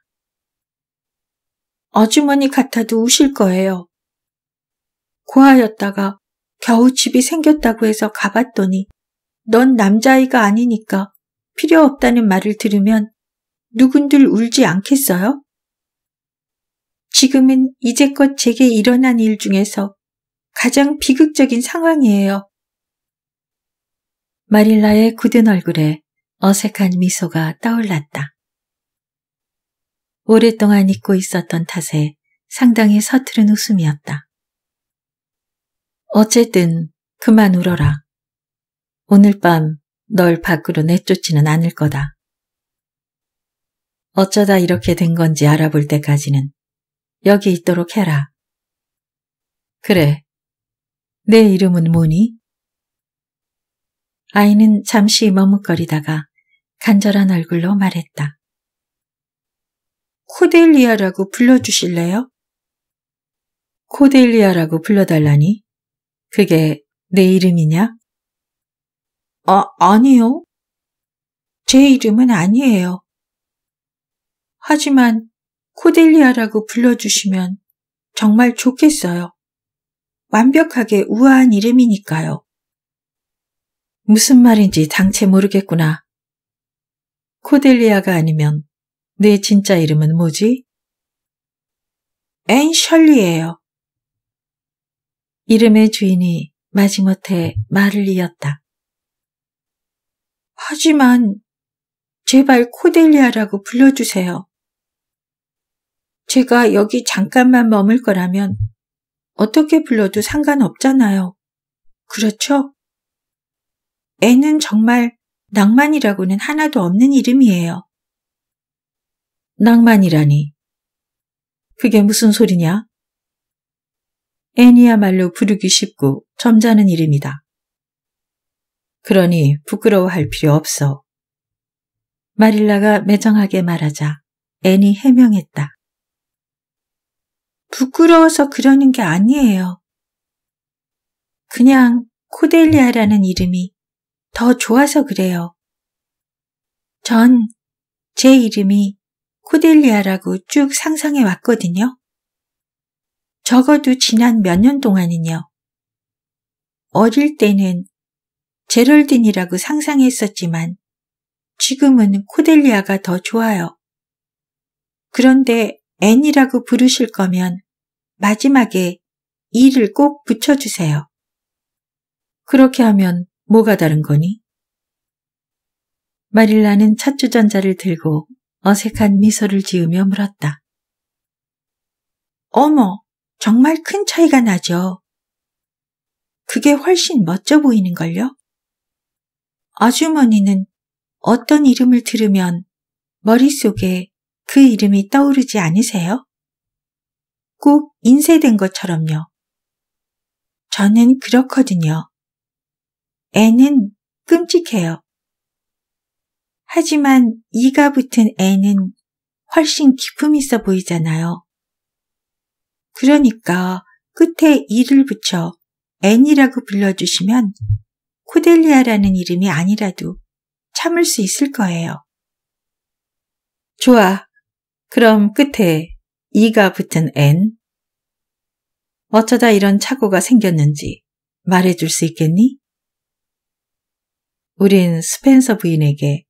어주머니 같아도 우실 거예요. 고아였다가 겨우 집이 생겼다고 해서 가봤더니 넌 남자아이가 아니니까 필요 없다는 말을 들으면 누군들 울지 않겠어요? 지금은 이제껏 제게 일어난 일 중에서 가장 비극적인 상황이에요. 마릴라의 굳은 얼굴에 어색한 미소가 떠올랐다. 오랫동안 잊고 있었던 탓에 상당히 서투른 웃음이었다. 어쨌든 그만 울어라. 오늘 밤 널 밖으로 내쫓지는 않을 거다. 어쩌다 이렇게 된 건지 알아볼 때까지는 여기 있도록 해라. 그래. 내 이름은 뭐니? 아이는 잠시 머뭇거리다가 간절한 얼굴로 말했다. 코델리아라고 불러주실래요? 코델리아라고 불러달라니? 그게 내 이름이냐? 아, 아니요. 제 이름은 아니에요. 하지만 코델리아라고 불러주시면 정말 좋겠어요. 완벽하게 우아한 이름이니까요. 무슨 말인지 당체 모르겠구나. 코델리아가 아니면 내 진짜 이름은 뭐지? 앤 셜리예요. 이름의 주인이 마지못해 말을 이었다. 하지만 제발 코델리아라고 불러주세요. 제가 여기 잠깐만 머물 거라면 어떻게 불러도 상관없잖아요. 그렇죠? 애는 정말 낭만이라고는 하나도 없는 이름이에요. 낭만이라니. 그게 무슨 소리냐? 애니야말로 부르기 쉽고 점잖은 이름이다. 그러니 부끄러워할 필요 없어. 마릴라가 매정하게 말하자 앤이 해명했다. 부끄러워서 그러는 게 아니에요. 그냥 코델리아라는 이름이 더 좋아서 그래요. 전 제 이름이 코델리아라고 쭉 상상해 왔거든요. 적어도 지난 몇 년 동안은요. 어릴 때는 제럴딘이라고 상상했었지만 지금은 코델리아가 더 좋아요. 그런데 앤이라고 부르실 거면 마지막에 이를 꼭 붙여주세요. 그렇게 하면 뭐가 다른 거니? 마릴라는 찻주전자를 들고 어색한 미소를 지으며 물었다. 어머, 정말 큰 차이가 나죠. 그게 훨씬 멋져 보이는걸요? 아주머니는 어떤 이름을 들으면 머릿속에 그 이름이 떠오르지 않으세요? 꼭 인쇄된 것처럼요. 저는 그렇거든요. 애는 끔찍해요. 하지만 이가 붙은 애는 훨씬 기품 있어 보이잖아요. 그러니까 끝에 이를 붙여 N이라고 불러주시면 코델리아라는 이름이 아니라도 참을 수 있을 거예요. 좋아. 그럼 끝에 이가 붙은 N. 어쩌다 이런 착오가 생겼는지 말해줄 수 있겠니? 우린 스펜서 부인에게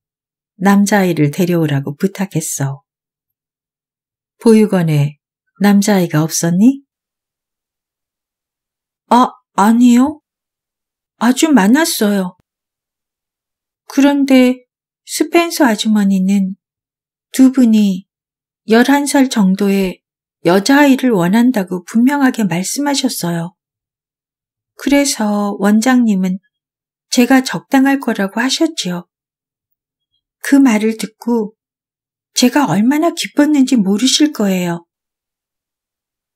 남자아이를 데려오라고 부탁했어. 보육원에 남자아이가 없었니? 아, 아니요. 아주 많았어요. 그런데 스펜서 아주머니는 두 분이 11살 정도의 여자아이를 원한다고 분명하게 말씀하셨어요. 그래서 원장님은 제가 적당할 거라고 하셨지요. 그 말을 듣고 제가 얼마나 기뻤는지 모르실 거예요.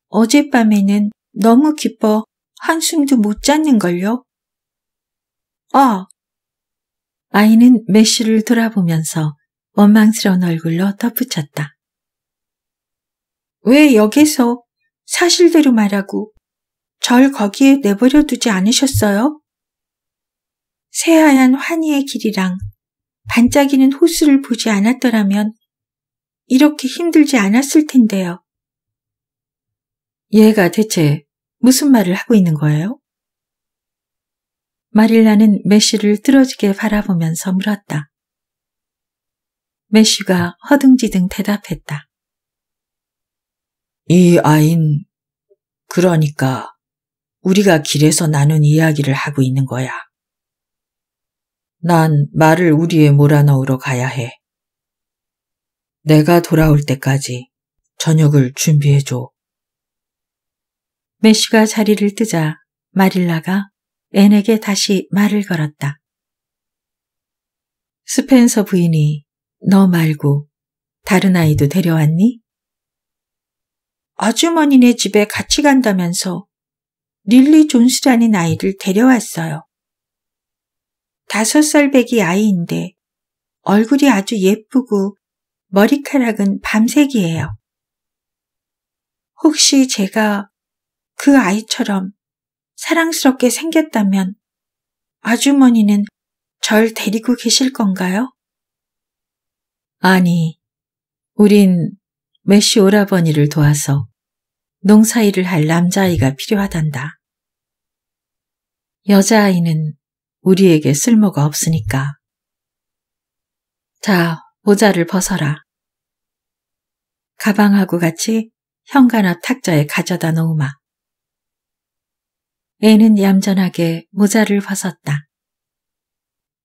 어젯밤에는 너무 기뻐 한숨도 못 잤는걸요. 어! 아이는 메쉬를 돌아보면서 원망스러운 얼굴로 덧붙였다. 왜 여기서 사실대로 말하고 절 거기에 내버려 두지 않으셨어요? 새하얀 환희의 길이랑 반짝이는 호수를 보지 않았더라면 이렇게 힘들지 않았을 텐데요. 얘가 대체 무슨 말을 하고 있는 거예요? 마릴라는 메쉬를 뚫어지게 바라보면서 물었다. 메쉬가 허둥지둥 대답했다. 이 아인, 그러니까 우리가 길에서 나눈 이야기를 하고 있는 거야. 난 말을 우리에 몰아넣으러 가야 해. 내가 돌아올 때까지 저녁을 준비해줘. 메쉬가 자리를 뜨자 마릴라가 앤에게 다시 말을 걸었다. 스펜서 부인이 너 말고 다른 아이도 데려왔니? 아주머니네 집에 같이 간다면서 릴리 존스라는 아이를 데려왔어요. 다섯 살배기 아이인데 얼굴이 아주 예쁘고 머리카락은 밤색이에요. 혹시 제가 그 아이처럼 사랑스럽게 생겼다면 아주머니는 절 데리고 계실 건가요? 아니, 우린 메시 오라버니를 도와서 농사일을 할 남자아이가 필요하단다. 여자아이는 우리에게 쓸모가 없으니까. 자, 모자를 벗어라. 가방하고 같이 현관 앞 탁자에 가져다 놓으마. 애는 얌전하게 모자를 벗었다.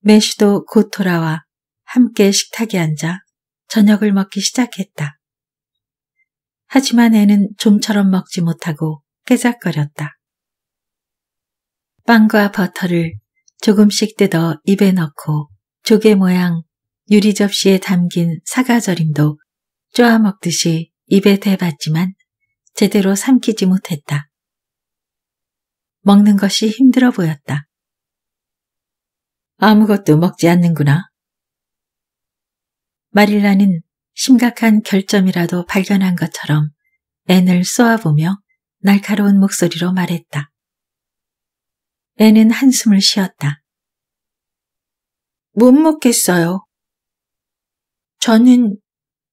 메슈도곧 돌아와 함께 식탁에 앉아 저녁을 먹기 시작했다. 하지만 애는 좀처럼 먹지 못하고 깨작거렸다. 빵과 버터를 조금씩 뜯어 입에 넣고 조개 모양 유리 접시에 담긴 사과절임도 쪼아먹듯이 입에 대봤지만 제대로 삼키지 못했다. 먹는 것이 힘들어 보였다. 아무것도 먹지 않는구나. 마릴라는 심각한 결점이라도 발견한 것처럼 앤을 쏘아보며 날카로운 목소리로 말했다. 앤은 한숨을 쉬었다. 못 먹겠어요. 저는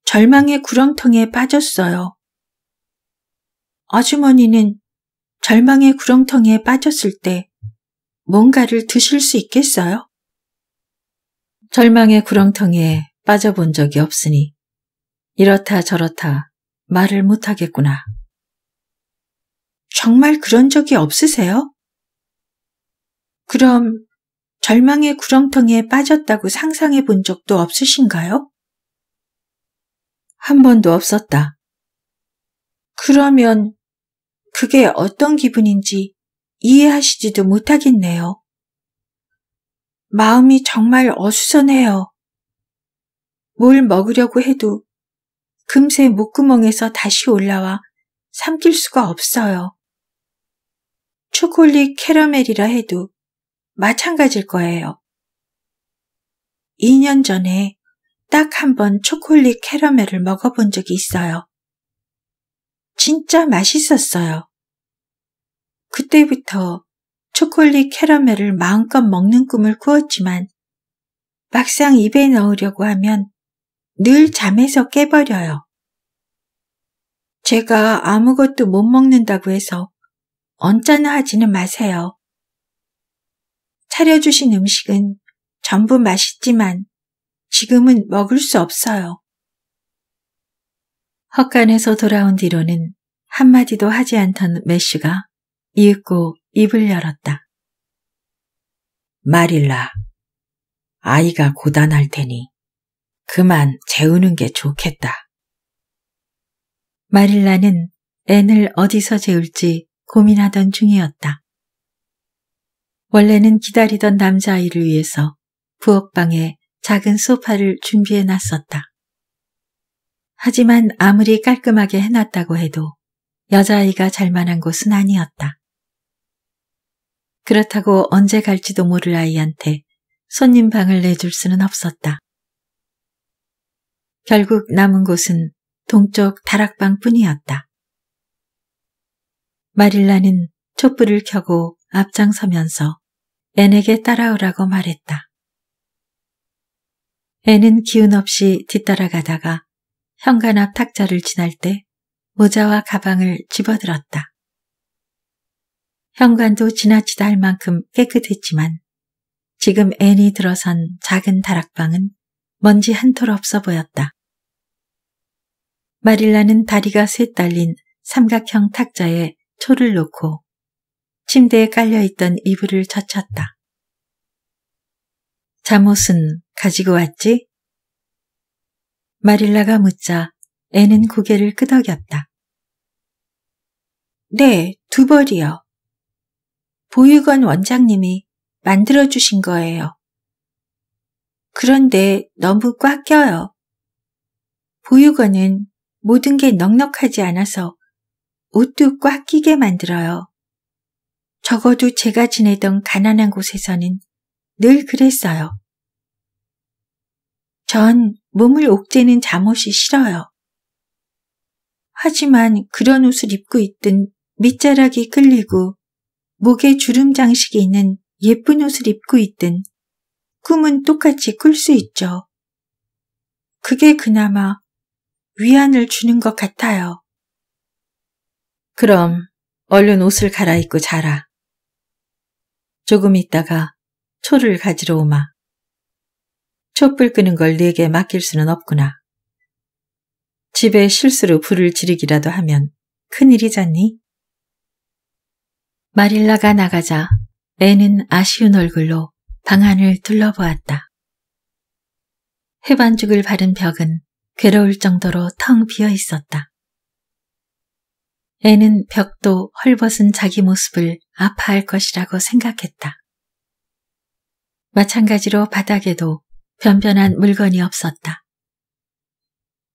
절망의 구렁텅에 빠졌어요. 아주머니는 절망의 구렁텅이에 빠졌을 때 뭔가를 드실 수 있겠어요? 절망의 구렁텅이에 빠져본 적이 없으니 이렇다 저렇다 말을 못하겠구나. 정말 그런 적이 없으세요? 그럼 절망의 구렁텅이에 빠졌다고 상상해 본 적도 없으신가요? 한 번도 없었다. 그러면 그게 어떤 기분인지 이해하시지도 못하겠네요. 마음이 정말 어수선해요. 뭘 먹으려고 해도 금세 목구멍에서 다시 올라와 삼킬 수가 없어요. 초콜릿 캐러멜이라 해도 마찬가지일 거예요. 2년 전에 딱 한 번 초콜릿 캐러멜을 먹어본 적이 있어요. 진짜 맛있었어요. 그때부터 초콜릿 캐러멜을 마음껏 먹는 꿈을 꾸었지만 막상 입에 넣으려고 하면 늘 잠에서 깨버려요. 제가 아무것도 못 먹는다고 해서 언짢아 하지는 마세요. 차려주신 음식은 전부 맛있지만 지금은 먹을 수 없어요. 헛간에서 돌아온 뒤로는 한마디도 하지 않던 메슈가 이윽고 입을 열었다. 마릴라, 아이가 고단할 테니 그만 재우는 게 좋겠다. 마릴라는 앤을 어디서 재울지 고민하던 중이었다. 원래는 기다리던 남자아이를 위해서 부엌방에 작은 소파를 준비해 놨었다. 하지만 아무리 깔끔하게 해놨다고 해도 여자아이가 잘만한 곳은 아니었다. 그렇다고 언제 갈지도 모를 아이한테 손님 방을 내줄 수는 없었다. 결국 남은 곳은 동쪽 다락방 뿐이었다. 마릴라는 촛불을 켜고 앞장서면서 앤에게 따라오라고 말했다. 앤은 기운 없이 뒤따라가다가 현관 앞 탁자를 지날 때 모자와 가방을 집어들었다. 현관도 지나치다 할 만큼 깨끗했지만 지금 앤이 들어선 작은 다락방은 먼지 한 톨 없어 보였다. 마릴라는 다리가 쇠 딸린 삼각형 탁자에 초를 놓고 침대에 깔려있던 이불을 젖혔다. 잠옷은 가지고 왔지? 마릴라가 묻자 애는 고개를 끄덕였다. 네, 두 벌이요. 보육원 원장님이 만들어주신 거예요. 그런데 너무 꽉 껴요. 보육원은 모든 게 넉넉하지 않아서 옷도 꽉 끼게 만들어요. 적어도 제가 지내던 가난한 곳에서는 늘 그랬어요. 전 몸을 옥죄는 잠옷이 싫어요. 하지만 그런 옷을 입고 있든 밑자락이 끌리고 목에 주름 장식이 있는 예쁜 옷을 입고 있든 꿈은 똑같이 꿀 수 있죠. 그게 그나마 위안을 주는 것 같아요. 그럼 얼른 옷을 갈아입고 자라. 조금 있다가 초를 가지러 오마. 촛불 끄는 걸 네게 맡길 수는 없구나. 집에 실수로 불을 지르기라도 하면 큰일이잖니? 마릴라가 나가자 애는 아쉬운 얼굴로 방 안을 둘러보았다. 해반죽을 바른 벽은 괴로울 정도로 텅 비어 있었다. 애는 벽도 헐벗은 자기 모습을 아파할 것이라고 생각했다. 마찬가지로 바닥에도 변변한 물건이 없었다.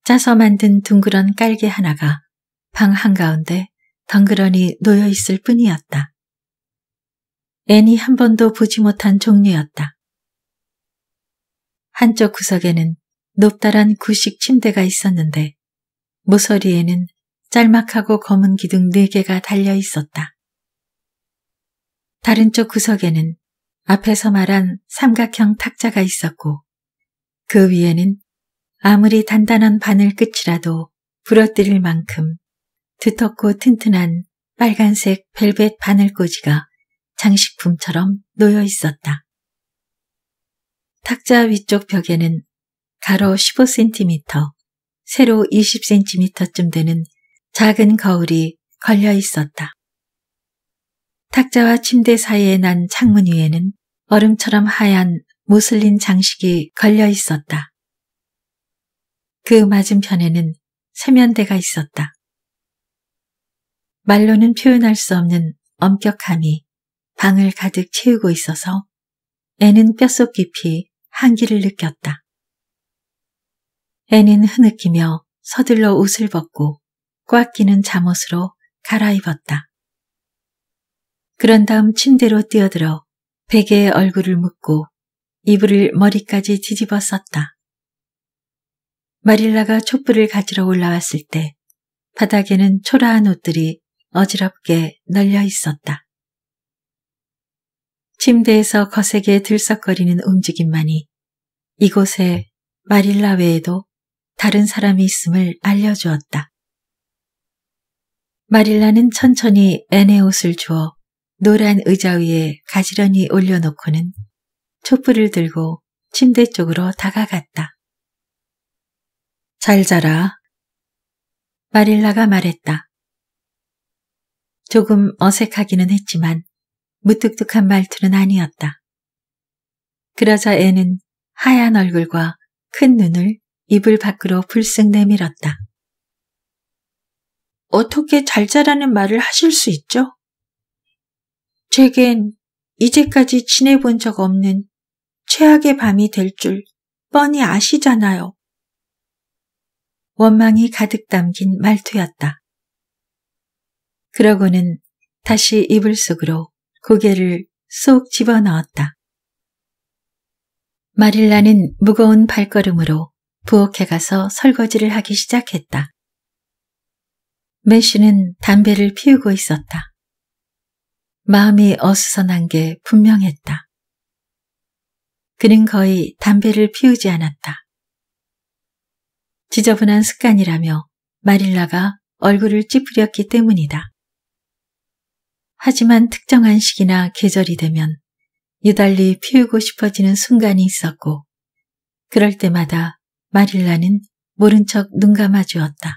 짜서 만든 둥그런 깔개 하나가 방 한가운데 덩그러니 놓여 있을 뿐이었다. 애니 한 번도 보지 못한 종류였다. 한쪽 구석에는 높다란 구식 침대가 있었는데 모서리에는 짤막하고 검은 기둥 네개가 달려 있었다. 다른 쪽 구석에는 앞에서 말한 삼각형 탁자가 있었고 그 위에는 아무리 단단한 바늘 끝이라도 부러뜨릴 만큼 두텁고 튼튼한 빨간색 벨벳 바늘꽂이가 장식품처럼 놓여 있었다. 탁자 위쪽 벽에는 가로 15cm, 세로 20cm쯤 되는 작은 거울이 걸려 있었다. 탁자와 침대 사이에 난 창문 위에는 얼음처럼 하얀 무슬린 장식이 걸려 있었다. 그 맞은편에는 세면대가 있었다. 말로는 표현할 수 없는 엄격함이 방을 가득 채우고 있어서 애는 뼛속 깊이 한기를 느꼈다. 애는 흐느끼며 서둘러 옷을 벗고 꽉 끼는 잠옷으로 갈아입었다. 그런 다음 침대로 뛰어들어 베개에 얼굴을 묻고 이불을 머리까지 뒤집어 썼다. 마릴라가 촛불을 가지러 올라왔을 때 바닥에는 초라한 옷들이 어지럽게 널려 있었다. 침대에서 거세게 들썩거리는 움직임만이 이곳에 마릴라 외에도 다른 사람이 있음을 알려주었다. 마릴라는 천천히 애네 옷을 주어 노란 의자 위에 가지런히 올려놓고는 촛불을 들고 침대 쪽으로 다가갔다. 잘 자라. 마릴라가 말했다. 조금 어색하기는 했지만 무뚝뚝한 말투는 아니었다. 그러자 애는 하얀 얼굴과 큰 눈을 이불 밖으로 불쑥 내밀었다. 어떻게 잘 자라는 말을 하실 수 있죠? 제겐 이제까지 지내본 적 없는 최악의 밤이 될 줄 뻔히 아시잖아요. 원망이 가득 담긴 말투였다. 그러고는 다시 이불 속으로 고개를 쏙 집어넣었다. 마릴라는 무거운 발걸음으로 부엌에 가서 설거지를 하기 시작했다. 메시는 담배를 피우고 있었다. 마음이 어수선한 게 분명했다. 그는 거의 담배를 피우지 않았다. 지저분한 습관이라며 마릴라가 얼굴을 찌푸렸기 때문이다. 하지만 특정한 시기나 계절이 되면 유달리 피우고 싶어지는 순간이 있었고 그럴 때마다 마릴라는 모른 척 눈 감아 주었다.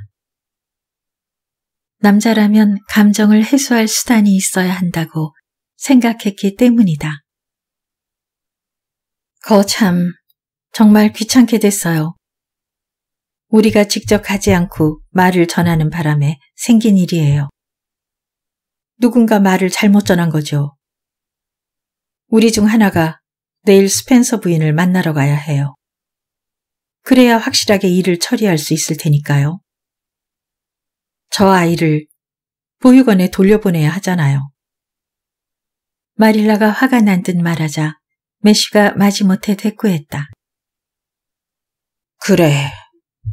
남자라면 감정을 해소할 수단이 있어야 한다고 생각했기 때문이다. 거참, 정말 귀찮게 됐어요. 우리가 직접 가지 않고 말을 전하는 바람에 생긴 일이에요. 누군가 말을 잘못 전한 거죠. 우리 중 하나가 내일 스펜서 부인을 만나러 가야 해요. 그래야 확실하게 일을 처리할 수 있을 테니까요. 저 아이를 보육원에 돌려보내야 하잖아요. 마릴라가 화가 난 듯 말하자 메시가 마지못해 대꾸했다. 그래,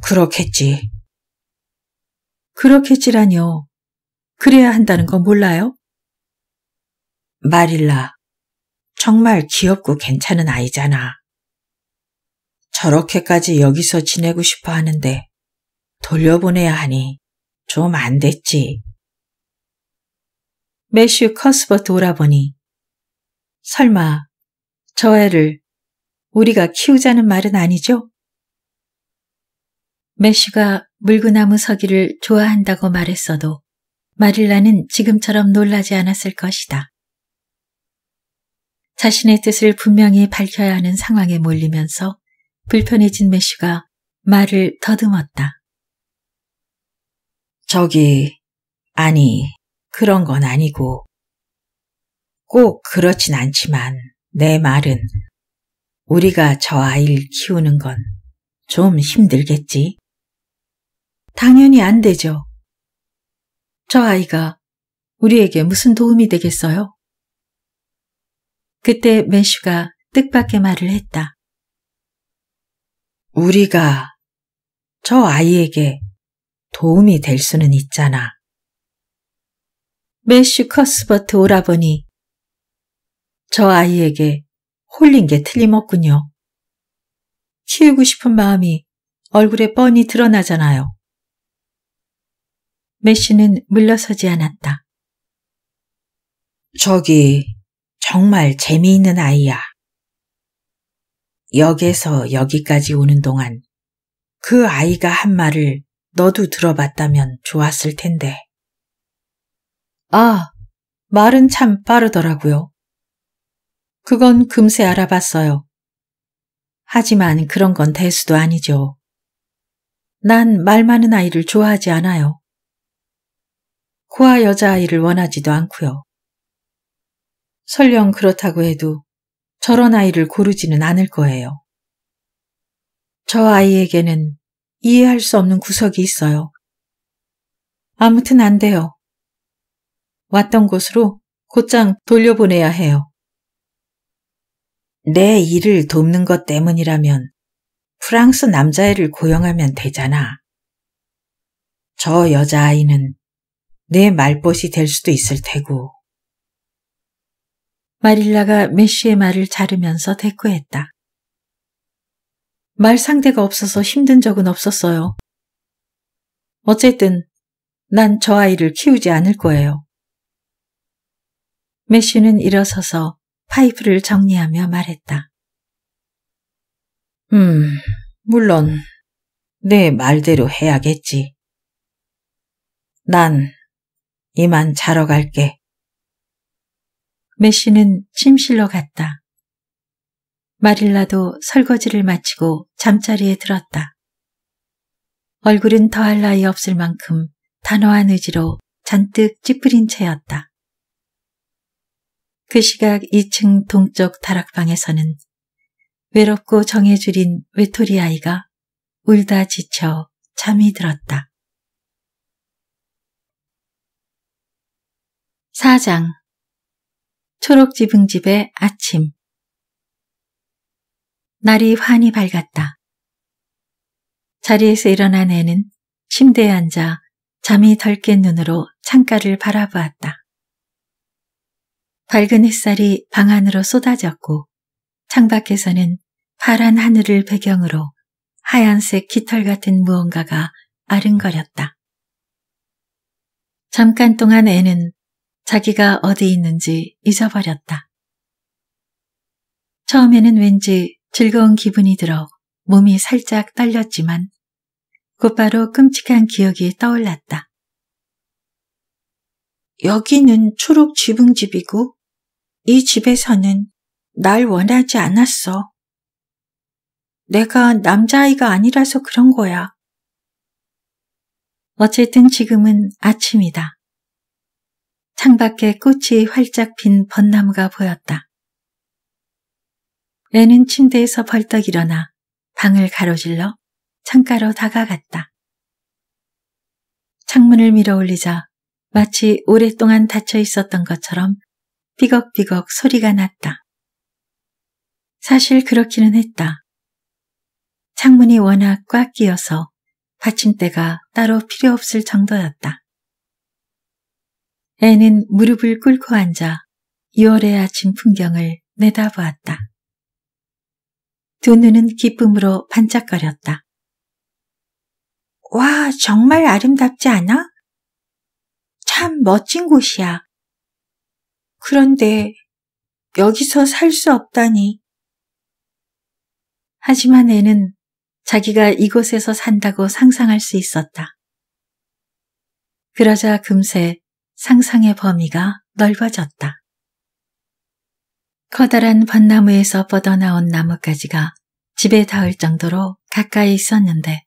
그렇겠지. 그렇겠지라뇨. 그래야 한다는 거 몰라요? 마릴라, 정말 귀엽고 괜찮은 아이잖아. 저렇게까지 여기서 지내고 싶어 하는데 돌려보내야 하니 좀 안 됐지. 메슈 커스버 트오라보니 설마 저 애를 우리가 키우자는 말은 아니죠? 메쉬가 물구나무 서기를 좋아한다고 말했어도 마릴라는 지금처럼 놀라지 않았을 것이다. 자신의 뜻을 분명히 밝혀야 하는 상황에 몰리면서 불편해진 메쉬가 말을 더듬었다. 저기, 아니, 그런 건 아니고, 꼭 그렇진 않지만, 내 말은 우리가 저 아이를 키우는 건 좀 힘들겠지? 당연히 안 되죠. 저 아이가 우리에게 무슨 도움이 되겠어요? 그때 매슈가 뜻밖의 말을 했다. 우리가 저 아이에게 도움이 될 수는 있잖아. 매슈 커스버트 오라버니 저 아이에게 홀린 게 틀림없군요. 키우고 싶은 마음이 얼굴에 뻔히 드러나잖아요. 메시는 물러서지 않았다. 저기 정말 재미있는 아이야. 역에서 여기까지 오는 동안 그 아이가 한 말을 너도 들어봤다면 좋았을 텐데. 아, 말은 참 빠르더라고요. 그건 금세 알아봤어요. 하지만 그런 건 대수도 아니죠. 난 말 많은 아이를 좋아하지 않아요. 고아 여자아이를 원하지도 않고요. 설령 그렇다고 해도 저런 아이를 고르지는 않을 거예요. 저 아이에게는 이해할 수 없는 구석이 있어요. 아무튼 안 돼요. 왔던 곳으로 곧장 돌려보내야 해요. 내 일을 돕는 것 때문이라면 프랑스 남자애를 고용하면 되잖아. 저 여자아이는 내 말벗이 될 수도 있을 테고. 마릴라가 메쉬의 말을 자르면서 대꾸했다. 말 상대가 없어서 힘든 적은 없었어요. 어쨌든 난 저 아이를 키우지 않을 거예요. 메쉬는 일어서서 파이프를 정리하며 말했다. 음, 물론 내 말대로 해야겠지. 난 이만 자러 갈게. 메시는 침실로 갔다. 마릴라도 설거지를 마치고 잠자리에 들었다. 얼굴은 더할 나위 없을 만큼 단호한 의지로 잔뜩 찌푸린 채였다. 그 시각 2층 동쪽 다락방에서는 외롭고 정해줄인 외톨이 아이가 울다 지쳐 잠이 들었다. 4장 초록지붕집의 아침 날이 환히 밝았다. 자리에서 일어난 애는 침대에 앉아 잠이 덜 깬 눈으로 창가를 바라보았다. 밝은 햇살이 방 안으로 쏟아졌고 창밖에서는 파란 하늘을 배경으로 하얀색 깃털 같은 무언가가 아른거렸다. 잠깐 동안 애는 자기가 어디 있는지 잊어버렸다. 처음에는 왠지 즐거운 기분이 들어 몸이 살짝 떨렸지만 곧바로 끔찍한 기억이 떠올랐다. 여기는 초록 지붕집이고 이 집에서는 날 원하지 않았어. 내가 남자아이가 아니라서 그런 거야. 어쨌든 지금은 아침이다. 창밖에 꽃이 활짝 핀 벚나무가 보였다. 애는 침대에서 벌떡 일어나 방을 가로질러 창가로 다가갔다. 창문을 밀어 올리자 마치 오랫동안 닫혀 있었던 것처럼 삐걱삐걱 소리가 났다. 사실 그렇기는 했다. 창문이 워낙 꽉 끼어서 받침대가 따로 필요 없을 정도였다. 애는 무릎을 꿇고 앉아 6월의 아침 풍경을 내다보았다. 두 눈은 기쁨으로 반짝거렸다. 와, 정말 아름답지 않아? 참 멋진 곳이야. 그런데 여기서 살 수 없다니. 하지만 애는 자기가 이곳에서 산다고 상상할 수 있었다. 그러자 금세 상상의 범위가 넓어졌다. 커다란 벚나무에서 뻗어나온 나뭇가지가 집에 닿을 정도로 가까이 있었는데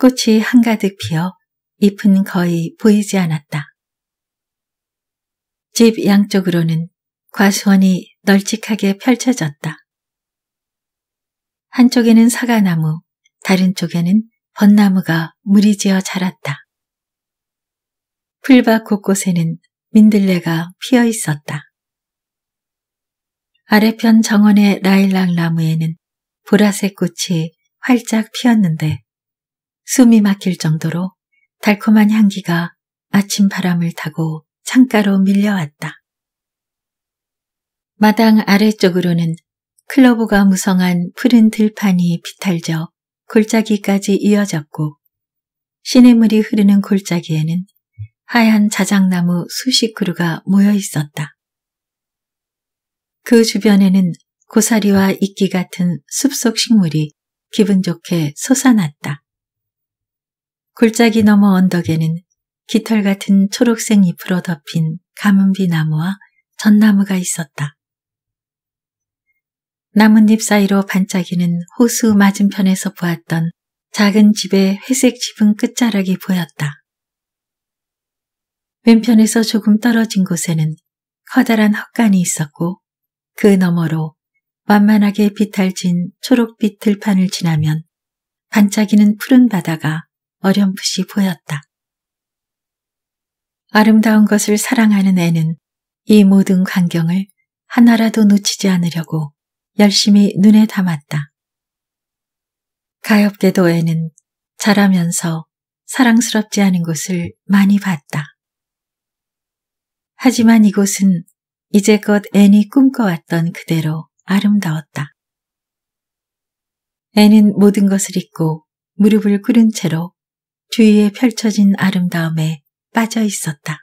꽃이 한가득 피어 잎은 거의 보이지 않았다. 집 양쪽으로는 과수원이 널찍하게 펼쳐졌다. 한쪽에는 사과나무, 다른 쪽에는 벚나무가 무리지어 자랐다. 풀밭 곳곳에는 민들레가 피어 있었다. 아래편 정원의 라일락 나무에는 보라색 꽃이 활짝 피었는데 숨이 막힐 정도로 달콤한 향기가 아침 바람을 타고 창가로 밀려왔다. 마당 아래쪽으로는 클러브가 무성한 푸른 들판이 비탈져 골짜기까지 이어졌고 시냇물이 흐르는 골짜기에는 하얀 자작나무 수십 그루가 모여 있었다. 그 주변에는 고사리와 이끼 같은 숲속 식물이 기분 좋게 솟아났다. 골짜기 너머 언덕에는 깃털 같은 초록색 잎으로 덮인 가문비 나무와 전나무가 있었다. 나뭇잎 사이로 반짝이는 호수 맞은편에서 보았던 작은 집의 회색 지붕 끝자락이 보였다. 왼편에서 조금 떨어진 곳에는 커다란 헛간이 있었고 그 너머로 완만하게 비탈진 초록빛 들판을 지나면 반짝이는 푸른 바다가 어렴풋이 보였다. 아름다운 것을 사랑하는 애는 이 모든 광경을 하나라도 놓치지 않으려고 열심히 눈에 담았다. 가엾게도 애는 자라면서 사랑스럽지 않은 곳을 많이 봤다. 하지만 이곳은 이제껏 앤이 꿈꿔왔던 그대로 아름다웠다. 앤은 모든 것을 잊고 무릎을 꿇은 채로 주위에 펼쳐진 아름다움에 빠져 있었다.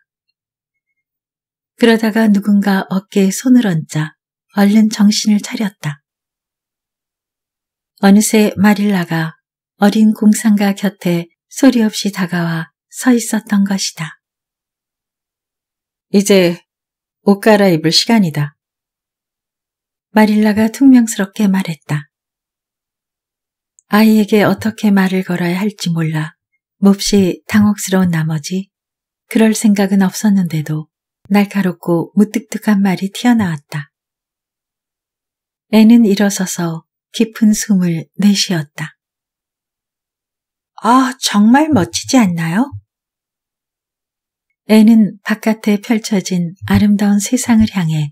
그러다가 누군가 어깨에 손을 얹자 얼른 정신을 차렸다. 어느새 마릴라가 어린 공상가 곁에 소리 없이 다가와 서 있었던 것이다. 이제 옷 갈아입을 시간이다. 마릴라가 퉁명스럽게 말했다. 아이에게 어떻게 말을 걸어야 할지 몰라 몹시 당혹스러운 나머지 그럴 생각은 없었는데도 날카롭고 무뚝뚝한 말이 튀어나왔다. 애는 일어서서 깊은 숨을 내쉬었다. 아, 정말 멋지지 않나요? 애는 바깥에 펼쳐진 아름다운 세상을 향해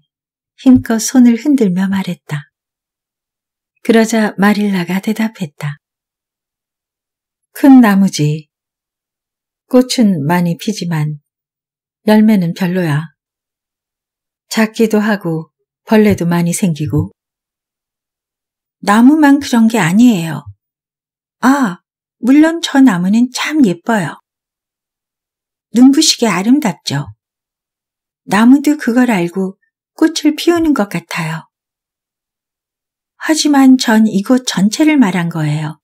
힘껏 손을 흔들며 말했다. 그러자 마릴라가 대답했다. 큰 나무지 꽃은 많이 피지만 열매는 별로야. 작기도 하고 벌레도 많이 생기고. 나무만 그런 게 아니에요. 아, 물론 저 나무는 참 예뻐요. 눈부시게 아름답죠. 나무도 그걸 알고 꽃을 피우는 것 같아요. 하지만 전 이곳 전체를 말한 거예요.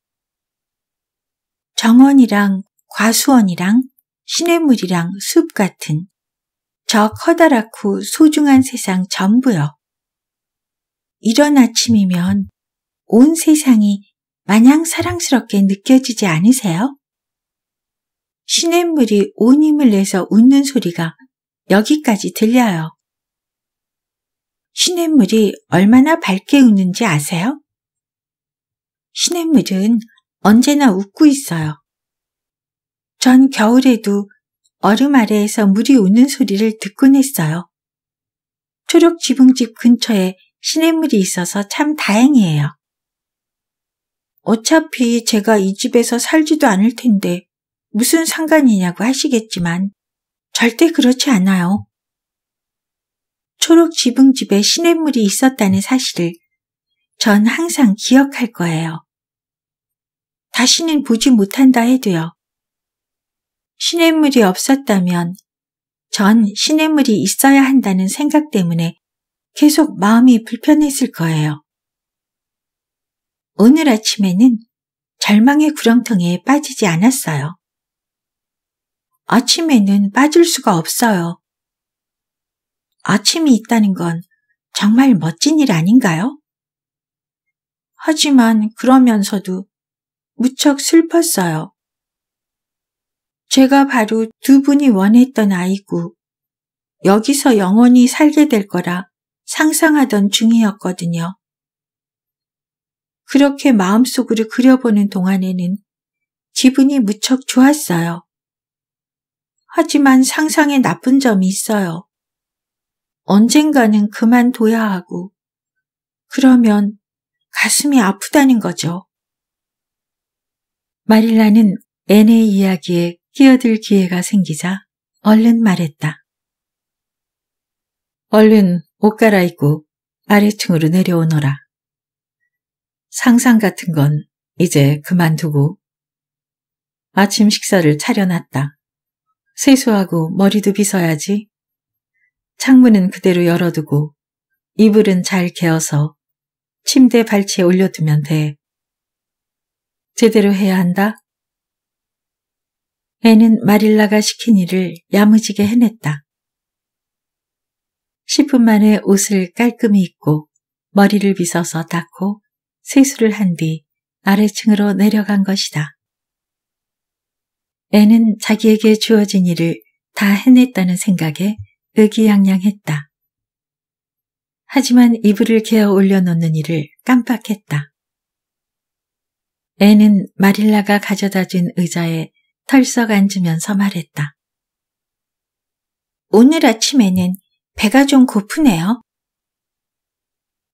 정원이랑 과수원이랑 시냇물이랑 숲 같은 저 커다랗고 소중한 세상 전부요. 이런 아침이면 온 세상이 마냥 사랑스럽게 느껴지지 않으세요? 시냇물이 온 힘을 내서 웃는 소리가 여기까지 들려요. 시냇물이 얼마나 밝게 웃는지 아세요? 시냇물은 언제나 웃고 있어요. 전 겨울에도 얼음 아래에서 물이 우는 소리를 듣곤 했어요. 초록 지붕집 근처에 시냇물이 있어서 참 다행이에요. 어차피 제가 이 집에서 살지도 않을 텐데 무슨 상관이냐고 하시겠지만 절대 그렇지 않아요. 초록 지붕집에 시냇물이 있었다는 사실을 전 항상 기억할 거예요. 다시는 보지 못한다 해도요. 시냇물이 없었다면 전 시냇물이 있어야 한다는 생각 때문에 계속 마음이 불편했을 거예요. 오늘 아침에는 절망의 구렁텅이에 빠지지 않았어요. 아침에는 빠질 수가 없어요. 아침이 있다는 건 정말 멋진 일 아닌가요? 하지만 그러면서도 무척 슬펐어요. 제가 바로 두 분이 원했던 아이고 여기서 영원히 살게 될 거라 상상하던 중이었거든요. 그렇게 마음속으로 그려보는 동안에는 기분이 무척 좋았어요. 하지만 상상에 나쁜 점이 있어요. 언젠가는 그만둬야 하고 그러면 가슴이 아프다는 거죠. 마릴라는 애네 이야기에 끼어들 기회가 생기자 얼른 말했다. 얼른 옷 갈아입고 아래층으로 내려오너라. 상상 같은 건 이제 그만두고 아침 식사를 차려놨다. 세수하고 머리도 빗어야지. 창문은 그대로 열어두고 이불은 잘 개어서 침대 발치에 올려두면 돼. 제대로 해야 한다? 애는 마릴라가 시킨 일을 야무지게 해냈다. 10분 만에 옷을 깔끔히 입고 머리를 빗어서 닦고 세수를 한 뒤 아래층으로 내려간 것이다. 애는 자기에게 주어진 일을 다 해냈다는 생각에 의기양양했다. 하지만 이불을 개어 올려놓는 일을 깜빡했다. 애는 마릴라가 가져다 준 의자에 털썩 앉으면서 말했다. 오늘 아침에는 배가 좀 고프네요.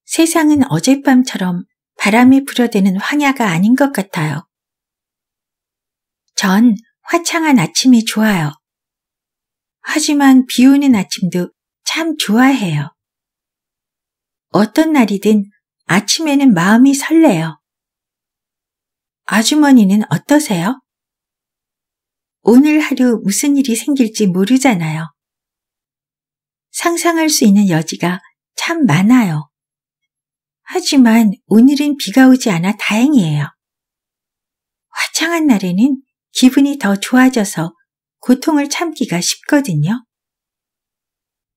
세상은 어젯밤처럼 바람이 불어대는 황야가 아닌 것 같아요. 전 화창한 아침이 좋아요. 하지만 비 오는 아침도 참 좋아해요. 어떤 날이든 아침에는 마음이 설레요. 아주머니는 어떠세요? 오늘 하루 무슨 일이 생길지 모르잖아요. 상상할 수 있는 여지가 참 많아요. 하지만 오늘은 비가 오지 않아 다행이에요. 화창한 날에는 기분이 더 좋아져서 고통을 참기가 쉽거든요.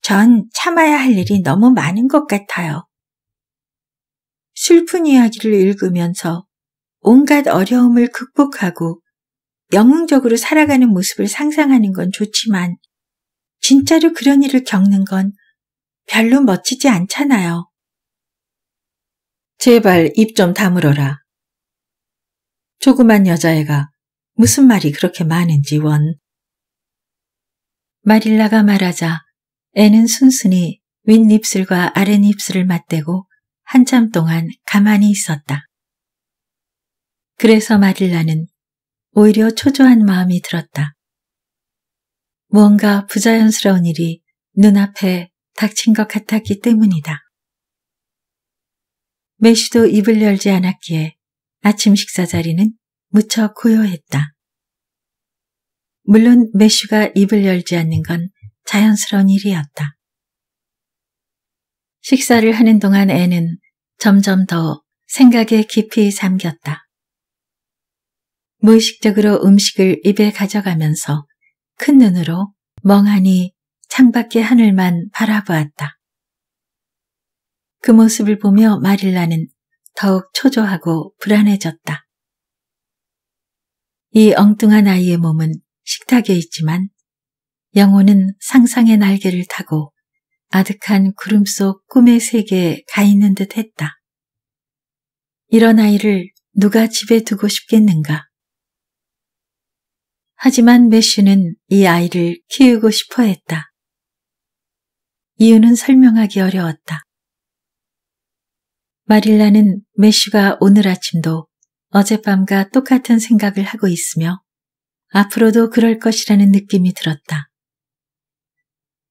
전 참아야 할 일이 너무 많은 것 같아요. 슬픈 이야기를 읽으면서 온갖 어려움을 극복하고 영웅적으로 살아가는 모습을 상상하는 건 좋지만 진짜로 그런 일을 겪는 건 별로 멋지지 않잖아요. 제발 입 좀 다물어라. 조그만 여자애가 무슨 말이 그렇게 많은지 원. 마릴라가 말하자 애는 순순히 윗입술과 아랫입술을 맞대고 한참 동안 가만히 있었다. 그래서 마릴라는 오히려 초조한 마음이 들었다. 무언가 부자연스러운 일이 눈앞에 닥친 것 같았기 때문이다. 메시도 입을 열지 않았기에 아침 식사 자리는 무척 고요했다. 물론 메슈가 입을 열지 않는 건 자연스러운 일이었다. 식사를 하는 동안 애는 점점 더 생각에 깊이 잠겼다. 무의식적으로 음식을 입에 가져가면서 큰 눈으로 멍하니 창밖의 하늘만 바라보았다. 그 모습을 보며 마릴라는 더욱 초조하고 불안해졌다. 이 엉뚱한 아이의 몸은 식탁에 있지만 영혼은 상상의 날개를 타고 아득한 구름 속 꿈의 세계에 가 있는 듯 했다. 이런 아이를 누가 집에 두고 싶겠는가? 하지만 메슈는 이 아이를 키우고 싶어 했다. 이유는 설명하기 어려웠다. 마릴라는 메슈가 오늘 아침도 어젯밤과 똑같은 생각을 하고 있으며 앞으로도 그럴 것이라는 느낌이 들었다.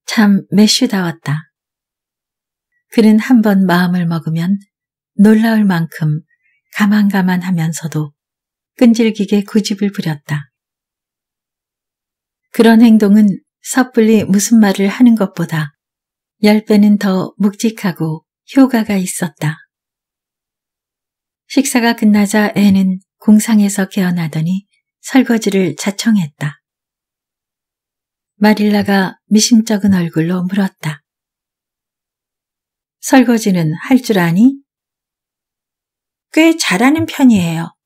참 메슈다웠다. 그는 한 번 마음을 먹으면 놀라울 만큼 가만가만 하면서도 끈질기게 고집을 부렸다. 그런 행동은 섣불리 무슨 말을 하는 것보다 열 배는 더 묵직하고 효과가 있었다. 식사가 끝나자 애는 공상에서 깨어나더니 설거지를 자청했다. 마릴라가 미심쩍은 얼굴로 물었다. 설거지는 할 줄 아니? 꽤 잘하는 편이에요.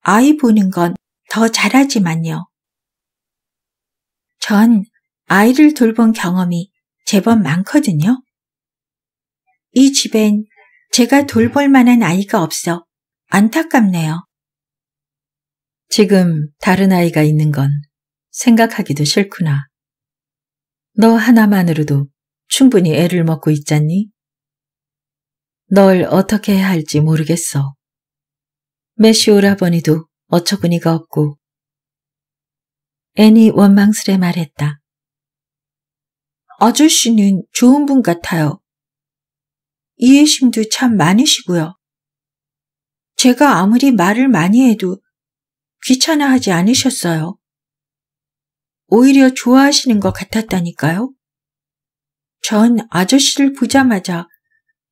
아이 보는 건 더 잘하지만요. 전 아이를 돌본 경험이 제법 많거든요. 이 집엔 제가 돌볼 만한 아이가 없어 안타깝네요. 지금 다른 아이가 있는 건 생각하기도 싫구나. 너 하나만으로도 충분히 애를 먹고 있잖니? 널 어떻게 해야 할지 모르겠어. 메시오라버니도 어처구니가 없고 앤이 원망스레 말했다. 아저씨는 좋은 분 같아요. 이해심도 참 많으시고요. 제가 아무리 말을 많이 해도 귀찮아하지 않으셨어요. 오히려 좋아하시는 것 같았다니까요. 전 아저씨를 보자마자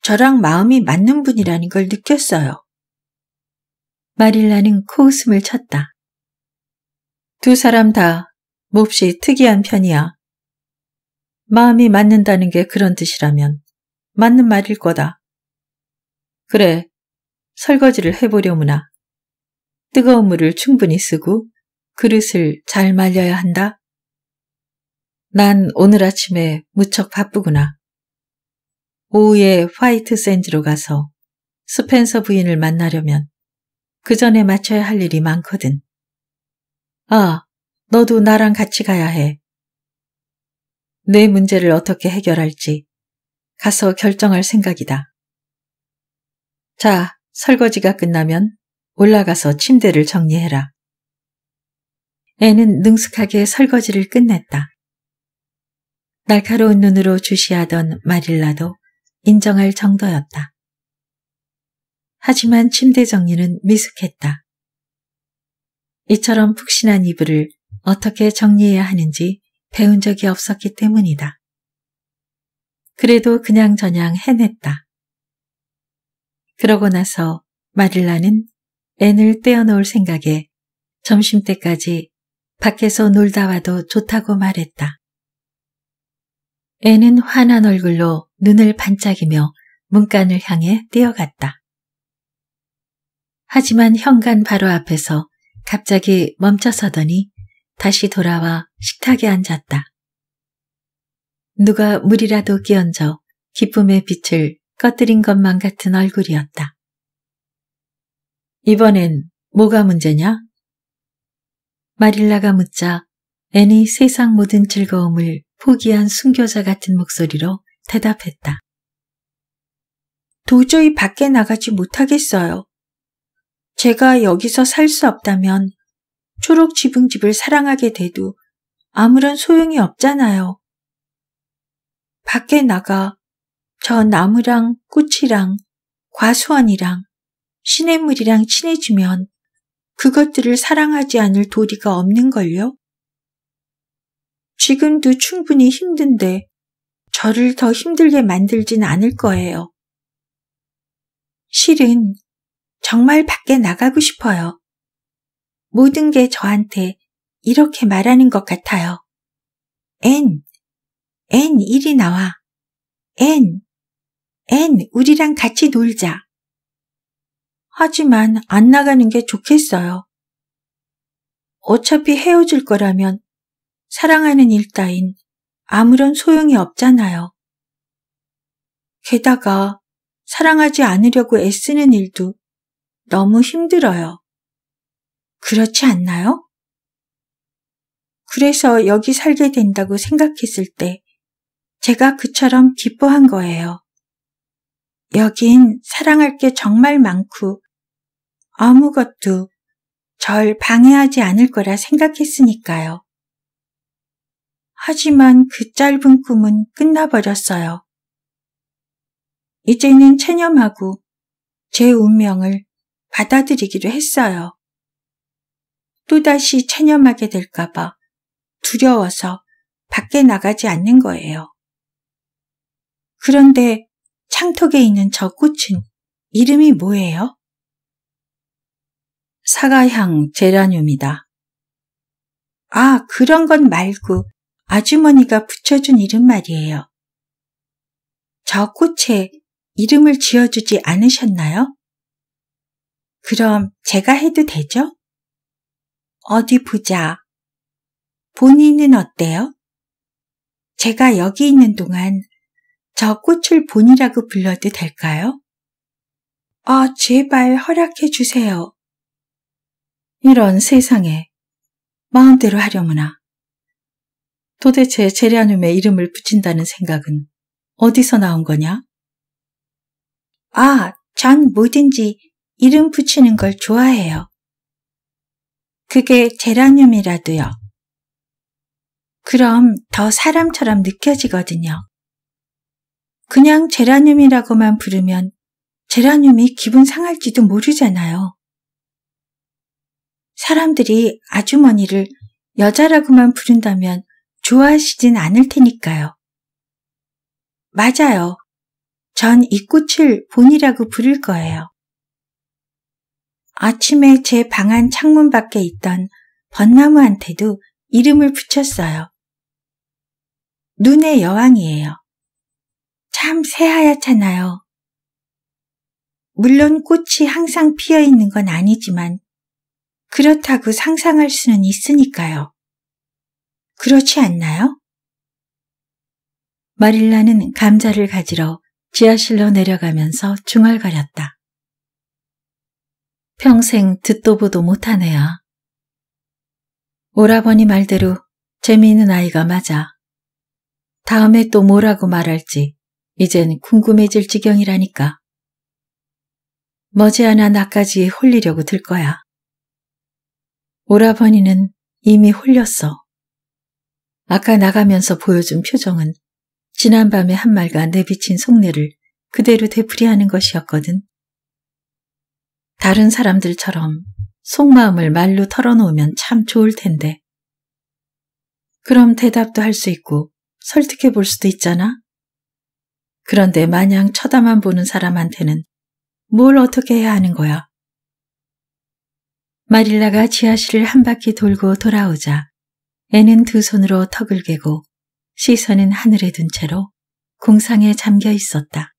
저랑 마음이 맞는 분이라는 걸 느꼈어요. 마릴라는 코웃음을 쳤다. 두 사람 다 몹시 특이한 편이야. 마음이 맞는다는 게 그런 뜻이라면 맞는 말일 거다. 그래, 설거지를 해보려무나. 뜨거운 물을 충분히 쓰고 그릇을 잘 말려야 한다. 난 오늘 아침에 무척 바쁘구나. 오후에 화이트 샌즈로 가서 스펜서 부인을 만나려면 그 전에 마쳐야 할 일이 많거든. 아, 너도 나랑 같이 가야 해. 내 문제를 어떻게 해결할지 가서 결정할 생각이다. 자, 설거지가 끝나면 올라가서 침대를 정리해라. 애는 능숙하게 설거지를 끝냈다. 날카로운 눈으로 주시하던 마릴라도 인정할 정도였다. 하지만 침대 정리는 미숙했다. 이처럼 푹신한 이불을 어떻게 정리해야 하는지 배운 적이 없었기 때문이다. 그래도 그냥 저냥 해냈다. 그러고 나서 마릴라는 앤을 떼어놓을 생각에 점심때까지 밖에서 놀다 와도 좋다고 말했다. 앤은 환한 얼굴로 눈을 반짝이며 문간을 향해 뛰어갔다. 하지만 현관 바로 앞에서 갑자기 멈춰서더니 다시 돌아와 식탁에 앉았다. 누가 물이라도 끼얹어 기쁨의 빛을 꺼뜨린 것만 같은 얼굴이었다. 이번엔 뭐가 문제냐? 마릴라가 묻자 애니 세상 모든 즐거움을 포기한 순교자 같은 목소리로 대답했다. 도저히 밖에 나가지 못하겠어요. 제가 여기서 살 수 없다면 초록 지붕 집을 사랑하게 돼도 아무런 소용이 없잖아요. 밖에 나가 저 나무랑 꽃이랑 과수원이랑 시냇물이랑 친해지면 그것들을 사랑하지 않을 도리가 없는걸요? 지금도 충분히 힘든데 저를 더 힘들게 만들진 않을 거예요. 실은 정말 밖에 나가고 싶어요. 모든 게 저한테 이렇게 말하는 것 같아요. N, N 일이 나와. N, N 우리랑 같이 놀자. 하지만 안 나가는 게 좋겠어요. 어차피 헤어질 거라면 사랑하는 일 따윈 아무런 소용이 없잖아요. 게다가 사랑하지 않으려고 애쓰는 일도 너무 힘들어요. 그렇지 않나요? 그래서 여기 살게 된다고 생각했을 때 제가 그처럼 기뻐한 거예요. 여긴 사랑할 게 정말 많고 아무것도 절 방해하지 않을 거라 생각했으니까요. 하지만 그 짧은 꿈은 끝나버렸어요. 이제는 체념하고 제 운명을 받아들이기로 했어요. 또다시 체념하게 될까봐 두려워서 밖에 나가지 않는 거예요. 그런데 창턱에 있는 저 꽃은 이름이 뭐예요? 사과향 제라늄이다. 아, 그런 건 말고 아주머니가 붙여준 이름 말이에요. 저 꽃에 이름을 지어주지 않으셨나요? 그럼 제가 해도 되죠? 어디 보자. 본인은 어때요? 제가 여기 있는 동안 저 꽃을 본이라고 불러도 될까요? 아, 제발 허락해 주세요. 이런 세상에 마음대로 하려무나. 도대체 제리아눔의 이름을 붙인다는 생각은 어디서 나온 거냐? 아, 전 뭐든지 이름 붙이는 걸 좋아해요. 그게 제라늄이라도요. 그럼 더 사람처럼 느껴지거든요. 그냥 제라늄이라고만 부르면 제라늄이 기분 상할지도 모르잖아요. 사람들이 아주머니를 여자라고만 부른다면 좋아하시진 않을 테니까요. 맞아요. 전 이 꽃을 본이라고 부를 거예요. 아침에 제 방안 창문 밖에 있던 벚나무한테도 이름을 붙였어요. 눈의 여왕이에요. 참 새하얗잖아요. 물론 꽃이 항상 피어 있는 건 아니지만 그렇다고 상상할 수는 있으니까요. 그렇지 않나요? 마릴라는 감자를 가지러 지하실로 내려가면서 중얼거렸다. 평생 듣도 보도 못한 애야. 오라버니 말대로 재미있는 아이가 맞아. 다음에 또 뭐라고 말할지 이젠 궁금해질 지경이라니까. 머지않아 나까지 홀리려고 들 거야. 오라버니는 이미 홀렸어. 아까 나가면서 보여준 표정은 지난밤에 한 말과 내비친 속내를 그대로 되풀이하는 것이었거든. 다른 사람들처럼 속마음을 말로 털어놓으면 참 좋을 텐데. 그럼 대답도 할 수 있고 설득해 볼 수도 있잖아. 그런데 마냥 쳐다만 보는 사람한테는 뭘 어떻게 해야 하는 거야? 마릴라가 지하실을 한 바퀴 돌고 돌아오자 애는 두 손으로 턱을 개고 시선은 하늘에 둔 채로 공상에 잠겨 있었다.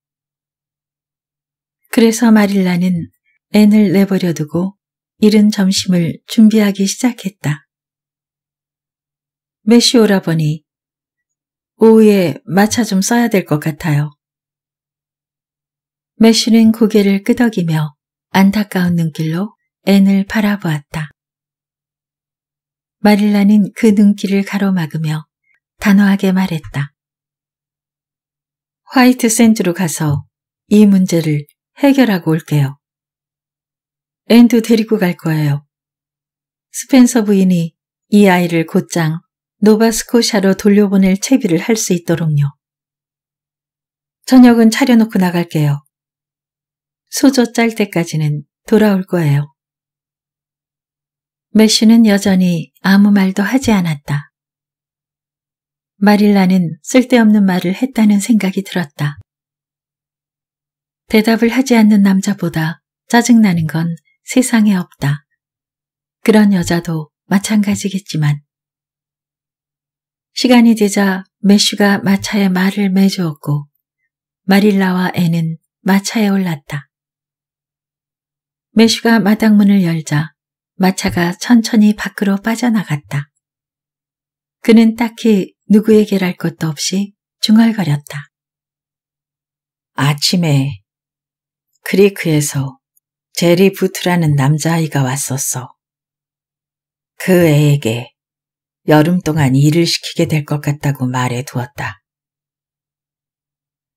그래서 마릴라는 앤을 내버려 두고 이른 점심을 준비하기 시작했다. 메시 오라버니, 오후에 마차 좀 써야 될 것 같아요. 메쉬는 고개를 끄덕이며 안타까운 눈길로 앤을 바라보았다. 마릴라는 그 눈길을 가로막으며 단호하게 말했다. 화이트 샌드로 가서 이 문제를 해결하고 올게요. 앤도 데리고 갈 거예요. 스펜서 부인이 이 아이를 곧장 노바스코샤로 돌려보낼 채비를 할 수 있도록요. 저녁은 차려놓고 나갈게요. 소저 짤 때까지는 돌아올 거예요. 메시는 여전히 아무 말도 하지 않았다. 마릴라는 쓸데없는 말을 했다는 생각이 들었다. 대답을 하지 않는 남자보다 짜증나는 건 세상에 없다. 그런 여자도 마찬가지겠지만. 시간이 되자 메슈가 마차에 말을 매주었고 마릴라와 애는 마차에 올랐다. 메슈가 마당문을 열자 마차가 천천히 밖으로 빠져나갔다. 그는 딱히 누구에게랄 것도 없이 중얼거렸다. 아침에 크리크에서 제리 부트라는 남자아이가 왔었어. 그 애에게 여름 동안 일을 시키게 될 것 같다고 말해 두었다.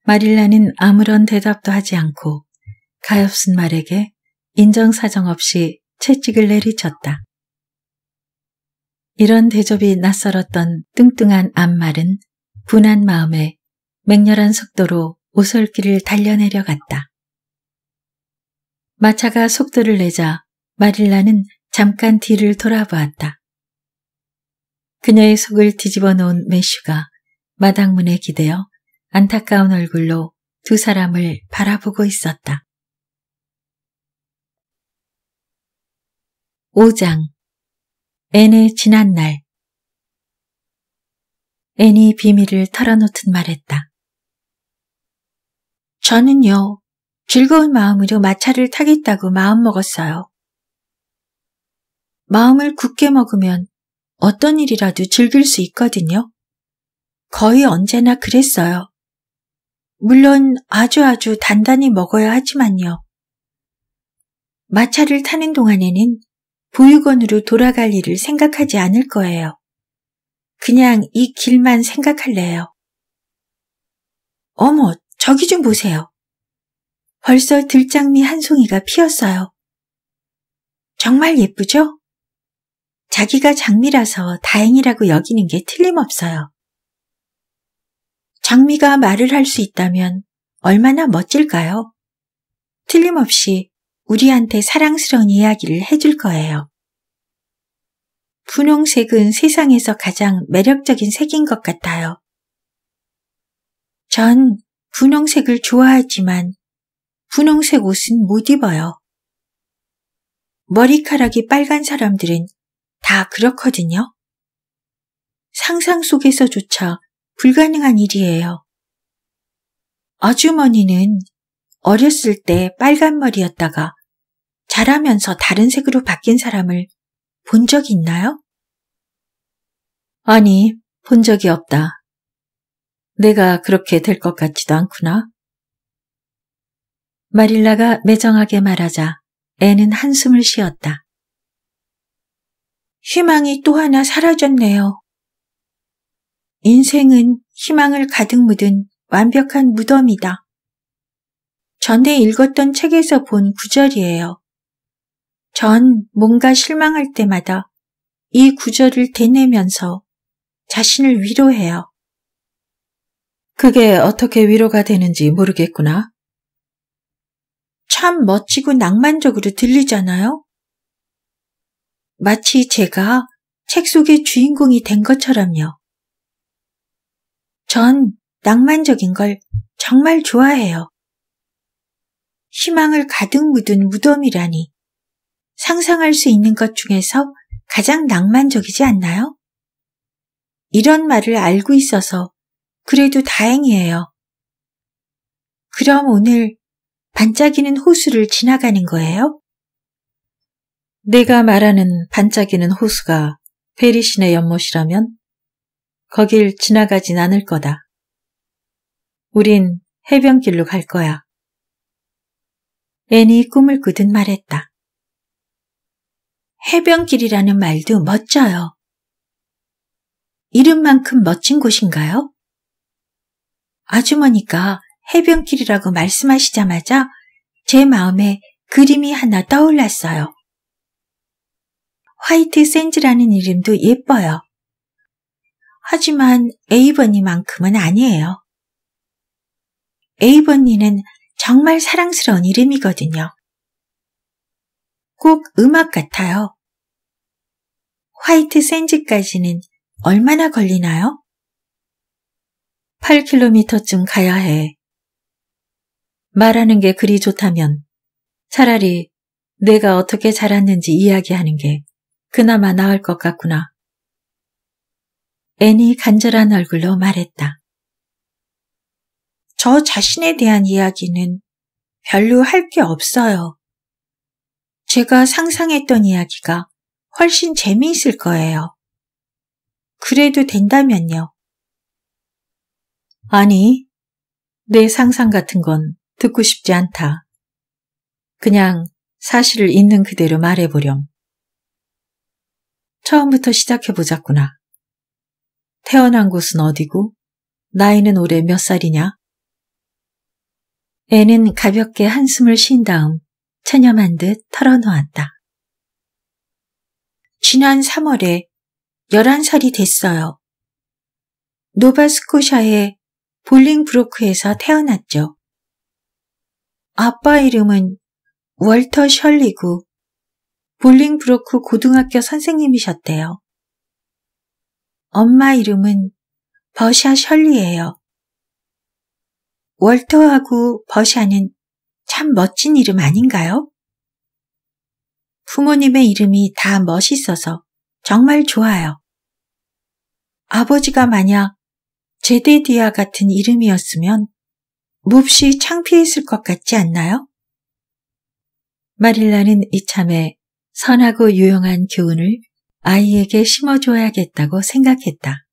마릴라는 아무런 대답도 하지 않고 가엾은 말에게 인정사정 없이 채찍을 내리쳤다. 이런 대접이 낯설었던 뚱뚱한 앞말은 분한 마음에 맹렬한 속도로 오솔길을 달려내려갔다. 마차가 속도를 내자 마릴라는 잠깐 뒤를 돌아보았다. 그녀의 속을 뒤집어 놓은 메슈가 마당문에 기대어 안타까운 얼굴로 두 사람을 바라보고 있었다. 5장 앤의 지난 날 앤이 비밀을 털어놓듯 말했다. 저는요, 즐거운 마음으로 마차를 타겠다고 마음먹었어요. 마음을 굳게 먹으면 어떤 일이라도 즐길 수 있거든요. 거의 언제나 그랬어요. 물론 아주 아주 단단히 먹어야 하지만요. 마차를 타는 동안에는 보육원으로 돌아갈 일을 생각하지 않을 거예요. 그냥 이 길만 생각할래요. 어머, 저기 좀 보세요. 벌써 들장미 한 송이가 피었어요. 정말 예쁘죠? 자기가 장미라서 다행이라고 여기는 게 틀림없어요. 장미가 말을 할 수 있다면 얼마나 멋질까요? 틀림없이 우리한테 사랑스러운 이야기를 해줄 거예요. 분홍색은 세상에서 가장 매력적인 색인 것 같아요. 전 분홍색을 좋아하지만 분홍색 옷은 못 입어요. 머리카락이 빨간 사람들은 다 그렇거든요. 상상 속에서조차 불가능한 일이에요. 아주머니는 어렸을 때 빨간 머리였다가 자라면서 다른 색으로 바뀐 사람을 본적 있나요? 아니, 본 적이 없다. 내가 그렇게 될 것 같지도 않구나. 마릴라가 매정하게 말하자 애는 한숨을 쉬었다. 희망이 또 하나 사라졌네요. 인생은 희망을 가득 묻은 완벽한 무덤이다. 전에 읽었던 책에서 본 구절이에요. 전 뭔가 실망할 때마다 이 구절을 되내면서 자신을 위로해요. 그게 어떻게 위로가 되는지 모르겠구나. 참 멋지고 낭만적으로 들리잖아요? 마치 제가 책 속의 주인공이 된 것처럼요. 전 낭만적인 걸 정말 좋아해요. 희망을 가득 묻은 무덤이라니 상상할 수 있는 것 중에서 가장 낭만적이지 않나요? 이런 말을 알고 있어서 그래도 다행이에요. 그럼 오늘 반짝이는 호수를 지나가는 거예요? 내가 말하는 반짝이는 호수가 페리신의 연못이라면 거길 지나가진 않을 거다. 우린 해변길로 갈 거야. 앤이 꿈을 꾸듯 말했다. 해변길이라는 말도 멋져요. 이름만큼 멋진 곳인가요? 아주머니가 해변길이라고 말씀하시자마자 제 마음에 그림이 하나 떠올랐어요. 화이트 샌즈라는 이름도 예뻐요. 하지만 에이버니만큼은 아니에요. 에이버니는 정말 사랑스러운 이름이거든요. 꼭 음악 같아요. 화이트 샌즈까지는 얼마나 걸리나요? 8km쯤 가야 해. 말하는 게 그리 좋다면 차라리 내가 어떻게 자랐는지 이야기하는 게 그나마 나을 것 같구나. 애니 간절한 얼굴로 말했다. 저 자신에 대한 이야기는 별로 할 게 없어요. 제가 상상했던 이야기가 훨씬 재미있을 거예요. 그래도 된다면요. 아니, 내 상상 같은 건 듣고 싶지 않다. 그냥 사실을 있는 그대로 말해보렴. 처음부터 시작해보자꾸나. 태어난 곳은 어디고? 나이는 올해 몇 살이냐? 애는 가볍게 한숨을 쉰 다음 체념한 듯 털어놓았다. 지난 3월에 11살이 됐어요. 노바스코샤의 볼링브로크에서 태어났죠. 아빠 이름은 월터 셜리고 볼링브로크 고등학교 선생님이셨대요. 엄마 이름은 버샤 셜리예요. 월터하고 버샤는 참 멋진 이름 아닌가요? 부모님의 이름이 다 멋있어서 정말 좋아요. 아버지가 만약 제데디아 같은 이름이었으면 몹시 창피했을 것 같지 않나요? 마릴라는 이참에 선하고 유용한 교훈을 아이에게 심어줘야겠다고 생각했다.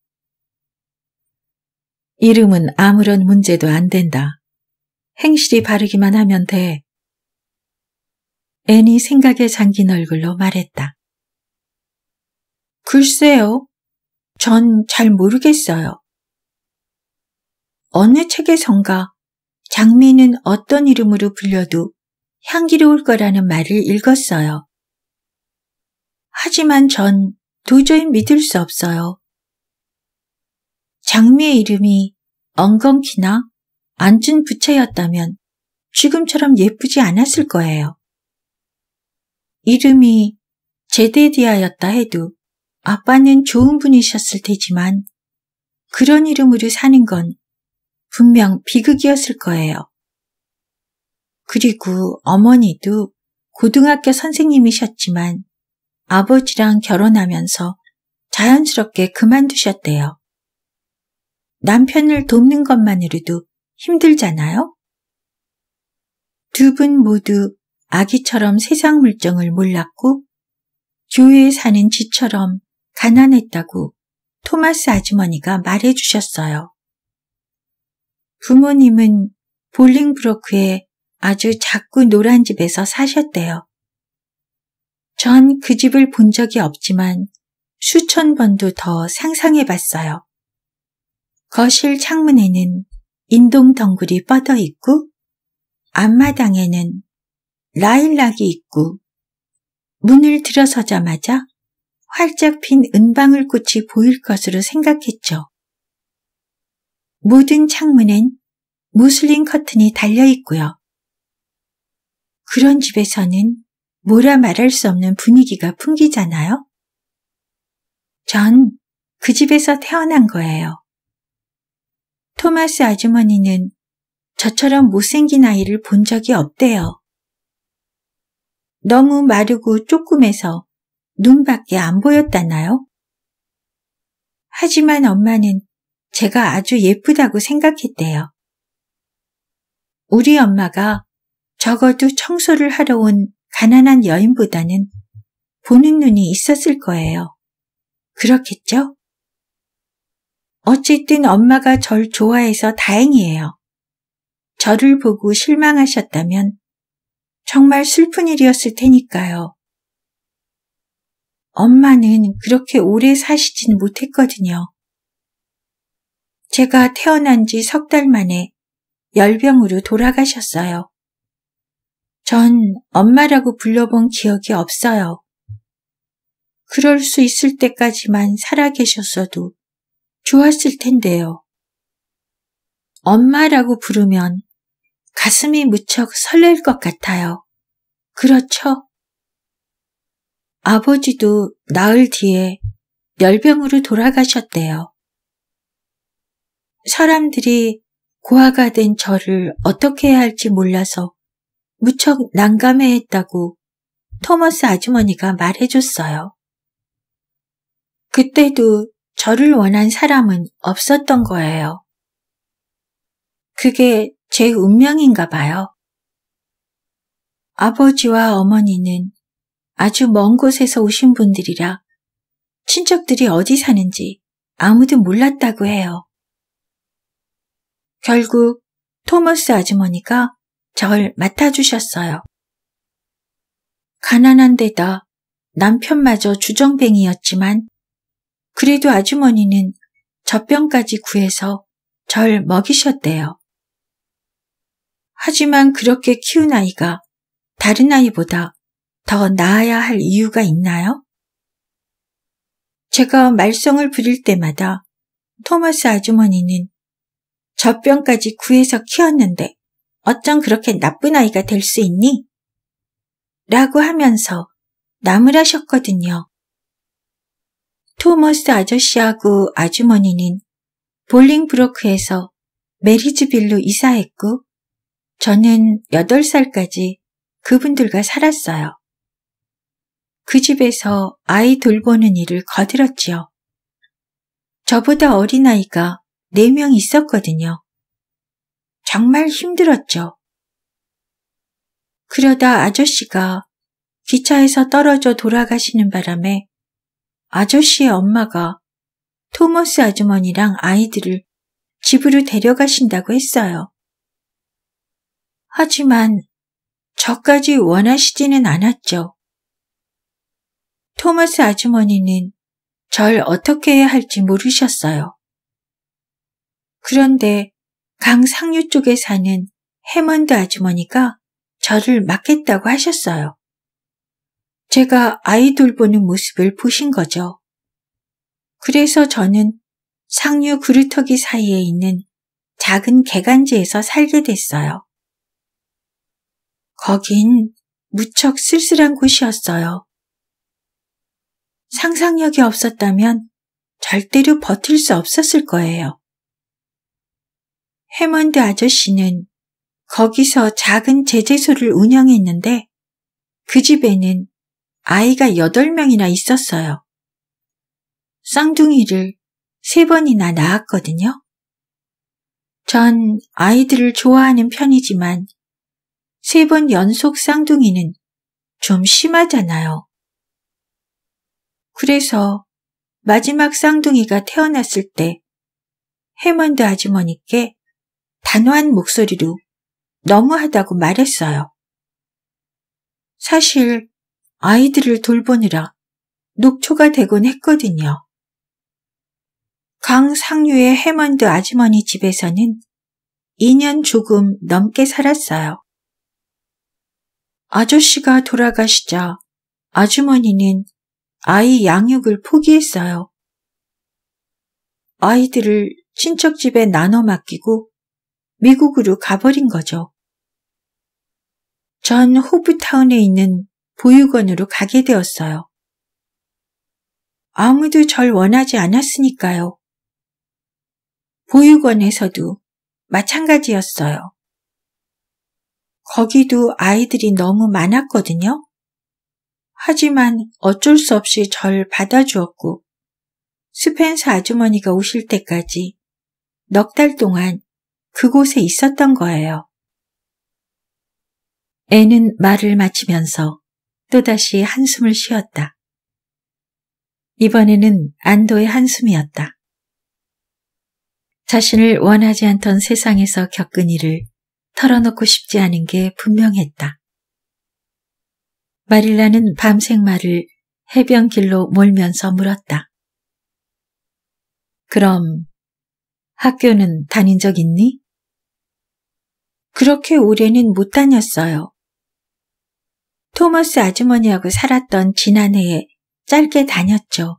이름은 아무런 문제도 안 된다. 행실이 바르기만 하면 돼. 애니 생각에 잠긴 얼굴로 말했다. 글쎄요. 전 잘 모르겠어요. 어느 책에선가 장미는 어떤 이름으로 불려도 향기로울 거라는 말을 읽었어요. 하지만 전 도저히 믿을 수 없어요. 장미의 이름이 엉겅퀴나 앉은 부채였다면 지금처럼 예쁘지 않았을 거예요. 이름이 제데디아였다 해도 아빠는 좋은 분이셨을 테지만 그런 이름으로 사는 건 분명 비극이었을 거예요. 그리고 어머니도 고등학교 선생님이셨지만 아버지랑 결혼하면서 자연스럽게 그만두셨대요. 남편을 돕는 것만으로도 힘들잖아요? 두 분 모두 아기처럼 세상 물정을 몰랐고 교회에 사는 지처럼 가난했다고 토마스 아주머니가 말해 주셨어요. 부모님은 볼링브로크의 아주 작고 노란 집에서 사셨대요. 전 그 집을 본 적이 없지만 수천 번도 더 상상해 봤어요. 거실 창문에는 인동 덩굴이 뻗어 있고 앞마당에는 라일락이 있고 문을 들어서자마자 활짝 핀 은방울꽃이 보일 것으로 생각했죠. 모든 창문엔 무슬린 커튼이 달려 있고요. 그런 집에서는 뭐라 말할 수 없는 분위기가 풍기잖아요. 전 그 집에서 태어난 거예요. 토마스 아주머니는 저처럼 못생긴 아이를 본 적이 없대요. 너무 마르고 쪼끔해서 눈밖에 안 보였다나요? 하지만 엄마는 제가 아주 예쁘다고 생각했대요. 우리 엄마가 적어도 청소를 하러 온 가난한 여인보다는 보는 눈이 있었을 거예요. 그렇겠죠? 어쨌든 엄마가 절 좋아해서 다행이에요. 저를 보고 실망하셨다면 정말 슬픈 일이었을 테니까요. 엄마는 그렇게 오래 사시진 못했거든요. 제가 태어난 지 석 달 만에 열병으로 돌아가셨어요. 전 엄마라고 불러본 기억이 없어요. 그럴 수 있을 때까지만 살아 계셨어도 좋았을 텐데요. 엄마라고 부르면 가슴이 무척 설렐 것 같아요. 그렇죠? 아버지도 나흘 뒤에 열병으로 돌아가셨대요. 사람들이 고아가 된 저를 어떻게 해야 할지 몰라서 무척 난감해했다고 토머스 아주머니가 말해줬어요. 그때도 저를 원한 사람은 없었던 거예요. 그게 제 운명인가 봐요. 아버지와 어머니는 아주 먼 곳에서 오신 분들이라 친척들이 어디 사는지 아무도 몰랐다고 해요. 결국 토머스 아주머니가 절 맡아주셨어요. 가난한 데다 남편마저 주정뱅이였지만 그래도 아주머니는 젖병까지 구해서 절 먹이셨대요. 하지만 그렇게 키운 아이가 다른 아이보다 더 나아야 할 이유가 있나요? 제가 말썽을 부릴 때마다 토마스 아주머니는 젖병까지 구해서 키웠는데 어쩜 그렇게 나쁜 아이가 될 수 있니? 라고 하면서 나무라셨거든요. 토머스 아저씨하고 아주머니는 볼링브로크에서 메리즈빌로 이사했고 저는 8살까지 그분들과 살았어요. 그 집에서 아이 돌보는 일을 거들었지요. 저보다 어린아이가 네명 있었거든요. 정말 힘들었죠. 그러다 아저씨가 기차에서 떨어져 돌아가시는 바람에 아저씨의 엄마가 토머스 아주머니랑 아이들을 집으로 데려가신다고 했어요. 하지만 저까지 원하시지는 않았죠. 토머스 아주머니는 절 어떻게 해야 할지 모르셨어요. 그런데 강 상류 쪽에 사는 해먼드 아주머니가 저를 맡겠다고 하셨어요. 제가 아이 돌보는 모습을 보신 거죠. 그래서 저는 상류 그루터기 사이에 있는 작은 개간지에서 살게 됐어요. 거긴 무척 쓸쓸한 곳이었어요. 상상력이 없었다면 절대로 버틸 수 없었을 거예요. 해먼드 아저씨는 거기서 작은 제재소를 운영했는데 그 집에는 아이가 8명이나 있었어요. 쌍둥이를 3번이나 낳았거든요. 전 아이들을 좋아하는 편이지만 3번 연속 쌍둥이는 좀 심하잖아요. 그래서 마지막 쌍둥이가 태어났을 때 해먼드 아주머니께 단호한 목소리로 너무하다고 말했어요. 사실 아이들을 돌보느라 녹초가 되곤 했거든요. 강상류의 해먼드 아주머니 집에서는 2년 조금 넘게 살았어요. 아저씨가 돌아가시자 아주머니는 아이 양육을 포기했어요. 아이들을 친척집에 나눠 맡기고 미국으로 가버린 거죠. 전 호프타운에 있는 보육원으로 가게 되었어요. 아무도 절 원하지 않았으니까요. 보육원에서도 마찬가지였어요. 거기도 아이들이 너무 많았거든요. 하지만 어쩔 수 없이 절 받아주었고 스펜서 아주머니가 오실 때까지 넉 달 동안 그곳에 있었던 거예요. 애는 말을 마치면서 또다시 한숨을 쉬었다. 이번에는 안도의 한숨이었다. 자신을 원하지 않던 세상에서 겪은 일을 털어놓고 싶지 않은 게 분명했다. 마릴라는 밤생 말을 해변길로 몰면서 물었다. 그럼 학교는 다닌 적 있니? 그렇게 오래는 못 다녔어요. 토머스 아주머니하고 살았던 지난해에 짧게 다녔죠.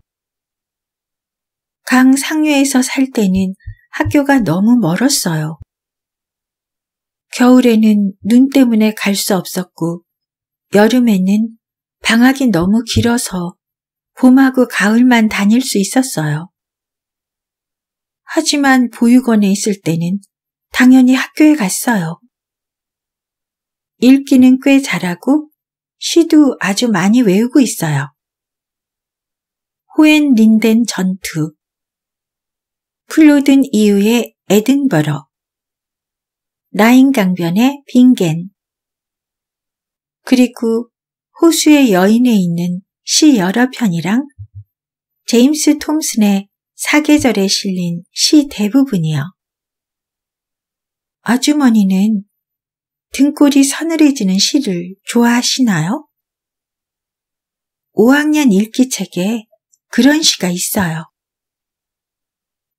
강 상류에서 살 때는 학교가 너무 멀었어요. 겨울에는 눈 때문에 갈 수 없었고, 여름에는 방학이 너무 길어서 봄하고 가을만 다닐 수 있었어요. 하지만 보육원에 있을 때는 당연히 학교에 갔어요. 읽기는 꽤 잘하고 시도 아주 많이 외우고 있어요. 호엔린덴 전투 플로든 이후의 에든버러 라인강변의 빙겐 그리고 호수의 여인에 있는 시 여러 편이랑 제임스 톰슨의 사계절에 실린 시 대부분이요. 아주머니는 등골이 서늘해지는 시를 좋아하시나요? 5학년 읽기책에 그런 시가 있어요.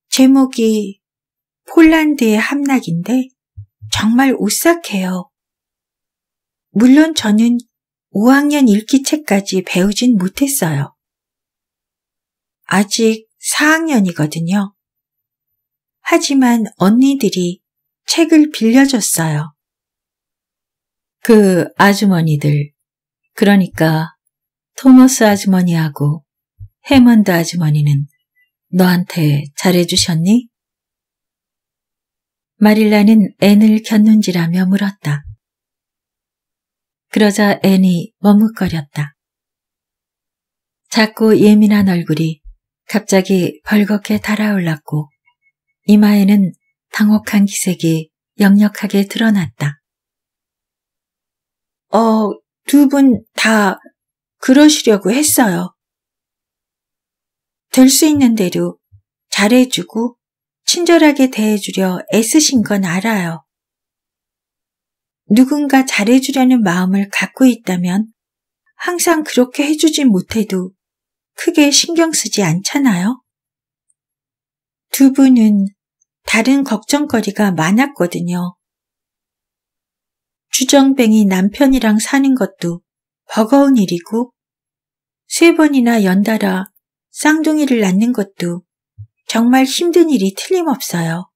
제목이 폴란드의 함락인데 정말 오싹해요. 물론 저는 5학년 읽기책까지 배우진 못했어요. 아직 4학년이거든요. 하지만 언니들이 책을 빌려줬어요. 그 아주머니들, 그러니까 토머스 아주머니하고 해먼드 아주머니는 너한테 잘해주셨니? 마릴라는 앤을 겼는지라며 물었다. 그러자 앤이 머뭇거렸다. 작고 예민한 얼굴이 갑자기 벌겋게 달아올랐고 이마에는 당혹한 기색이 역력하게 드러났다. 어, 두 분 다 그러시려고 했어요. 될 수 있는 대로 잘해주고 친절하게 대해주려 애쓰신 건 알아요. 누군가 잘해주려는 마음을 갖고 있다면 항상 그렇게 해주지 못해도 크게 신경 쓰지 않잖아요. 두 분은 다른 걱정거리가 많았거든요. 주정뱅이 남편이랑 사는 것도 버거운 일이고 세 번이나 연달아 쌍둥이를 낳는 것도 정말 힘든 일이 틀림없어요.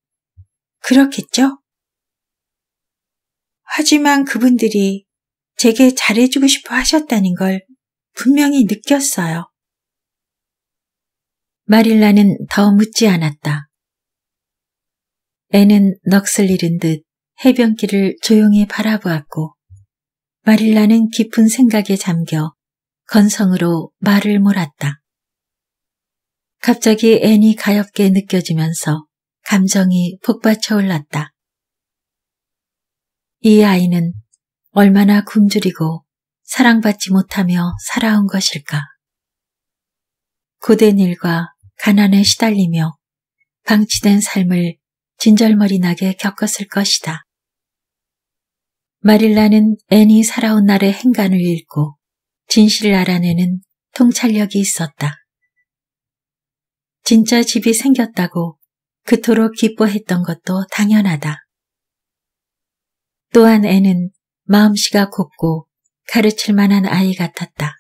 그렇겠죠? 하지만 그분들이 제게 잘해주고 싶어 하셨다는 걸 분명히 느꼈어요. 마릴라는 더 묻지 않았다. 애는 넋을 잃은 듯 해변길을 조용히 바라보았고 마릴라는 깊은 생각에 잠겨 건성으로 말을 몰았다. 갑자기 앤이 가엽게 느껴지면서 감정이 폭받쳐 올랐다. 이 아이는 얼마나 굶주리고 사랑받지 못하며 살아온 것일까. 고된 일과 가난에 시달리며 방치된 삶을 진절머리 나게 겪었을 것이다. 마릴라는 앤이 살아온 날의 행간을 읽고 진실을 알아내는 통찰력이 있었다. 진짜 집이 생겼다고 그토록 기뻐했던 것도 당연하다. 또한 앤은 마음씨가 곱고 가르칠 만한 아이 같았다.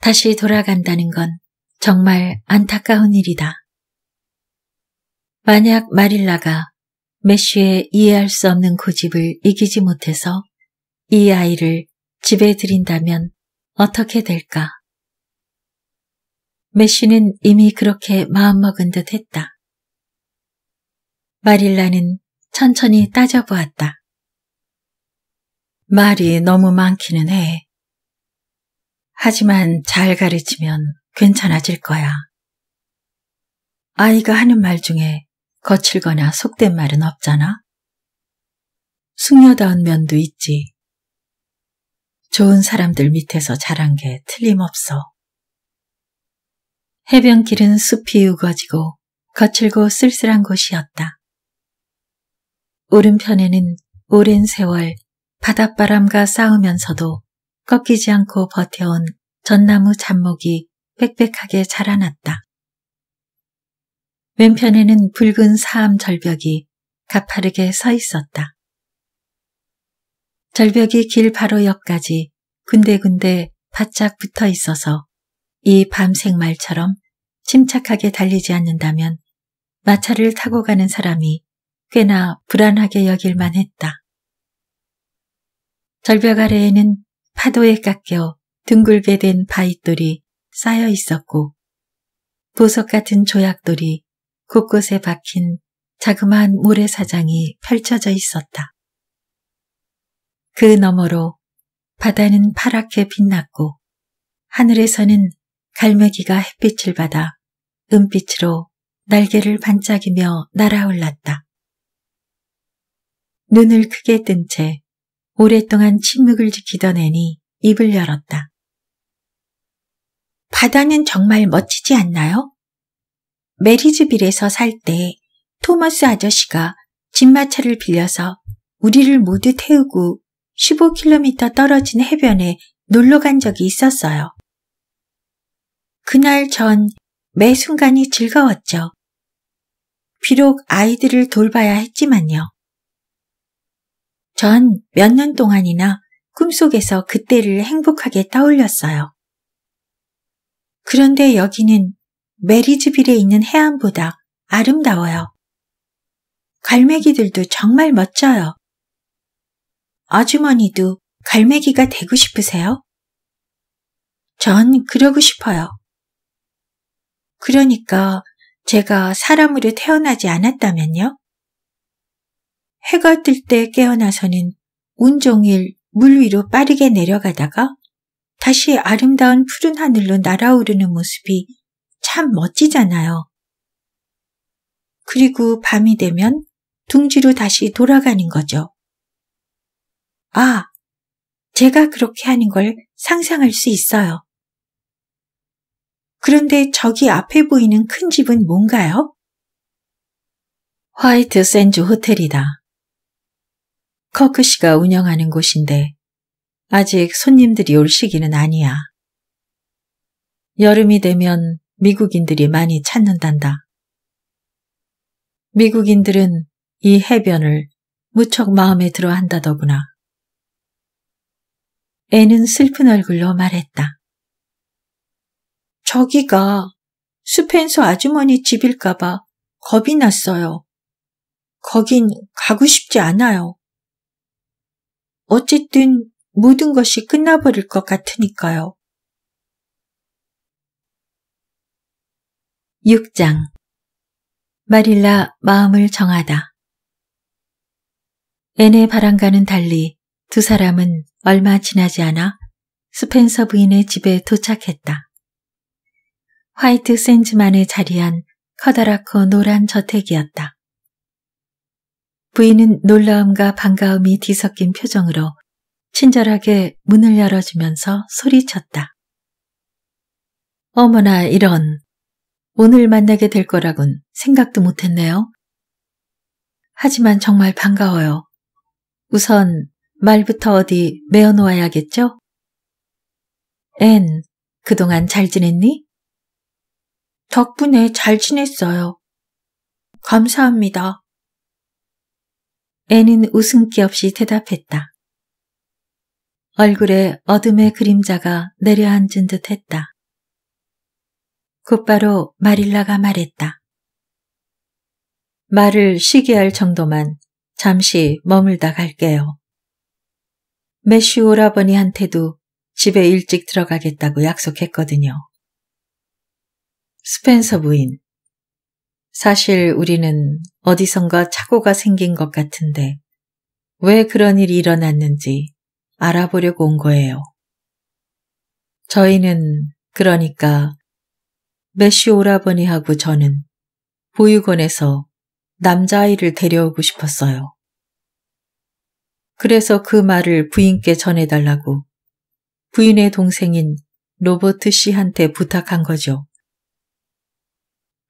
다시 돌아간다는 건 정말 안타까운 일이다. 만약 마릴라가 메쉬의 이해할 수 없는 고집을 그 이기지 못해서 이 아이를 집에 들인다면 어떻게 될까? 메쉬는 이미 그렇게 마음먹은 듯 했다. 마릴라는 천천히 따져보았다. 말이 너무 많기는 해. 하지만 잘 가르치면 괜찮아질 거야. 아이가 하는 말 중에 거칠거나 속된 말은 없잖아. 숙녀다운 면도 있지. 좋은 사람들 밑에서 자란 게 틀림없어. 해변길은 숲이 우거지고 거칠고 쓸쓸한 곳이었다. 오른편에는 오랜 세월 바닷바람과 싸우면서도 꺾이지 않고 버텨온 전나무 잔목이 빽빽하게 자라났다. 왼편에는 붉은 사암 절벽이 가파르게 서 있었다. 절벽이 길 바로 옆까지 군데군데 바짝 붙어 있어서 이 밤생말처럼 침착하게 달리지 않는다면 마차를 타고 가는 사람이 꽤나 불안하게 여길만 했다. 절벽 아래에는 파도에 깎여 둥글게 된 바윗돌이 쌓여 있었고 보석 같은 조약돌이 곳곳에 박힌 자그마한 모래사장이 펼쳐져 있었다. 그 너머로 바다는 파랗게 빛났고 하늘에서는 갈매기가 햇빛을 받아 은빛으로 날개를 반짝이며 날아올랐다. 눈을 크게 뜬 채 오랫동안 침묵을 지키던 애니 입을 열었다. 바다는 정말 멋지지 않나요? 메리즈빌에서 살 때 토마스 아저씨가 집마차를 빌려서 우리를 모두 태우고 15km 떨어진 해변에 놀러 간 적이 있었어요. 그날 전 매 순간이 즐거웠죠. 비록 아이들을 돌봐야 했지만요. 전 몇 년 동안이나 꿈속에서 그때를 행복하게 떠올렸어요. 그런데 여기는 메리즈빌에 있는 해안보다 아름다워요. 갈매기들도 정말 멋져요. 아주머니도 갈매기가 되고 싶으세요? 전 그러고 싶어요. 그러니까 제가 사람으로 태어나지 않았다면요? 해가 뜰 때 깨어나서는 온종일 물 위로 빠르게 내려가다가 다시 아름다운 푸른 하늘로 날아오르는 모습이 참 멋지잖아요. 그리고 밤이 되면 둥지로 다시 돌아가는 거죠. 아, 제가 그렇게 하는 걸 상상할 수 있어요. 그런데 저기 앞에 보이는 큰 집은 뭔가요? 화이트 샌즈 호텔이다. 커크 씨가 운영하는 곳인데 아직 손님들이 올 시기는 아니야. 여름이 되면 미국인들이 많이 찾는단다. 미국인들은 이 해변을 무척 마음에 들어 한다더구나. 애는 슬픈 얼굴로 말했다. 저기가 스펜서 아주머니 집일까봐 겁이 났어요. 거긴 가고 싶지 않아요. 어쨌든 모든 것이 끝나버릴 것 같으니까요. 6장 마릴라 마음을 정하다 앤의 바람과는 달리 두 사람은 얼마 지나지 않아 스펜서 부인의 집에 도착했다. 화이트 센즈만에 자리한 커다랗고 노란 저택이었다. 부인은 놀라움과 반가움이 뒤섞인 표정으로 친절하게 문을 열어주면서 소리쳤다. 어머나 이런 오늘 만나게 될 거라곤 생각도 못했네요. 하지만 정말 반가워요. 우선 말부터 어디 메어놓아야겠죠? 앤, 그동안 잘 지냈니? 덕분에 잘 지냈어요. 감사합니다. 앤은 웃음기 없이 대답했다. 얼굴에 어둠의 그림자가 내려앉은 듯 했다. 곧바로 마릴라가 말했다. 말을 쉬게 할 정도만 잠시 머물다 갈게요. 메슈 오라버니한테도 집에 일찍 들어가겠다고 약속했거든요. 스펜서 부인. 사실 우리는 어디선가 착오가 생긴 것 같은데 왜 그런 일이 일어났는지 알아보려고 온 거예요. 저희는 그러니까 메시 오라버니하고 저는 보육원에서 남자아이를 데려오고 싶었어요. 그래서 그 말을 부인께 전해달라고 부인의 동생인 로버트 씨한테 부탁한 거죠.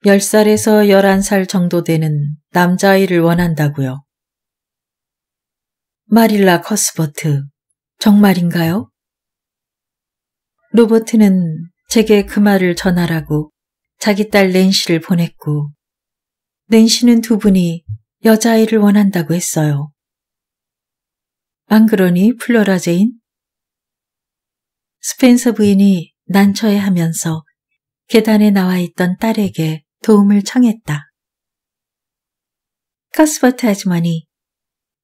10살에서 11살 정도 되는 남자아이를 원한다고요. 마릴라 커스버트, 정말인가요? 로버트는 제게 그 말을 전하라고 자기 딸 낸시를 보냈고 낸시는 두 분이 여자아이를 원한다고 했어요. 안 그러니 플로라 제인? 스펜서 부인이 난처해하면서 계단에 나와 있던 딸에게 도움을 청했다. 카스버트 아주머니,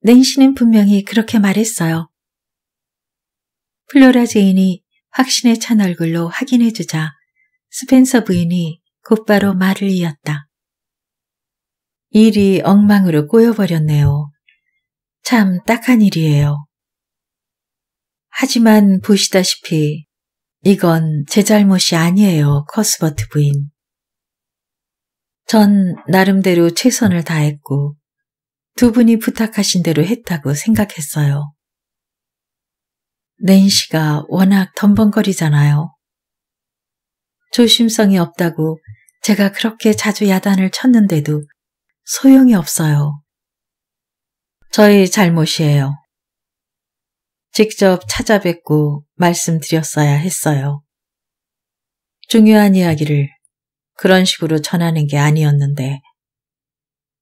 낸시는 분명히 그렇게 말했어요. 플로라 제인이 확신에 찬 얼굴로 확인해주자 스펜서 부인이 곧바로 말을 이었다. 일이 엉망으로 꼬여버렸네요. 참 딱한 일이에요. 하지만 보시다시피 이건 제 잘못이 아니에요, 커스버트 부인. 전 나름대로 최선을 다했고 두 분이 부탁하신 대로 했다고 생각했어요. 낸시가 워낙 덤벙거리잖아요. 조심성이 없다고 제가 그렇게 자주 야단을 쳤는데도 소용이 없어요. 저희 잘못이에요. 직접 찾아뵙고 말씀드렸어야 했어요. 중요한 이야기를 그런 식으로 전하는 게 아니었는데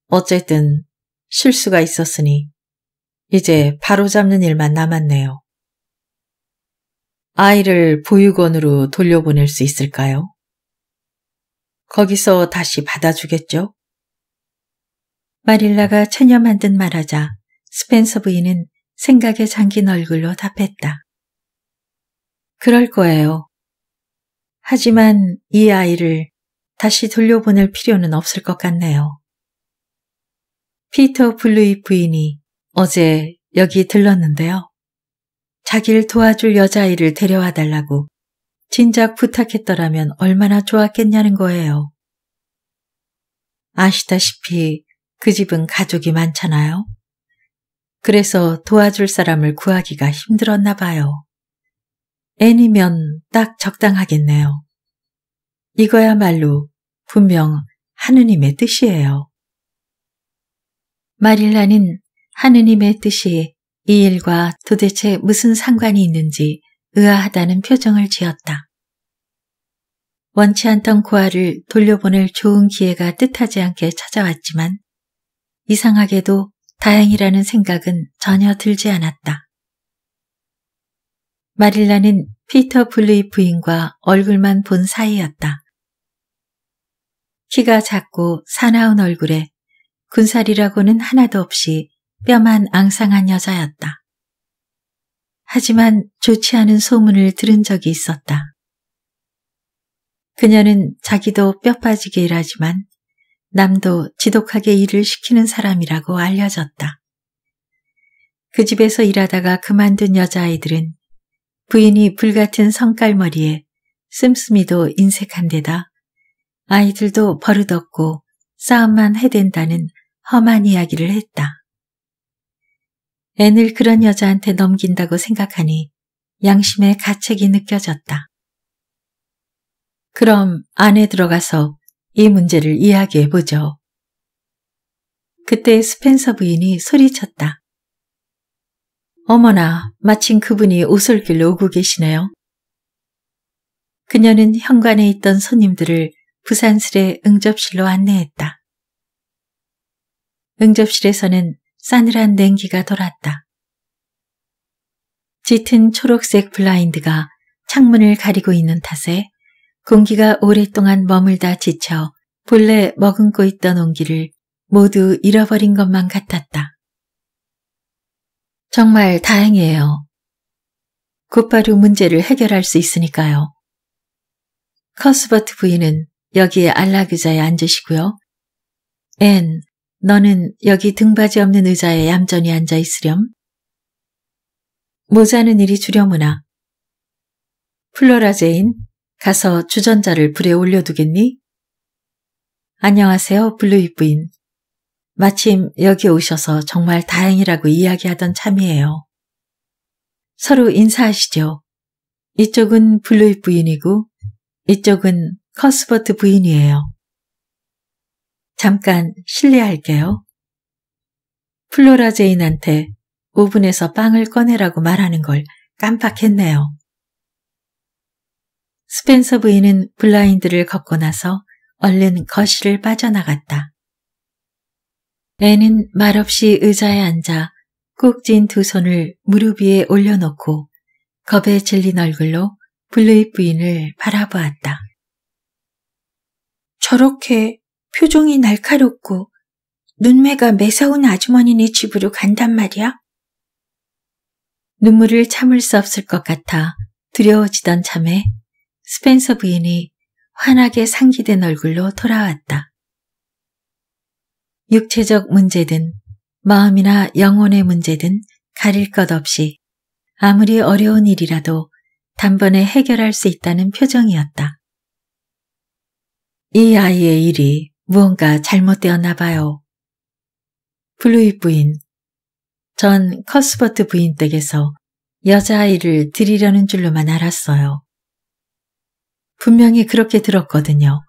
어쨌든 실수가 있었으니 이제 바로잡는 일만 남았네요. 아이를 보육원으로 돌려보낼 수 있을까요? 거기서 다시 받아주겠죠? 마릴라가 체념한 듯 말하자 스펜서 부인은 생각에 잠긴 얼굴로 답했다. 그럴 거예요. 하지만 이 아이를 다시 돌려보낼 필요는 없을 것 같네요. 피터 블루이 부인이 어제 여기 들렀는데요. 자기를 도와줄 여자아이를 데려와 달라고 진작 부탁했더라면 얼마나 좋았겠냐는 거예요. 아시다시피 그 집은 가족이 많잖아요. 그래서 도와줄 사람을 구하기가 힘들었나 봐요. 애니면 딱 적당하겠네요. 이거야말로 분명 하느님의 뜻이에요. 마릴라는 하느님의 뜻이 이 일과 도대체 무슨 상관이 있는지 의아하다는 표정을 지었다. 원치 않던 고아를 돌려보낼 좋은 기회가 뜻하지 않게 찾아왔지만 이상하게도 다행이라는 생각은 전혀 들지 않았다. 마릴라는 피터 블루이 부인과 얼굴만 본 사이였다. 키가 작고 사나운 얼굴에 군살이라고는 하나도 없이 뼈만 앙상한 여자였다. 하지만 좋지 않은 소문을 들은 적이 있었다. 그녀는 자기도 뼈 빠지게 일하지만 남도 지독하게 일을 시키는 사람이라고 알려졌다. 그 집에서 일하다가 그만둔 여자아이들은 부인이 불같은 성깔머리에 씀씀이도 인색한 데다 아이들도 버릇없고 싸움만 해댄다는 험한 이야기를 했다. 앤을 그런 여자한테 넘긴다고 생각하니 양심의 가책이 느껴졌다. 그럼 안에 들어가서 이 문제를 이야기해보죠. 그때 스펜서 부인이 소리쳤다. 어머나, 마침 그분이 오솔길로 오고 계시네요. 그녀는 현관에 있던 손님들을 부산슬의 응접실로 안내했다. 응접실에서는 싸늘한 냉기가 돌았다. 짙은 초록색 블라인드가 창문을 가리고 있는 탓에 공기가 오랫동안 머물다 지쳐 본래 머금고 있던 온기를 모두 잃어버린 것만 같았다. 정말 다행이에요. 곧바로 문제를 해결할 수 있으니까요. 커스버트 부인은 여기에 안락 의자에 앉으시고요. 앤, 너는 여기 등받이 없는 의자에 얌전히 앉아 있으렴. 모자는 이리 주렴으나. 플로라 제인, 가서 주전자를 불에 올려두겠니? 안녕하세요, 블루이 부인. 마침 여기 오셔서 정말 다행이라고 이야기하던 참이에요. 서로 인사하시죠. 이쪽은 블루이 부인이고, 이쪽은 커스버트 부인이에요. 잠깐 실례할게요. 플로라 제인한테 오븐에서 빵을 꺼내라고 말하는 걸 깜빡했네요. 스펜서 부인은 블라인드를 걷고 나서 얼른 거실을 빠져나갔다. 애는 말없이 의자에 앉아 꾹쥔두 손을 무릎 위에 올려놓고 겁에 질린 얼굴로 블루이 부인을 바라보았다. 저렇게 표정이 날카롭고 눈매가 매서운 아주머니네 집으로 간단 말이야? 눈물을 참을 수 없을 것 같아 두려워지던 참에 스펜서 부인이 환하게 상기된 얼굴로 돌아왔다. 육체적 문제든 마음이나 영혼의 문제든 가릴 것 없이 아무리 어려운 일이라도 단번에 해결할 수 있다는 표정이었다. 이 아이의 일이 무언가 잘못되었나 봐요. 블루이 부인 전 커스버트 부인 댁에서 여자아이를 드리려는 줄로만 알았어요. 분명히 그렇게 들었거든요.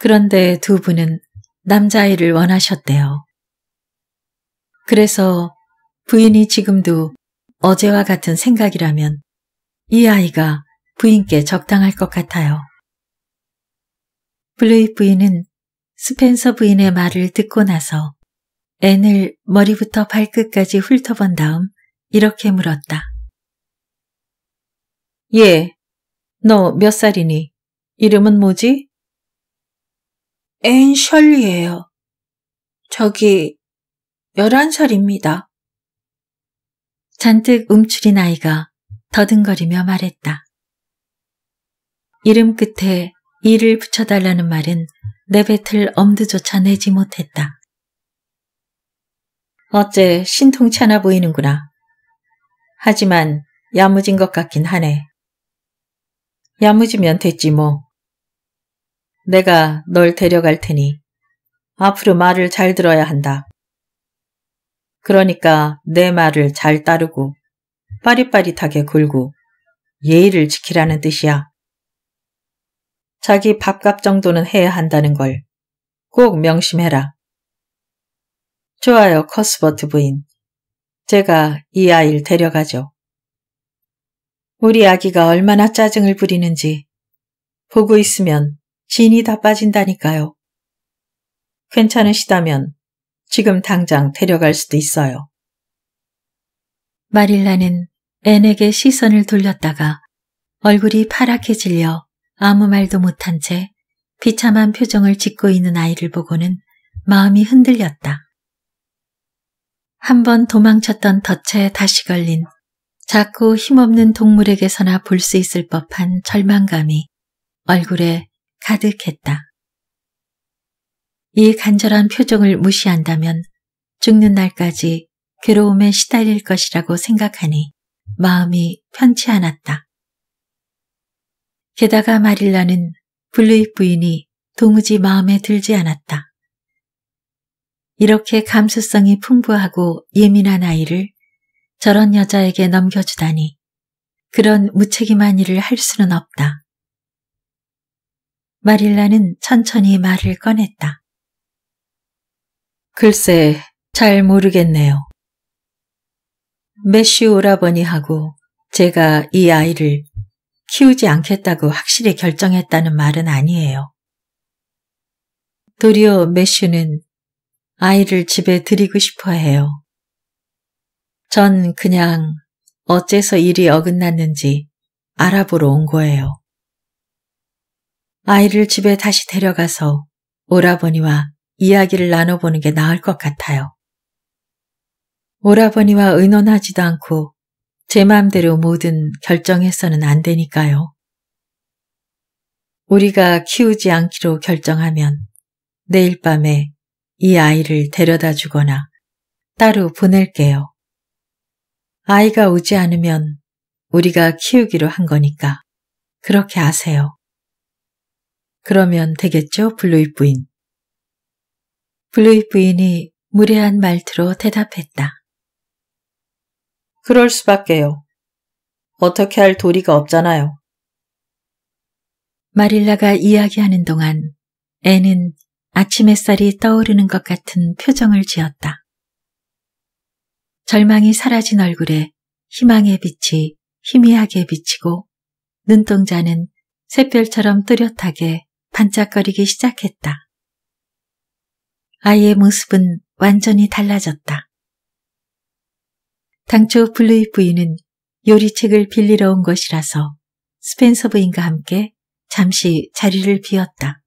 그런데 두 분은 남자아이를 원하셨대요. 그래서 부인이 지금도 어제와 같은 생각이라면 이 아이가 부인께 적당할 것 같아요. 블레이 부인은 스펜서 부인의 말을 듣고 나서 앤을 머리부터 발끝까지 훑어본 다음 이렇게 물었다. 예, 너 몇 살이니? 이름은 뭐지? 앤 셜리예요. 저기 11살입니다. 잔뜩 움츠린 아이가 더듬거리며 말했다. 이름 끝에 이를 붙여달라는 말은 내뱉을 엄두조차 내지 못했다. 어째 신통찮아 보이는구나. 하지만 야무진 것 같긴 하네. 야무지면 됐지 뭐. 내가 널 데려갈 테니 앞으로 말을 잘 들어야 한다. 그러니까 내 말을 잘 따르고 빠릿빠릿하게 굴고 예의를 지키라는 뜻이야. 자기 밥값 정도는 해야 한다는 걸 꼭 명심해라. 좋아요, 커스버트 부인. 제가 이 아이를 데려가죠. 우리 아기가 얼마나 짜증을 부리는지 보고 있으면 진이 다 빠진다니까요. 괜찮으시다면 지금 당장 데려갈 수도 있어요. 마릴라는 앤에게 시선을 돌렸다가 얼굴이 파랗게 질려 아무 말도 못한 채 비참한 표정을 짓고 있는 아이를 보고는 마음이 흔들렸다. 한번 도망쳤던 덫에 다시 걸린 자꾸 힘없는 동물에게서나 볼 수 있을 법한 절망감이 얼굴에 가득했다. 이 간절한 표정을 무시한다면 죽는 날까지 괴로움에 시달릴 것이라고 생각하니 마음이 편치 않았다. 게다가 마릴라는 블루잇 부인이 도무지 마음에 들지 않았다. 이렇게 감수성이 풍부하고 예민한 아이를 저런 여자에게 넘겨주다니 그런 무책임한 일을 할 수는 없다. 마릴라는 천천히 말을 꺼냈다. 글쎄, 잘 모르겠네요. 메쉬 오라버니하고 제가 이 아이를 키우지 않겠다고 확실히 결정했다는 말은 아니에요. 도리어 매슈는 아이를 집에 드리고 싶어 해요. 전 그냥 어째서 일이 어긋났는지 알아보러 온 거예요. 아이를 집에 다시 데려가서 오라버니와 이야기를 나눠보는 게 나을 것 같아요. 오라버니와 의논하지도 않고 제 마음대로 뭐든 결정해서는 안 되니까요. 우리가 키우지 않기로 결정하면 내일 밤에 이 아이를 데려다 주거나 따로 보낼게요. 아이가 오지 않으면 우리가 키우기로 한 거니까 그렇게 아세요. 그러면 되겠죠, 블루이 부인. 블루이 부인이 무례한 말투로 대답했다. 그럴 수밖에요. 어떻게 할 도리가 없잖아요. 마릴라가 이야기하는 동안 애는 아침 햇살이 떠오르는 것 같은 표정을 지었다. 절망이 사라진 얼굴에 희망의 빛이 희미하게 비치고 눈동자는 샛별처럼 뚜렷하게 반짝거리기 시작했다. 아이의 모습은 완전히 달라졌다. 당초 블루이 부인은 요리책을 빌리러 온 것이라서 스펜서 부인과 함께 잠시 자리를 비웠다.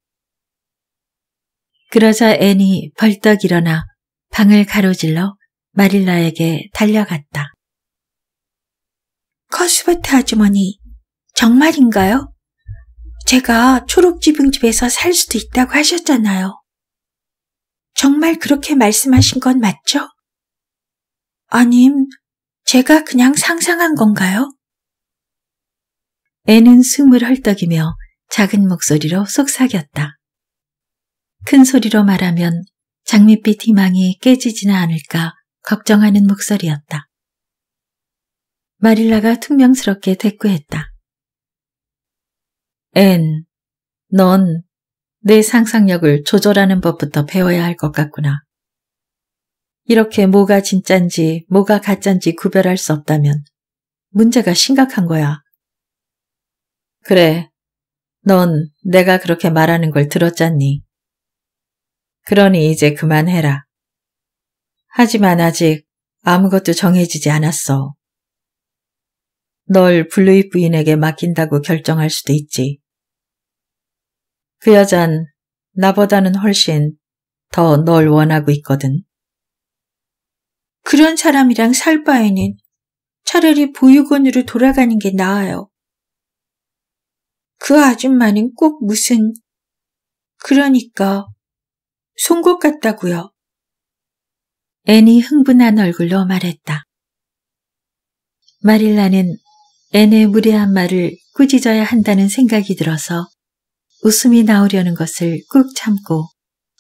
그러자 앤이 벌떡 일어나 방을 가로질러 마릴라에게 달려갔다. 커스버트 아주머니, 정말인가요? 제가 초록지붕집에서 살 수도 있다고 하셨잖아요. 정말 그렇게 말씀하신 건 맞죠? 아님, 제가 그냥 상상한 건가요? 애는 숨을 헐떡이며 작은 목소리로 속삭였다. 큰 소리로 말하면 장밋빛 희망이 깨지지는 않을까 걱정하는 목소리였다. 마릴라가 퉁명스럽게 대꾸했다. 앤, 넌 내 상상력을 조절하는 법부터 배워야 할 것 같구나. 이렇게 뭐가 진짠지 뭐가 가짠지 구별할 수 없다면 문제가 심각한 거야. 그래, 넌 내가 그렇게 말하는 걸 들었잖니. 그러니 이제 그만해라. 하지만 아직 아무것도 정해지지 않았어. 널 블루이 부인에게 맡긴다고 결정할 수도 있지. 그 여잔 나보다는 훨씬 더 널 원하고 있거든. 그런 사람이랑 살 바에는 차라리 보육원으로 돌아가는 게 나아요. 그 아줌마는 꼭 무슨 그러니까 송곳 같다고요. 앤이 흥분한 얼굴로 말했다. 마릴라는 앤의 무례한 말을 꾸짖어야 한다는 생각이 들어서 웃음이 나오려는 것을 꾹 참고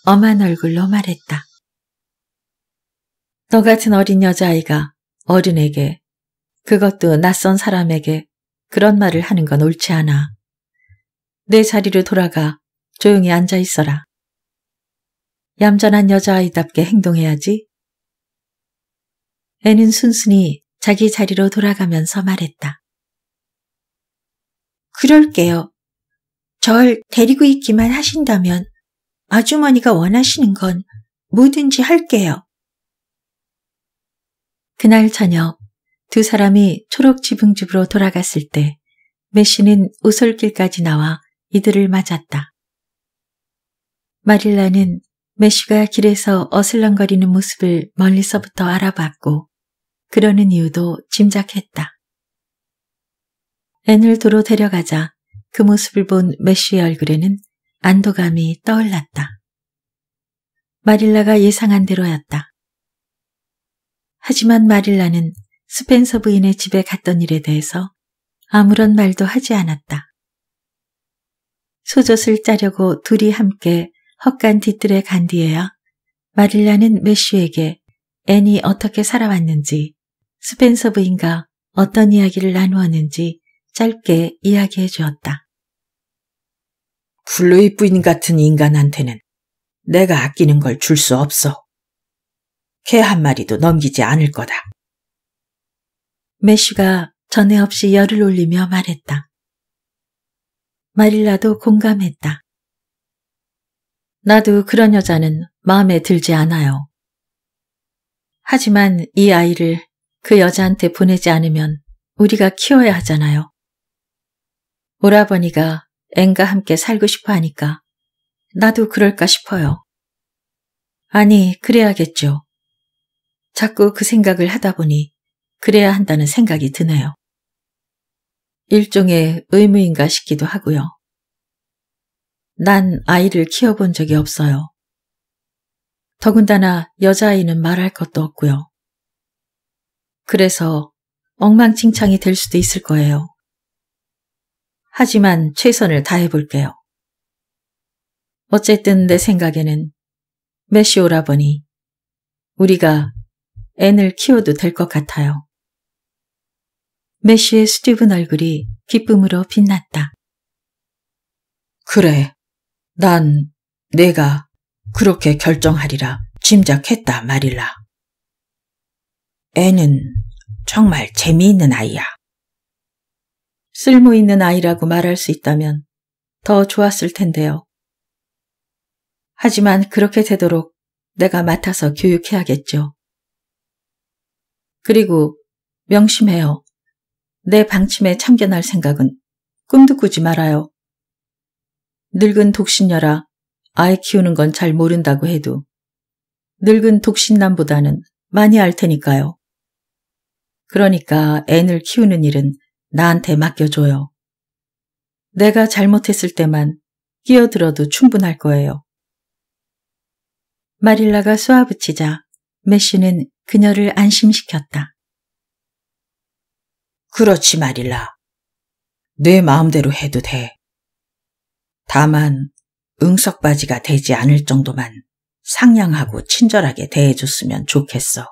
엄한 얼굴로 말했다. 너 같은 어린 여자아이가 어른에게 그것도 낯선 사람에게 그런 말을 하는 건 옳지 않아. 내 자리로 돌아가 조용히 앉아 있어라. 얌전한 여자아이답게 행동해야지. 애는 순순히 자기 자리로 돌아가면서 말했다. 그럴게요. 절 데리고 있기만 하신다면 아주머니가 원하시는 건 뭐든지 할게요. 그날 저녁 두 사람이 초록 지붕집으로 돌아갔을 때 메시는 오솔길까지 나와 이들을 맞았다. 마릴라는 메시가 길에서 어슬렁거리는 모습을 멀리서부터 알아봤고 그러는 이유도 짐작했다. 앤을 도로 데려가자 그 모습을 본 메시의 얼굴에는 안도감이 떠올랐다. 마릴라가 예상한 대로였다. 하지만 마릴라는 스펜서 부인의 집에 갔던 일에 대해서 아무런 말도 하지 않았다. 소젖을 짜려고 둘이 함께 헛간 뒤뜰에 간 뒤에야 마릴라는 메쉬에게 앤이 어떻게 살아왔는지 스펜서 부인과 어떤 이야기를 나누었는지 짧게 이야기해 주었다. 블루이 부인 같은 인간한테는 내가 아끼는 걸 줄 수 없어. 개한 마리도 넘기지 않을 거다. 메슈가 전에 없이 열을 올리며 말했다. 마릴라도 공감했다. 나도 그런 여자는 마음에 들지 않아요. 하지만 이 아이를 그 여자한테 보내지 않으면 우리가 키워야 하잖아요. 오라버니가 앤과 함께 살고 싶어 하니까 나도 그럴까 싶어요. 아니, 그래야겠죠. 자꾸 그 생각을 하다 보니 그래야 한다는 생각이 드네요. 일종의 의무인가 싶기도 하고요. 난 아이를 키워본 적이 없어요. 더군다나 여자아이는 말할 것도 없고요. 그래서 엉망진창이 될 수도 있을 거예요. 하지만 최선을 다해볼게요. 어쨌든 내 생각에는 메시오라버니 우리가 앤을 키워도 될 것 같아요. 메시의 스티븐 얼굴이 기쁨으로 빛났다. 그래, 난 내가 그렇게 결정하리라 짐작했다 말일라. 애는 정말 재미있는 아이야. 쓸모있는 아이라고 말할 수 있다면 더 좋았을 텐데요. 하지만 그렇게 되도록 내가 맡아서 교육해야겠죠. 그리고 명심해요. 내 방침에 참견할 생각은 꿈도 꾸지 말아요. 늙은 독신녀라 아이 키우는 건 잘 모른다고 해도 늙은 독신남보다는 많이 알 테니까요. 그러니까 앤을 키우는 일은 나한테 맡겨줘요. 내가 잘못했을 때만 끼어들어도 충분할 거예요. 마릴라가 쏘아붙이자 메시는 그녀를 안심시켰다. 그렇지 말일라. 내 마음대로 해도 돼. 다만 응석바지가 되지 않을 정도만 상냥하고 친절하게 대해줬으면 좋겠어.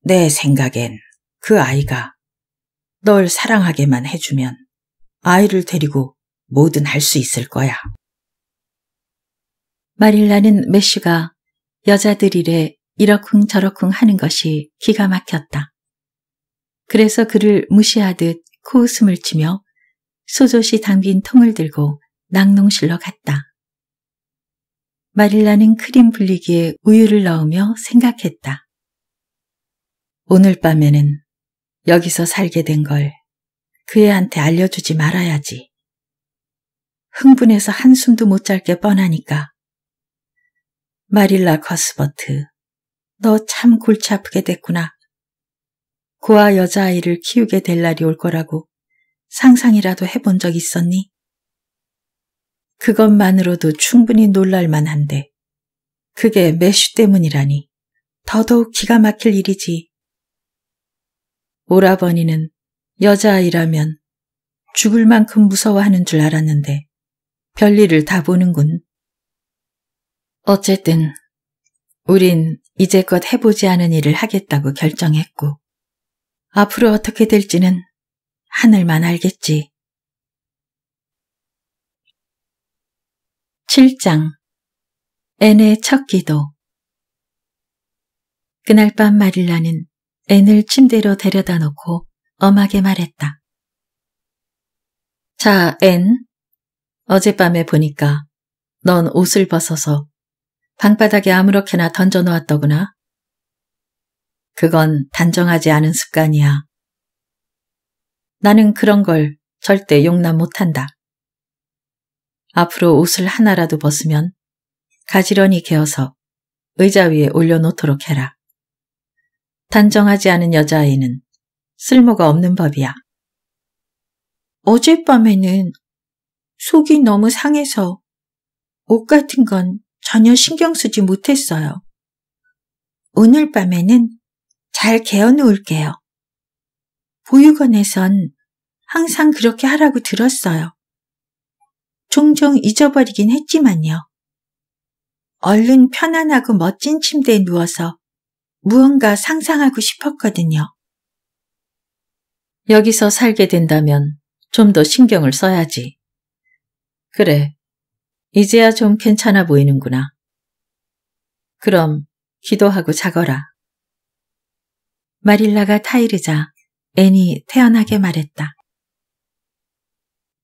내 생각엔 그 아이가 널 사랑하게만 해주면 아이를 데리고 뭐든 할 수 있을 거야. 마릴라는 메시가 여자들이래 이러쿵 저러쿵 하는 것이 기가 막혔다. 그래서 그를 무시하듯 코웃음을 치며 소조시 담긴 통을 들고 낙농실로 갔다. 마릴라는 크림 분리기에 우유를 넣으며 생각했다. 오늘 밤에는 여기서 살게 된 걸 그 애한테 알려주지 말아야지. 흥분해서 한숨도 못 잘 게 뻔하니까 마릴라 커스버트, 너 참 골치 아프게 됐구나. 고아 여자아이를 키우게 될 날이 올 거라고 상상이라도 해본 적 있었니? 그것만으로도 충분히 놀랄만 한데 그게 메슈 때문이라니 더더욱 기가 막힐 일이지. 오라버니는 여자아이라면 죽을 만큼 무서워하는 줄 알았는데 별일을 다 보는군. 어쨌든 우린 이제껏 해보지 않은 일을 하겠다고 결정했고 앞으로 어떻게 될지는 하늘만 알겠지. 7장 앤의 첫 기도 그날 밤 마릴라는 앤을 침대로 데려다 놓고 엄하게 말했다. 자, 앤. 어젯밤에 보니까 넌 옷을 벗어서 방바닥에 아무렇게나 던져놓았더구나. 그건 단정하지 않은 습관이야. 나는 그런 걸 절대 용납 못한다. 앞으로 옷을 하나라도 벗으면 가지런히 개어서 의자 위에 올려놓도록 해라. 단정하지 않은 여자아이는 쓸모가 없는 법이야. 어젯밤에는 속이 너무 상해서 옷 같은 건 전혀 신경 쓰지 못했어요. 오늘 밤에는 잘 개어놓을게요. 보육원에선 항상 그렇게 하라고 들었어요. 종종 잊어버리긴 했지만요. 얼른 편안하고 멋진 침대에 누워서 무언가 상상하고 싶었거든요. 여기서 살게 된다면 좀 더 신경을 써야지. 그래, 이제야 좀 괜찮아 보이는구나. 그럼 기도하고 자거라. 마릴라가 타이르자 앤이 태연하게 말했다.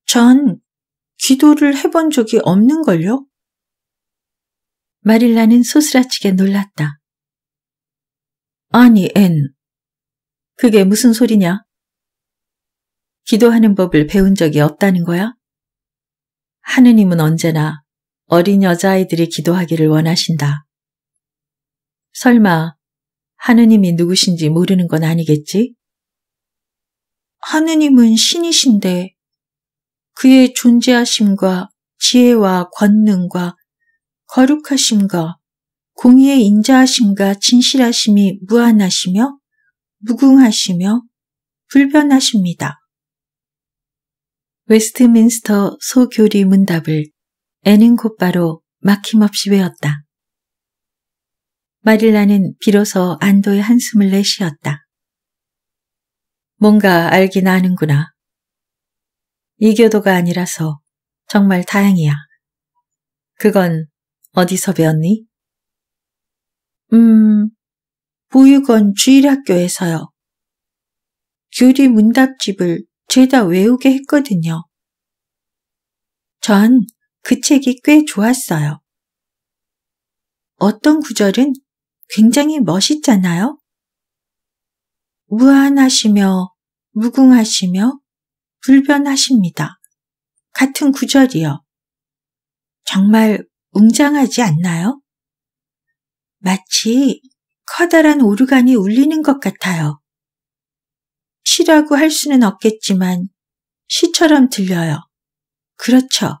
전 기도를 해본 적이 없는걸요? 마릴라는 소스라치게 놀랐다. 아니, 앤. 그게 무슨 소리냐? 기도하는 법을 배운 적이 없다는 거야? 하느님은 언제나 어린 여자아이들이 기도하기를 원하신다. 설마 하느님이 누구신지 모르는 건 아니겠지? 하느님은 신이신데 그의 존재하심과 지혜와 권능과 거룩하심과 공의의 인자하심과 진실하심이 무한하시며 무궁하시며 불변하십니다. 웨스트민스터 소교리 문답을 애는 곧바로 막힘없이 외웠다. 마릴라는 비로소 안도의 한숨을 내쉬었다. 뭔가 알긴 아는구나. 이교도가 아니라서 정말 다행이야. 그건 어디서 배웠니? 음, 보육원 주일학교에서요. 교리 문답집을 죄다 외우게 했거든요. 전 그 책이 꽤 좋았어요. 어떤 구절은 굉장히 멋있잖아요. 무한하시며 무궁하시며 불변하십니다. 같은 구절이요. 정말 웅장하지 않나요? 마치 커다란 오르간이 울리는 것 같아요. 시라고 할 수는 없겠지만 시처럼 들려요. 그렇죠.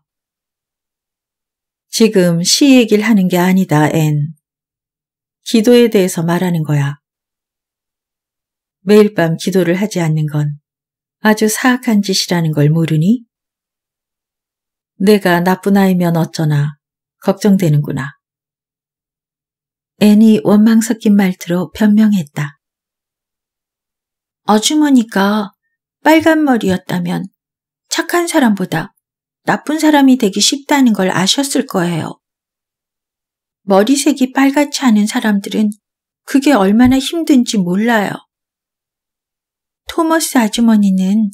지금 시 얘기를 하는 게 아니다, 앤. 기도에 대해서 말하는 거야. 매일 밤 기도를 하지 않는 건 아주 사악한 짓이라는 걸 모르니? 내가 나쁜 아이면 어쩌나 걱정되는구나. 앤이 원망 섞인 말투로 변명했다. 어주머니가 빨간 머리였다면 착한 사람보다 나쁜 사람이 되기 쉽다는 걸 아셨을 거예요. 머리색이 빨갛지 않은 사람들은 그게 얼마나 힘든지 몰라요. 토머스 아주머니는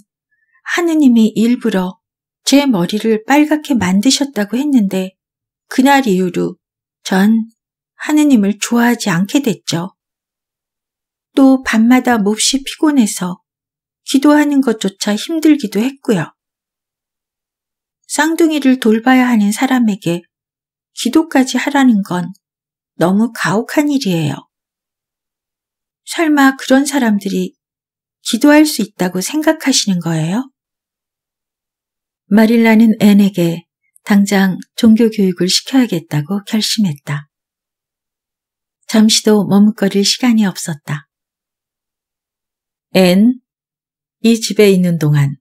하느님이 일부러 제 머리를 빨갛게 만드셨다고 했는데 그날 이후로 전 하느님을 좋아하지 않게 됐죠. 또 밤마다 몹시 피곤해서 기도하는 것조차 힘들기도 했고요. 쌍둥이를 돌봐야 하는 사람에게 기도까지 하라는 건 너무 가혹한 일이에요. 설마 그런 사람들이 기도할 수 있다고 생각하시는 거예요? 마릴라는 앤에게 당장 종교 교육을 시켜야겠다고 결심했다. 잠시도 머뭇거릴 시간이 없었다. 앤, 이 집에 있는 동안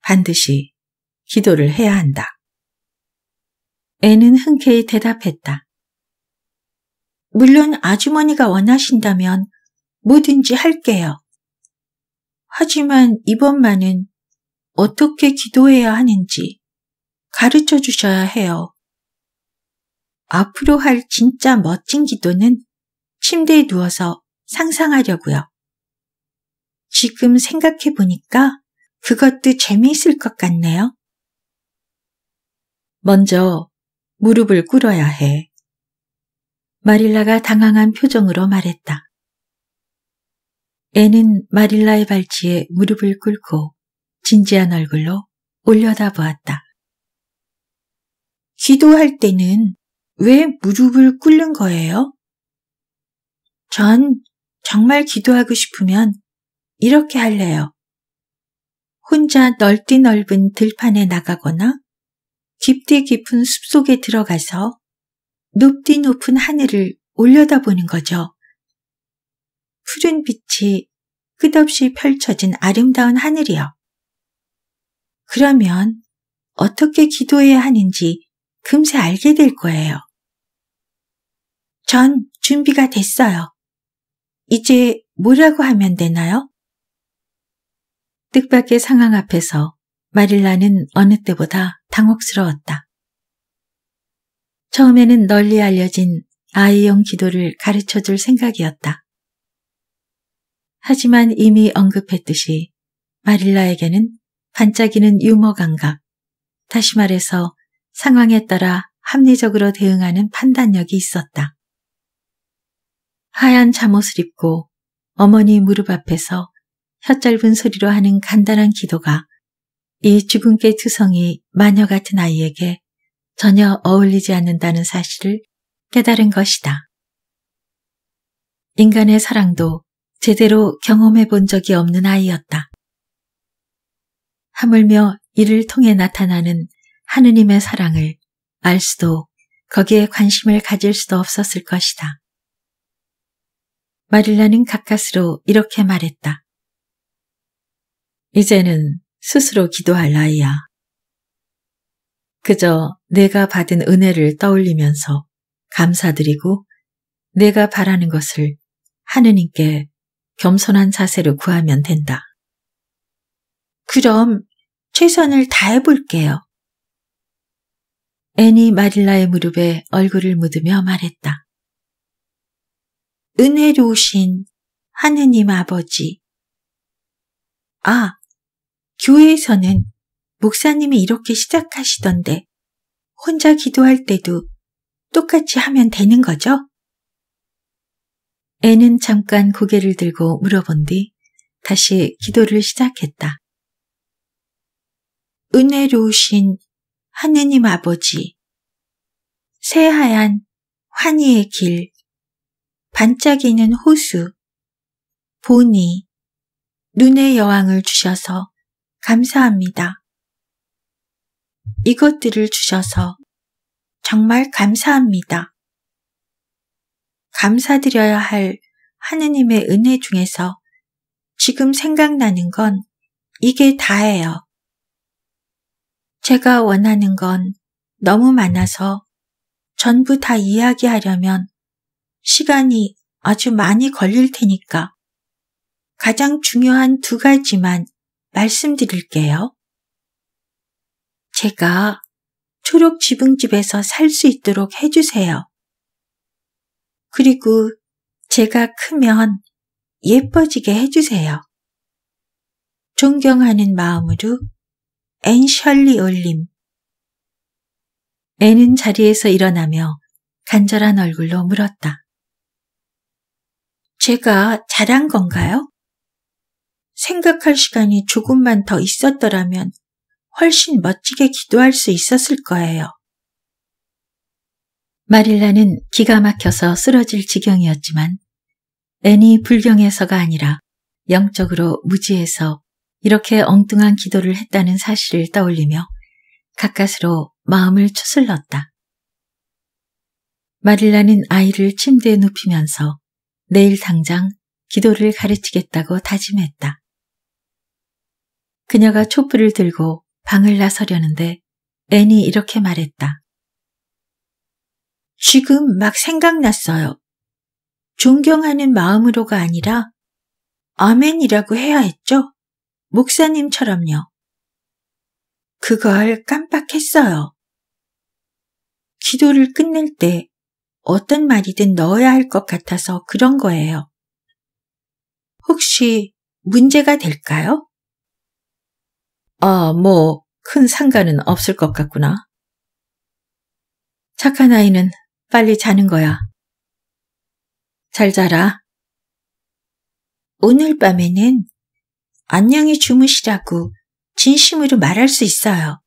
반드시 기도를 해야 한다. 앤은 흔쾌히 대답했다. 물론 아주머니가 원하신다면 뭐든지 할게요. 하지만 이번만은 어떻게 기도해야 하는지 가르쳐 주셔야 해요. 앞으로 할 진짜 멋진 기도는 침대에 누워서 상상하려고요. 지금 생각해 보니까 그것도 재미있을 것 같네요. 먼저 무릎을 꿇어야 해. 마릴라가 당황한 표정으로 말했다. 애는 마릴라의 발치에 무릎을 꿇고 진지한 얼굴로 올려다 보았다. 기도할 때는 왜 무릎을 꿇는 거예요? 전 정말 기도하고 싶으면 이렇게 할래요. 혼자 넓디 넓은 들판에 나가거나 깊디 깊은 숲속에 들어가서 높디 높은 하늘을 올려다보는 거죠. 푸른 빛이 끝없이 펼쳐진 아름다운 하늘이요. 그러면 어떻게 기도해야 하는지 금세 알게 될 거예요. 전 준비가 됐어요. 이제 뭐라고 하면 되나요? 뜻밖의 상황 앞에서 마릴라는 어느 때보다 당혹스러웠다. 처음에는 널리 알려진 아이용 기도를 가르쳐줄 생각이었다. 하지만 이미 언급했듯이 마릴라에게는 반짝이는 유머 감각, 다시 말해서 상황에 따라 합리적으로 대응하는 판단력이 있었다. 하얀 잠옷을 입고 어머니 무릎 앞에서 혀 짧은 소리로 하는 간단한 기도가 이 주근깨 투성이 마녀 같은 아이에게 전혀 어울리지 않는다는 사실을 깨달은 것이다. 인간의 사랑도 제대로 경험해 본 적이 없는 아이였다. 하물며 이를 통해 나타나는 하느님의 사랑을 알 수도 거기에 관심을 가질 수도 없었을 것이다. 마릴라는 가까스로 이렇게 말했다. 이제는 스스로 기도할 나이야. 그저 내가 받은 은혜를 떠올리면서 감사드리고 내가 바라는 것을 하느님께 겸손한 자세로 구하면 된다. 그럼 최선을 다해볼게요. 애니 마릴라의 무릎에 얼굴을 묻으며 말했다. 은혜로우신 하느님 아버지. 아, 교회에서는 목사님이 이렇게 시작하시던데 혼자 기도할 때도 똑같이 하면 되는 거죠? 애는 잠깐 고개를 들고 물어본 뒤 다시 기도를 시작했다. 은혜로우신 하느님 아버지, 새하얀 환희의 길, 반짝이는 호수, 보니, 눈의 여왕을 주셔서 감사합니다. 이것들을 주셔서 정말 감사합니다. 감사드려야 할 하느님의 은혜 중에서 지금 생각나는 건 이게 다예요. 제가 원하는 건 너무 많아서 전부 다 이야기하려면 시간이 아주 많이 걸릴 테니까 가장 중요한 두 가지만 말씀드릴게요. 제가 초록 지붕집에서 살 수 있도록 해주세요. 그리고 제가 크면 예뻐지게 해주세요. 존경하는 마음으로 앤 셜리 올림 앤은 자리에서 일어나며 간절한 얼굴로 물었다. 제가 잘한 건가요? 생각할 시간이 조금만 더 있었더라면 훨씬 멋지게 기도할 수 있었을 거예요. 마릴라는 기가 막혀서 쓰러질 지경이었지만 애니 불경에서가 아니라 영적으로 무지해서 이렇게 엉뚱한 기도를 했다는 사실을 떠올리며 가까스로 마음을 추슬렀다. 마릴라는 아이를 침대에 눕히면서 내일 당장 기도를 가르치겠다고 다짐했다. 그녀가 촛불을 들고 방을 나서려는데 앤이 이렇게 말했다. 지금 막 생각났어요. 존경하는 마음으로가 아니라 아멘이라고 해야 했죠? 목사님처럼요. 그걸 깜빡했어요. 기도를 끝낼 때 어떤 말이든 넣어야 할 것 같아서 그런 거예요. 혹시 문제가 될까요? 아, 뭐, 큰 상관은 없을 것 같구나. 착한 아이는 빨리 자는 거야. 잘 자라. 오늘 밤에는 안녕히 주무시라고 진심으로 말할 수 있어요.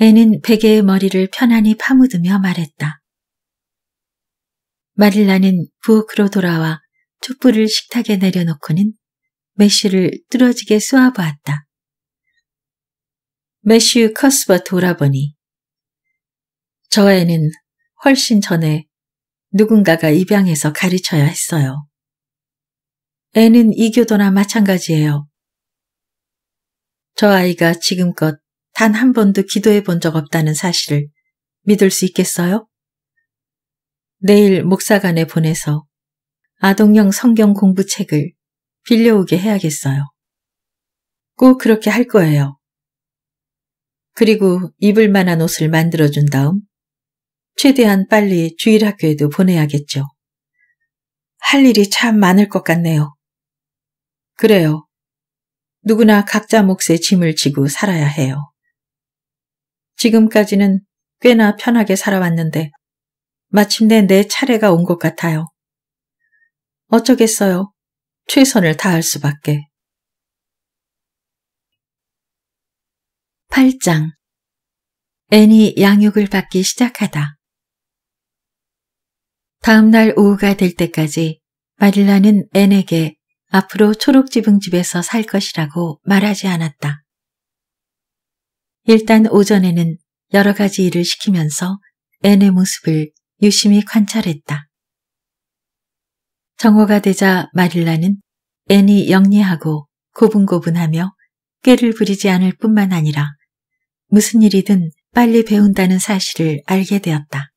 애는 베개의 머리를 편안히 파묻으며 말했다. 마릴라는 부엌으로 돌아와 촛불을 식탁에 내려놓고는 메쉬를 뚫어지게 쏘아보았다. 메쉬 커스버 돌아보니 저 애는 훨씬 전에 누군가가 입양해서 가르쳐야 했어요. 애는 이교도나 마찬가지예요. 저 아이가 지금껏 단 한 번도 기도해 본 적 없다는 사실을 믿을 수 있겠어요? 내일 목사관에 보내서 아동형 성경 공부책을 빌려오게 해야겠어요. 꼭 그렇게 할 거예요. 그리고 입을 만한 옷을 만들어준 다음 최대한 빨리 주일 학교에도 보내야겠죠. 할 일이 참 많을 것 같네요. 그래요. 누구나 각자 몫의 짐을 지고 살아야 해요. 지금까지는 꽤나 편하게 살아왔는데 마침내 내 차례가 온 것 같아요. 어쩌겠어요. 최선을 다할 수밖에. 8장 애니 양육을 받기 시작하다. 다음날 오후가 될 때까지 마릴라는 앤에게 앞으로 초록지붕집에서 살 것이라고 말하지 않았다. 일단 오전에는 여러 가지 일을 시키면서 앤의 모습을 유심히 관찰했다. 정오가 되자 마릴라는 앤이 영리하고 고분고분하며 꾀를 부리지 않을 뿐만 아니라 무슨 일이든 빨리 배운다는 사실을 알게 되었다.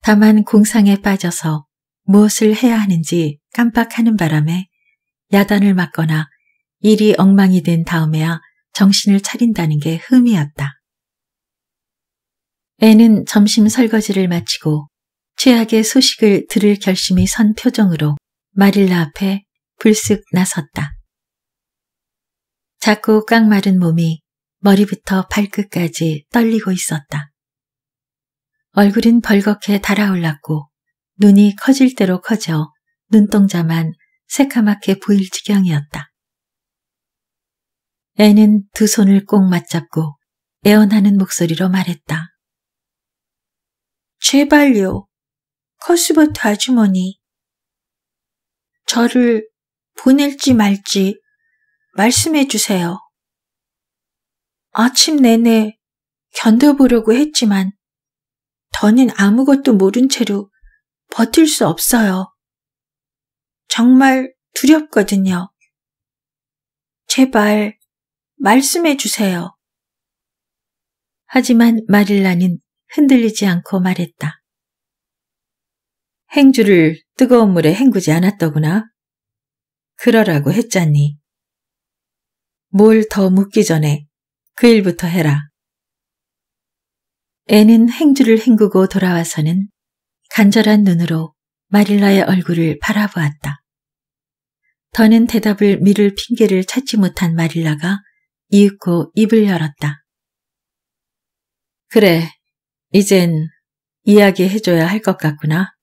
다만 공상에 빠져서 무엇을 해야 하는지 깜빡하는 바람에 야단을 맞거나 일이 엉망이 된 다음에야 정신을 차린다는 게 흠이었다. 애는 점심 설거지를 마치고 최악의 소식을 들을 결심이 선 표정으로 마릴라 앞에 불쑥 나섰다. 자꾸 깡 마른 몸이 머리부터 발끝까지 떨리고 있었다. 얼굴은 벌겋게 달아올랐고 눈이 커질 대로 커져 눈동자만 새카맣게 보일 지경이었다. 애는 두 손을 꼭 맞잡고 애원하는 목소리로 말했다. 제발요. 커스버트 아주머니. 저를 보낼지 말지 말씀해 주세요. 아침 내내 견뎌보려고 했지만 더는 아무것도 모른 채로 버틸 수 없어요. 정말 두렵거든요. 제발 말씀해 주세요. 하지만 마릴라는 흔들리지 않고 말했다. 행주를 뜨거운 물에 헹구지 않았더구나. 그러라고 했잖니. 뭘 더 묻기 전에 그 일부터 해라. 애는 행주를 헹구고 돌아와서는 간절한 눈으로 마릴라의 얼굴을 바라보았다. 더는 대답을 미룰 핑계를 찾지 못한 마릴라가 이윽고 입을 열었다. 그래, 이젠 이야기해줘야 할 것 같구나.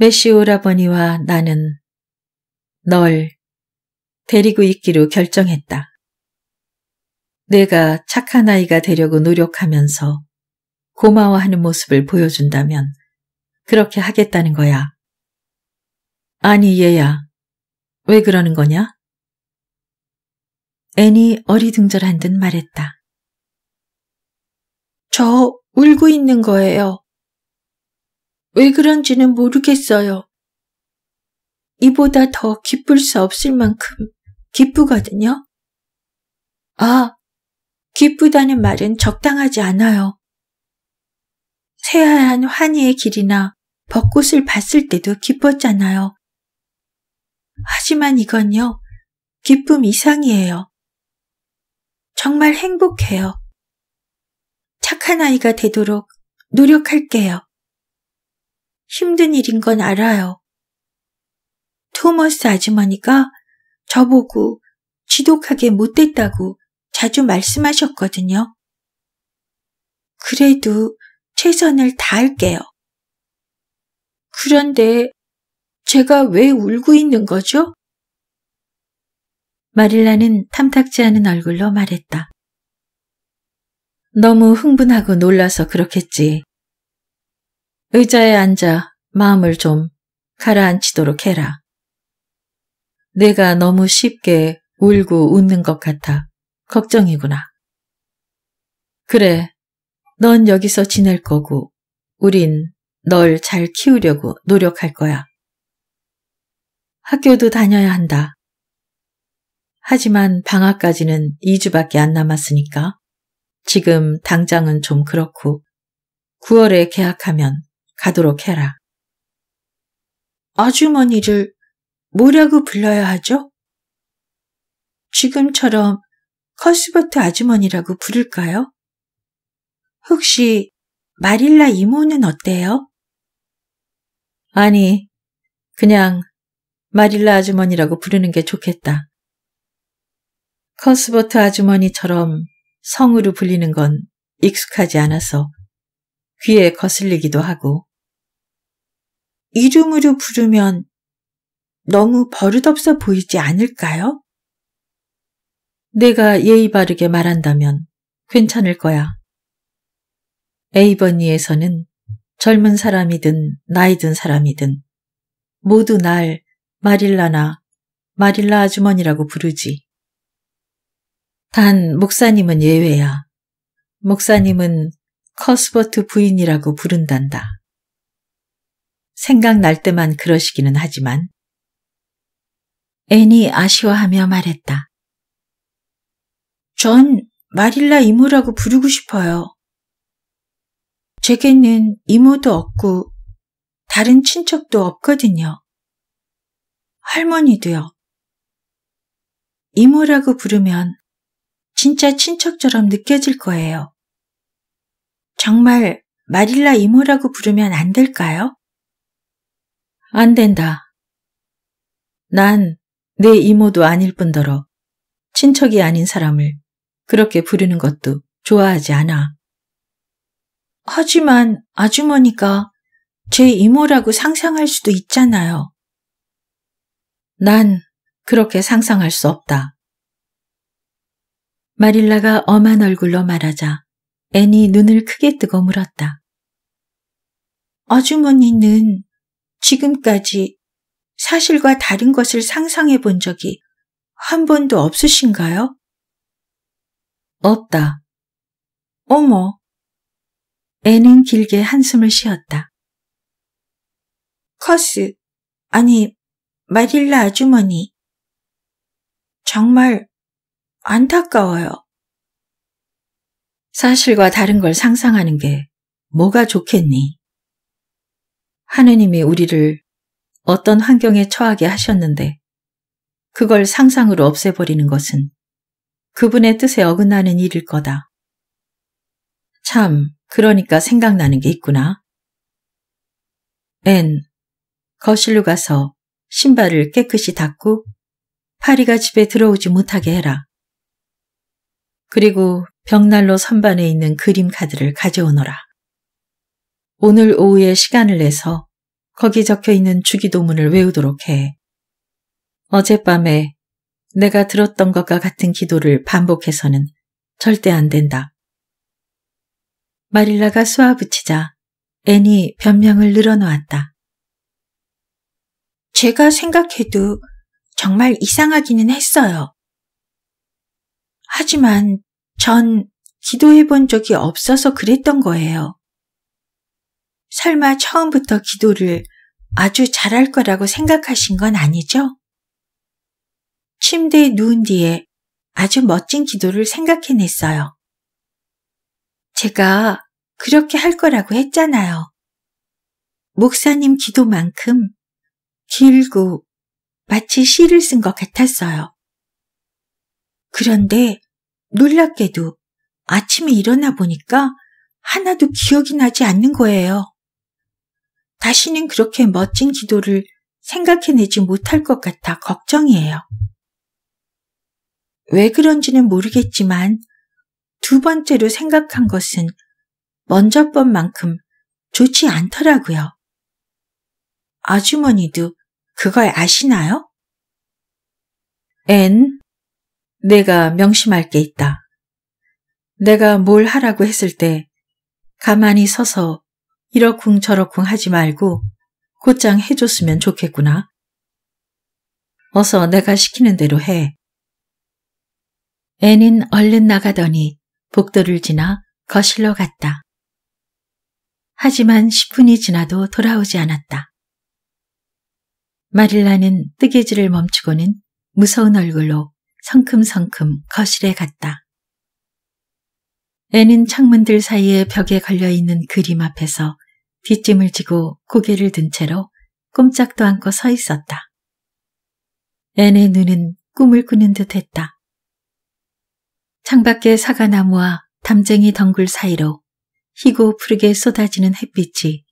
메시 오라버니와 나는 널 데리고 있기로 결정했다. 내가 착한 아이가 되려고 노력하면서 고마워하는 모습을 보여준다면 그렇게 하겠다는 거야. 아니 얘야, 왜 그러는 거냐? 애니 어리둥절한 듯 말했다. 저 울고 있는 거예요. 왜 그런지는 모르겠어요. 이보다 더 기쁠 수 없을 만큼 기쁘거든요. 아, 기쁘다는 말은 적당하지 않아요. 새하얀 환희의 길이나 벚꽃을 봤을 때도 기뻤잖아요. 하지만 이건요, 기쁨 이상이에요. 정말 행복해요. 착한 아이가 되도록 노력할게요. 힘든 일인 건 알아요. 토머스 아주머니가 저보고 지독하게 못됐다고 자주 말씀하셨거든요. 그래도 최선을 다할게요. 그런데 제가 왜 울고 있는 거죠? 마릴라는 탐탁지 않은 얼굴로 말했다. 너무 흥분하고 놀라서 그렇겠지. 의자에 앉아 마음을 좀 가라앉히도록 해라. 내가 너무 쉽게 울고 웃는 것 같아 걱정이구나. 그래, 넌 여기서 지낼 거고 우린 널 잘 키우려고 노력할 거야. 학교도 다녀야 한다. 하지만 방학까지는 2주밖에 안 남았으니까 지금 당장은 좀 그렇고 9월에 계약하면 가도록 해라. 아주머니를 뭐라고 불러야 하죠? 지금처럼 커스버트 아주머니라고 부를까요? 혹시 마릴라 이모는 어때요? 아니, 그냥 마릴라 아주머니라고 부르는 게 좋겠다. 커스버트 아주머니처럼 성으로 불리는 건 익숙하지 않아서 귀에 거슬리기도 하고 이름으로 부르면 너무 버릇없어 보이지 않을까요? 내가 예의 바르게 말한다면 괜찮을 거야. 에이버니에서는 젊은 사람이든 나이든 사람이든 모두 날 마릴라나 마릴라 아주머니라고 부르지. 단 목사님은 예외야. 목사님은 커스버트 부인이라고 부른단다. 생각날 때만 그러시기는 하지만 앤이 아쉬워하며 말했다. 전 마릴라 이모라고 부르고 싶어요. 제게는 이모도 없고 다른 친척도 없거든요. 할머니도요. 이모라고 부르면 진짜 친척처럼 느껴질 거예요. 정말 마릴라 이모라고 부르면 안 될까요? 안 된다. 난 내 이모도 아닐 뿐더러 친척이 아닌 사람을 그렇게 부르는 것도 좋아하지 않아. 하지만 아주머니가 제 이모라고 상상할 수도 있잖아요. 난 그렇게 상상할 수 없다. 마릴라가 엄한 얼굴로 말하자 애니 눈을 크게 뜨고 물었다. 아주머니는 지금까지 사실과 다른 것을 상상해 본 적이 한 번도 없으신가요? 없다. 어머. 애는 길게 한숨을 쉬었다. 커스, 아니, 마릴라 아주머니. 정말 안타까워요. 사실과 다른 걸 상상하는 게 뭐가 좋겠니? 하느님이 우리를 어떤 환경에 처하게 하셨는데 그걸 상상으로 없애버리는 것은 그분의 뜻에 어긋나는 일일 거다. 참, 그러니까 생각나는 게 있구나. 앤, 거실로 가서 신발을 깨끗이 닦고 파리가 집에 들어오지 못하게 해라. 그리고 벽난로 선반에 있는 그림 카드를 가져오너라. 오늘 오후에 시간을 내서 거기 적혀 있는 주기도문을 외우도록 해. 어젯밤에 내가 들었던 것과 같은 기도를 반복해서는 절대 안 된다. 마릴라가 쏘아붙이자 애니 변명을 늘어놓았다. 제가 생각해도 정말 이상하기는 했어요. 하지만 전 기도해 본 적이 없어서 그랬던 거예요. 설마 처음부터 기도를 아주 잘할 거라고 생각하신 건 아니죠? 침대에 누운 뒤에 아주 멋진 기도를 생각해냈어요. 제가 그렇게 할 거라고 했잖아요. 목사님 기도만큼 길고 마치 시를 쓴 것 같았어요. 그런데 놀랍게도 아침에 일어나 보니까 하나도 기억이 나지 않는 거예요. 다시는 그렇게 멋진 기도를 생각해내지 못할 것 같아 걱정이에요. 왜 그런지는 모르겠지만 두 번째로 생각한 것은 먼저 번만큼 좋지 않더라고요. 아주머니도 그걸 아시나요? 앤, 내가 명심할 게 있다. 내가 뭘 하라고 했을 때 가만히 서서 이러쿵 저러쿵 하지 말고 곧장 해줬으면 좋겠구나. 어서 내가 시키는 대로 해. 애는 얼른 나가더니 복도를 지나 거실로 갔다. 하지만 10분이 지나도 돌아오지 않았다. 마릴라는 뜨개질을 멈추고는 무서운 얼굴로 성큼성큼 거실에 갔다. 애는 창문들 사이에 벽에 걸려있는 그림 앞에서 뒷짐을 지고 고개를 든 채로 꼼짝도 않고 서 있었다. 앤의 눈은 꿈을 꾸는 듯 했다. 창밖의 사과나무와 담쟁이 덩굴 사이로 희고 푸르게 쏟아지는 햇빛이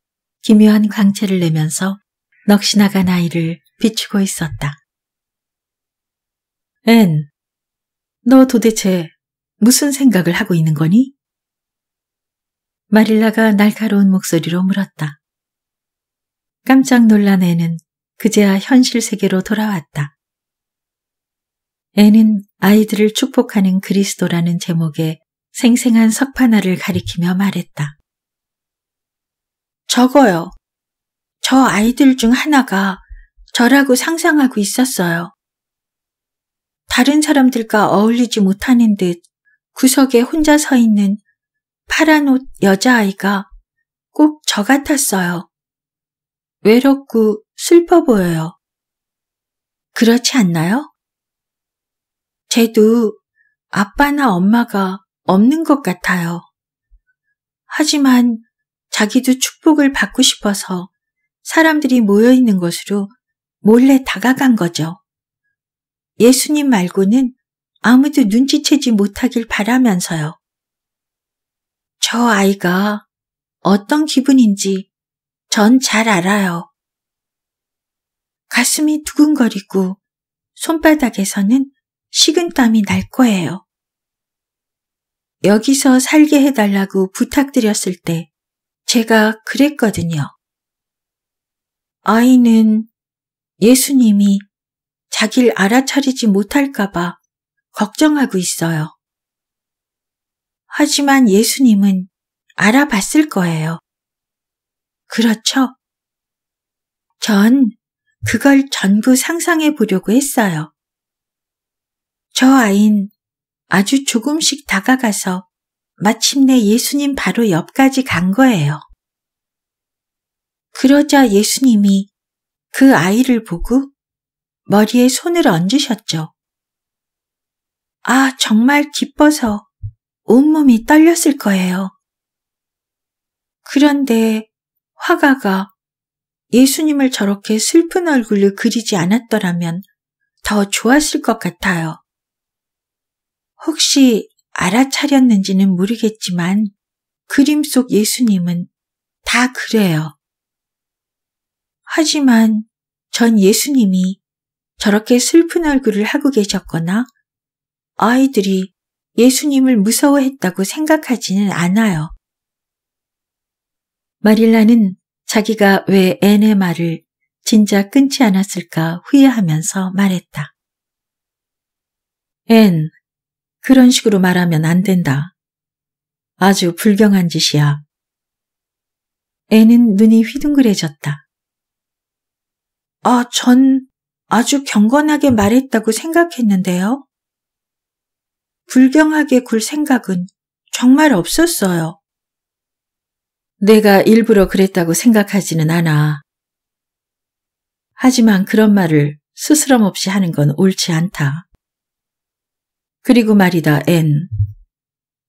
기묘한 광채를 내면서 넋이나간 아이를 비추고 있었다. 앤, 너 도대체 무슨 생각을 하고 있는 거니? 마릴라가 날카로운 목소리로 물었다. 깜짝 놀란 애는 그제야 현실 세계로 돌아왔다. 애는 아이들을 축복하는 그리스도라는 제목의 생생한 석판화를 가리키며 말했다. 저거요. 저 아이들 중 하나가 저라고 상상하고 있었어요. 다른 사람들과 어울리지 못하는 듯 구석에 혼자 서 있는 파란 옷 여자아이가 꼭 저 같았어요. 외롭고 슬퍼 보여요. 그렇지 않나요? 쟤도 아빠나 엄마가 없는 것 같아요. 하지만 자기도 축복을 받고 싶어서 사람들이 모여 있는 곳으로 몰래 다가간 거죠. 예수님 말고는 아무도 눈치채지 못하길 바라면서요. 저 아이가 어떤 기분인지 전 잘 알아요. 가슴이 두근거리고 손바닥에서는 식은땀이 날 거예요. 여기서 살게 해달라고 부탁드렸을 때 제가 그랬거든요. 아이는 예수님이 자기를 알아차리지 못할까봐 걱정하고 있어요. 하지만 예수님은 알아봤을 거예요. 그렇죠? 전 그걸 전부 상상해 보려고 했어요. 저 아인 아주 조금씩 다가가서 마침내 예수님 바로 옆까지 간 거예요. 그러자 예수님이 그 아이를 보고 머리에 손을 얹으셨죠. 아, 정말 기뻐서 온몸이 떨렸을 거예요. 그런데 화가가 예수님을 저렇게 슬픈 얼굴로 그리지 않았더라면 더 좋았을 것 같아요. 혹시 알아차렸는지는 모르겠지만 그림 속 예수님은 다 그래요. 하지만 전 예수님이 저렇게 슬픈 얼굴을 하고 계셨거나 아이들이 예수님을 무서워했다고 생각하지는 않아요. 마릴라는 자기가 왜 앤의 말을 진짜 끊지 않았을까 후회하면서 말했다. 앤, 그런 식으로 말하면 안 된다. 아주 불경한 짓이야. 앤은 눈이 휘둥그레졌다. 아, 전 아주 경건하게 말했다고 생각했는데요. 불경하게 굴 생각은 정말 없었어요. 내가 일부러 그랬다고 생각하지는 않아. 하지만 그런 말을 스스럼 없이 하는 건 옳지 않다. 그리고 말이다, 앤.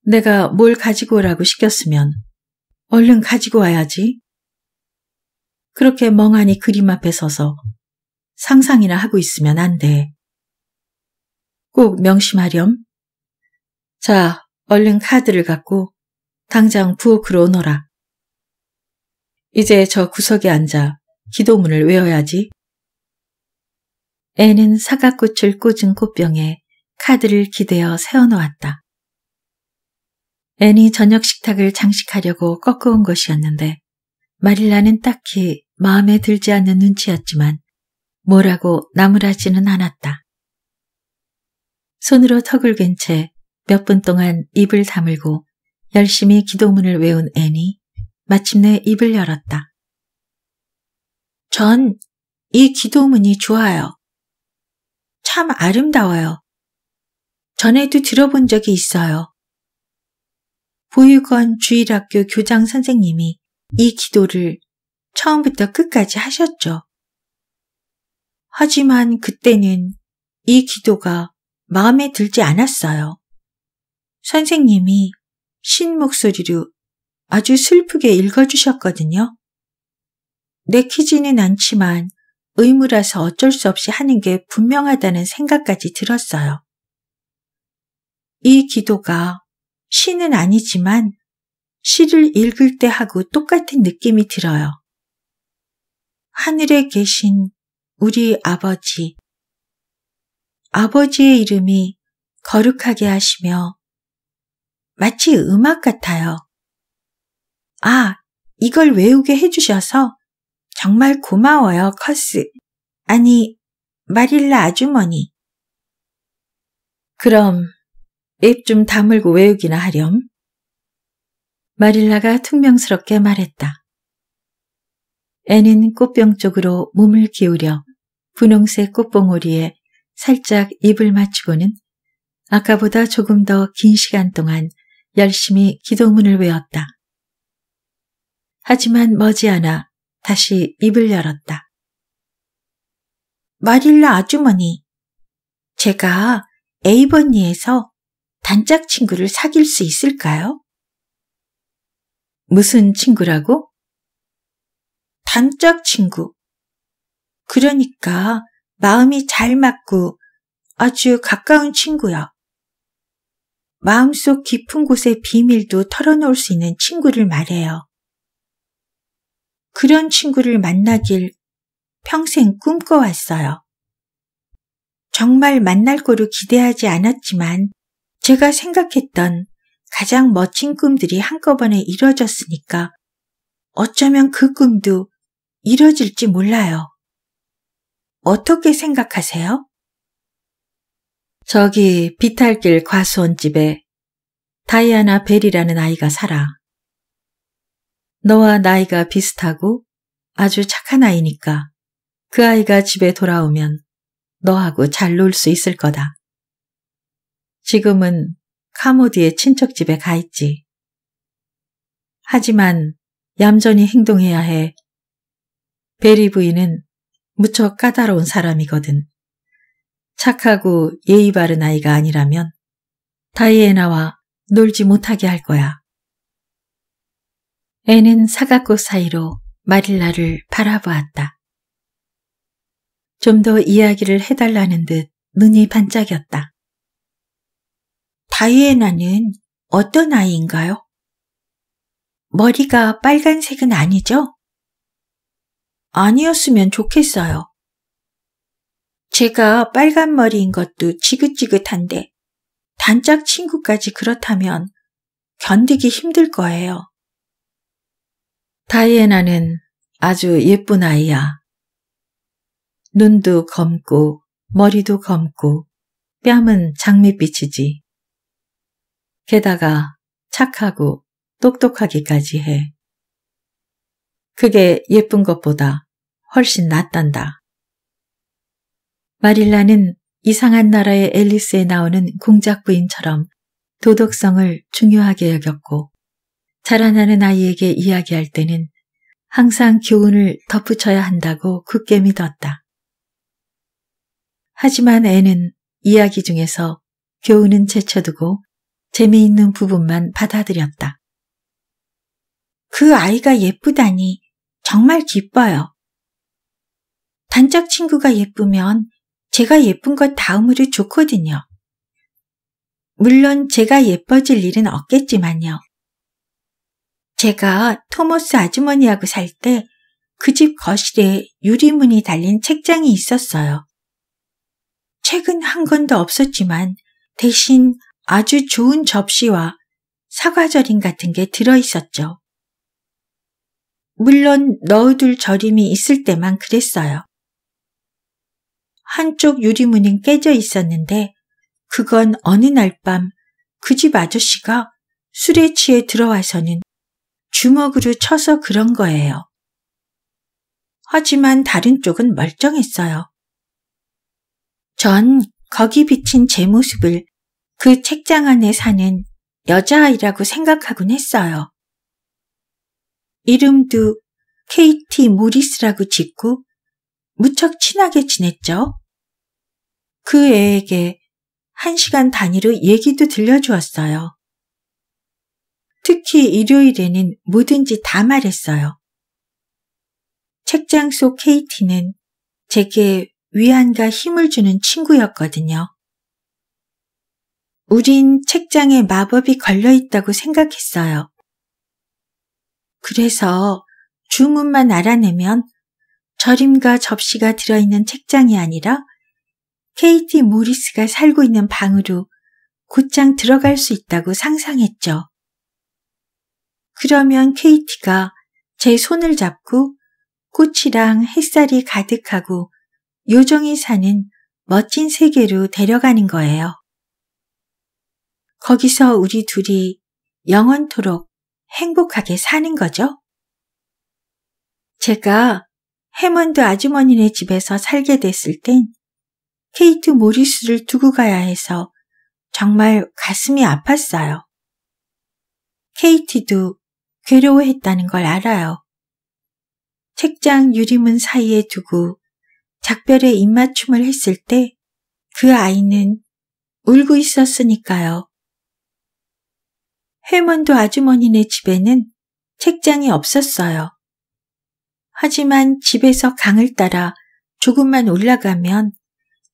내가 뭘 가지고 오라고 시켰으면 얼른 가지고 와야지. 그렇게 멍하니 그림 앞에 서서 상상이나 하고 있으면 안 돼. 꼭 명심하렴. 자, 얼른 카드를 갖고 당장 부엌으로 오너라. 이제 저 구석에 앉아 기도문을 외워야지. 애는 사각꽃을 꽂은 꽃병에 카드를 기대어 세워놓았다. 애니 저녁 식탁을 장식하려고 꺾어온 것이었는데 마릴라는 딱히 마음에 들지 않는 눈치였지만 뭐라고 나무라지는 않았다. 손으로 턱을 갠채 몇분 동안 입을 다물고 열심히 기도문을 외운 애니 마침내 입을 열었다. 전 이 기도문이 좋아요. 참 아름다워요. 전에도 들어본 적이 있어요. 보육원 주일학교 교장 선생님이 이 기도를 처음부터 끝까지 하셨죠. 하지만 그때는 이 기도가 마음에 들지 않았어요. 선생님이 신 목소리로 아주 슬프게 읽어주셨거든요. 내키지는 않지만 의무라서 어쩔 수 없이 하는 게 분명하다는 생각까지 들었어요. 이 기도가 시는 아니지만 시를 읽을 때 하고 똑같은 느낌이 들어요. 하늘에 계신 우리 아버지. 아버지의 이름이 거룩하게 하시며 마치 음악 같아요. 아, 이걸 외우게 해주셔서 정말 고마워요, 커스. 아니, 마릴라 아주머니. 그럼 앱 좀 다물고 외우기나 하렴. 마릴라가 퉁명스럽게 말했다. 애는 꽃병 쪽으로 몸을 기울여 분홍색 꽃봉오리에 살짝 입을 맞추고는 아까보다 조금 더 긴 시간 동안 열심히 기도문을 외웠다. 하지만 머지않아 다시 입을 열었다. 마릴라 아주머니, 제가 에이버니에서 단짝 친구를 사귈 수 있을까요? 무슨 친구라고? 단짝 친구. 그러니까 마음이 잘 맞고 아주 가까운 친구요. 마음속 깊은 곳의 비밀도 털어놓을 수 있는 친구를 말해요. 그런 친구를 만나길 평생 꿈꿔왔어요. 정말 만날 거로 기대하지 않았지만 제가 생각했던 가장 멋진 꿈들이 한꺼번에 이뤄졌으니까 어쩌면 그 꿈도 이뤄질지 몰라요. 어떻게 생각하세요? 저기 비탈길 과수원집에 다이아나 벨이라는 아이가 살아. 너와 나이가 비슷하고 아주 착한 아이니까 그 아이가 집에 돌아오면 너하고 잘 놀 수 있을 거다. 지금은 카모디의 친척집에 가 있지. 하지만 얌전히 행동해야 해. 베리 부인은 무척 까다로운 사람이거든. 착하고 예의 바른 아이가 아니라면 다이애나와 놀지 못하게 할 거야. 애는 사각꽃 사이로 마릴라를 바라보았다. 좀 더 이야기를 해달라는 듯 눈이 반짝였다. 다이애나는 어떤 아이인가요? 머리가 빨간색은 아니죠? 아니었으면 좋겠어요. 제가 빨간 머리인 것도 지긋지긋한데 단짝 친구까지 그렇다면 견디기 힘들 거예요. 다이애나는 아주 예쁜 아이야. 눈도 검고 머리도 검고 뺨은 장밋빛이지. 게다가 착하고 똑똑하기까지 해. 그게 예쁜 것보다 훨씬 낫단다. 마릴라는 이상한 나라의 앨리스에 나오는 공작부인처럼 도덕성을 중요하게 여겼고 자라나는 아이에게 이야기할 때는 항상 교훈을 덧붙여야 한다고 굳게 믿었다. 하지만 애는 이야기 중에서 교훈은 제쳐두고 재미있는 부분만 받아들였다. 그 아이가 예쁘다니 정말 기뻐요. 단짝 친구가 예쁘면 제가 예쁜 것 다음으로 좋거든요. 물론 제가 예뻐질 일은 없겠지만요. 제가 토머스 아주머니하고 살 때 그 집 거실에 유리문이 달린 책장이 있었어요. 책은 한 권도 없었지만 대신 아주 좋은 접시와 사과절임 같은 게 들어있었죠. 물론 너어둘 절임이 있을 때만 그랬어요. 한쪽 유리문은 깨져 있었는데 그건 어느 날 밤 그 집 아저씨가 술에 취해 들어와서는 주먹으로 쳐서 그런 거예요. 하지만 다른 쪽은 멀쩡했어요. 전 거기 비친 제 모습을 그 책장 안에 사는 여자아이라고 생각하곤 했어요. 이름도 케이티 모리스라고 짓고 무척 친하게 지냈죠. 그 애에게 한 시간 단위로 얘기도 들려주었어요. 특히 일요일에는 뭐든지 다 말했어요. 책장 속 케이티는 제게 위안과 힘을 주는 친구였거든요. 우린 책장에 마법이 걸려 있다고 생각했어요. 그래서 주문만 알아내면 절임과 접시가 들어있는 책장이 아니라 케이티 모리스가 살고 있는 방으로 곧장 들어갈 수 있다고 상상했죠. 그러면 케이티가 제 손을 잡고 꽃이랑 햇살이 가득하고 요정이 사는 멋진 세계로 데려가는 거예요. 거기서 우리 둘이 영원토록 행복하게 사는 거죠. 제가 해먼드 아주머니네 집에서 살게 됐을 땐 케이트 모리스를 두고 가야 해서 정말 가슴이 아팠어요. 케이티도 괴로워했다는 걸 알아요. 책장 유리문 사이에 두고 작별의 입맞춤을 했을 때 그 아이는 울고 있었으니까요. 해먼도 아주머니네 집에는 책장이 없었어요. 하지만 집에서 강을 따라 조금만 올라가면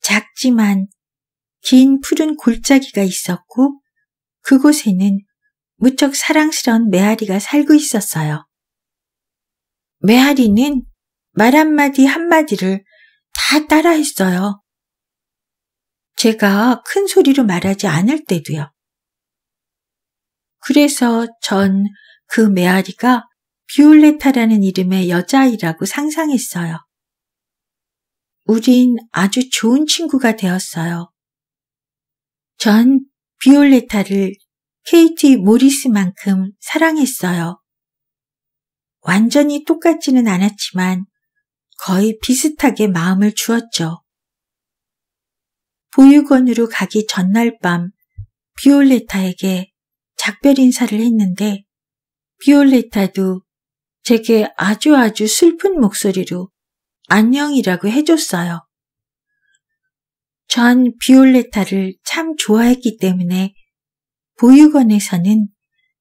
작지만 긴 푸른 골짜기가 있었고 그곳에는 무척 사랑스런 메아리가 살고 있었어요. 메아리는 말 한마디 한마디를 다 따라했어요. 제가 큰 소리로 말하지 않을 때도요. 그래서 전 그 메아리가 비올레타라는 이름의 여자아이라고 상상했어요. 우린 아주 좋은 친구가 되었어요. 전 비올레타를 케이티 모리스만큼 사랑했어요. 완전히 똑같지는 않았지만 거의 비슷하게 마음을 주었죠. 보육원으로 가기 전날 밤 비올레타에게 작별 인사를 했는데 비올레타도 제게 아주 아주 슬픈 목소리로 안녕이라고 해줬어요. 전 비올레타를 참 좋아했기 때문에 보육원에서는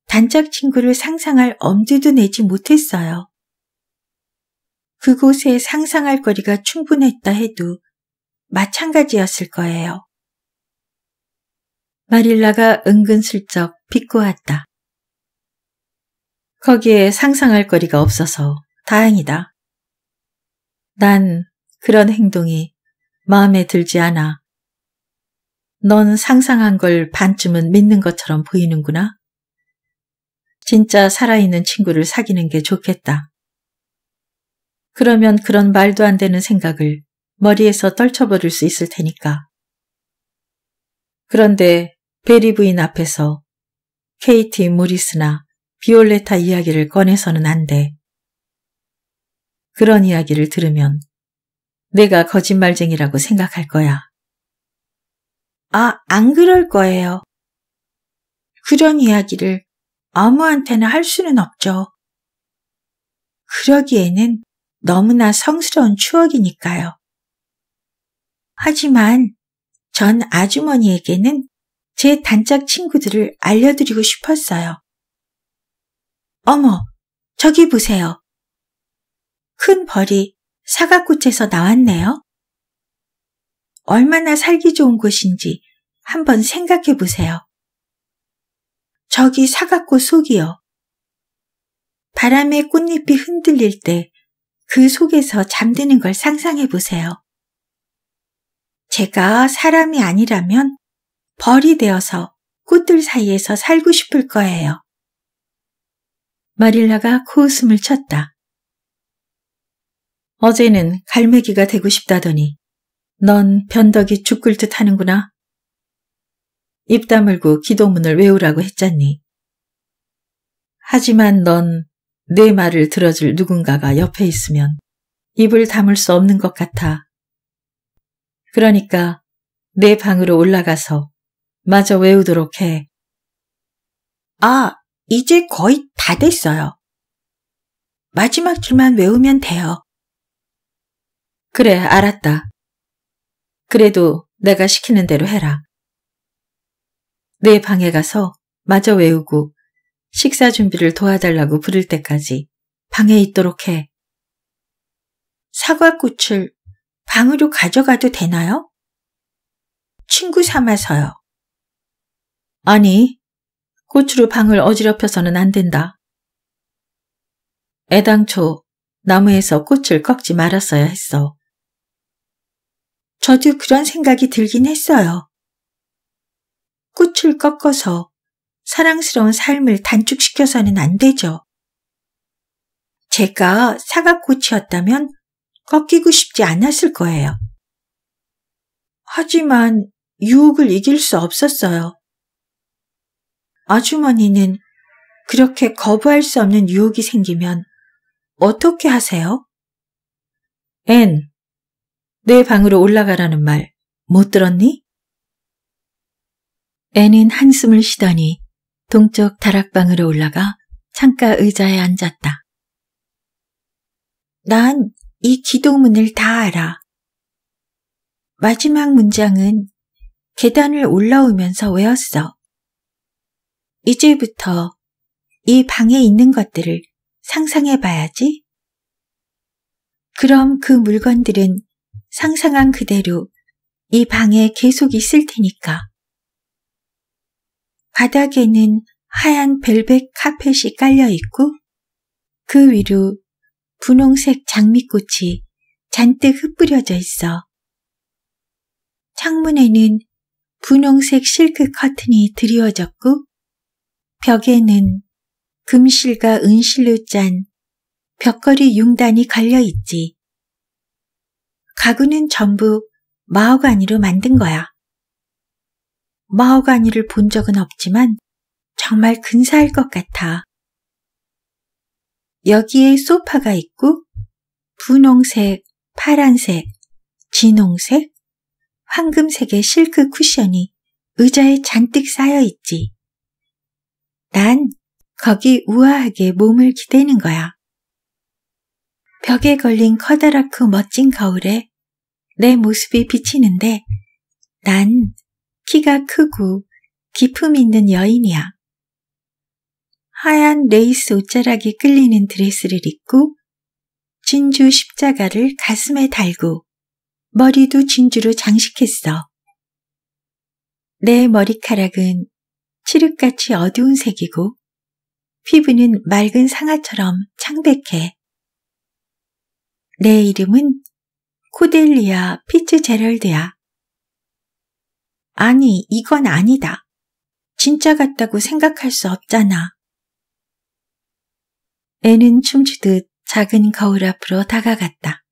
단짝 친구를 상상할 엄두도 내지 못했어요. 그곳에 상상할 거리가 충분했다 해도 마찬가지였을 거예요. 마릴라가 은근슬쩍 비꼬았다. 거기에 상상할 거리가 없어서 다행이다. 난 그런 행동이 마음에 들지 않아. 넌 상상한 걸 반쯤은 믿는 것처럼 보이는구나. 진짜 살아있는 친구를 사귀는 게 좋겠다. 그러면 그런 말도 안 되는 생각을 머리에서 떨쳐버릴 수 있을 테니까. 그런데 베리 부인 앞에서 케이티 모리스나 비올레타 이야기를 꺼내서는 안 돼. 그런 이야기를 들으면 내가 거짓말쟁이라고 생각할 거야. 아, 안 그럴 거예요. 그런 이야기를 아무한테나 할 수는 없죠. 그러기에는 너무나 성스러운 추억이니까요. 하지만 전 아주머니에게는 제 단짝 친구들을 알려드리고 싶었어요. 어머, 저기 보세요. 큰 벌이 사각꽃에서 나왔네요. 얼마나 살기 좋은 곳인지 한번 생각해 보세요. 저기 사각꽃 속이요. 바람에 꽃잎이 흔들릴 때 그 속에서 잠드는 걸 상상해 보세요. 제가 사람이 아니라면 벌이 되어서 꽃들 사이에서 살고 싶을 거예요. 마릴라가 코웃음을 쳤다. 어제는 갈매기가 되고 싶다더니 넌 변덕이 죽을 듯 하는구나. 입 다물고 기도문을 외우라고 했잖니. 하지만 넌 내 말을 들어줄 누군가가 옆에 있으면 입을 담을 수 없는 것 같아. 그러니까 내 방으로 올라가서 마저 외우도록 해. 아, 이제 거의 다 됐어요. 마지막 줄만 외우면 돼요. 그래, 알았다. 그래도 내가 시키는 대로 해라. 내 방에 가서 마저 외우고 식사 준비를 도와달라고 부를 때까지 방에 있도록 해. 사과꽃을 방으로 가져가도 되나요? 친구 삼아서요. 아니, 꽃으로 방을 어지럽혀서는 안 된다. 애당초 나무에서 꽃을 꺾지 말았어야 했어. 저도 그런 생각이 들긴 했어요. 꽃을 꺾어서 사랑스러운 삶을 단축시켜서는 안 되죠. 제가 사각꽃이었다면 꺾이고 싶지 않았을 거예요. 하지만 유혹을 이길 수 없었어요. 아주머니는 그렇게 거부할 수 없는 유혹이 생기면 어떻게 하세요? 앤, 내 방으로 올라가라는 말 못 들었니? 애는 한숨을 쉬더니 동쪽 다락방으로 올라가 창가 의자에 앉았다. 난 이 기도문을 다 알아. 마지막 문장은 계단을 올라오면서 외웠어. 이제부터 이 방에 있는 것들을 상상해 봐야지. 그럼 그 물건들은 상상한 그대로 이 방에 계속 있을 테니까. 바닥에는 하얀 벨벳 카펫이 깔려 있고 그 위로 분홍색 장미꽃이 잔뜩 흩뿌려져 있어. 창문에는 분홍색 실크 커튼이 드리워졌고 벽에는 금실과 은실로 짠 벽걸이 용단이 걸려 있지. 가구는 전부 마호가니로 만든 거야. 마호가니를 본 적은 없지만 정말 근사할 것 같아. 여기에 소파가 있고 분홍색, 파란색, 진홍색, 황금색의 실크 쿠션이 의자에 잔뜩 쌓여 있지. 난 거기 우아하게 몸을 기대는 거야. 벽에 걸린 커다랗고 멋진 거울에 내 모습이 비치는데 난 키가 크고 기품 있는 여인이야. 하얀 레이스 옷자락이 끌리는 드레스를 입고 진주 십자가를 가슴에 달고 머리도 진주로 장식했어. 내 머리카락은 칠흑같이 어두운 색이고 피부는 맑은 상아처럼 창백해. 내 이름은 코델리아 피츠제럴드야. 아니, 이건 아니다. 진짜 같다고 생각할 수 없잖아. 애는 춤추듯 작은 거울 앞으로 다가갔다.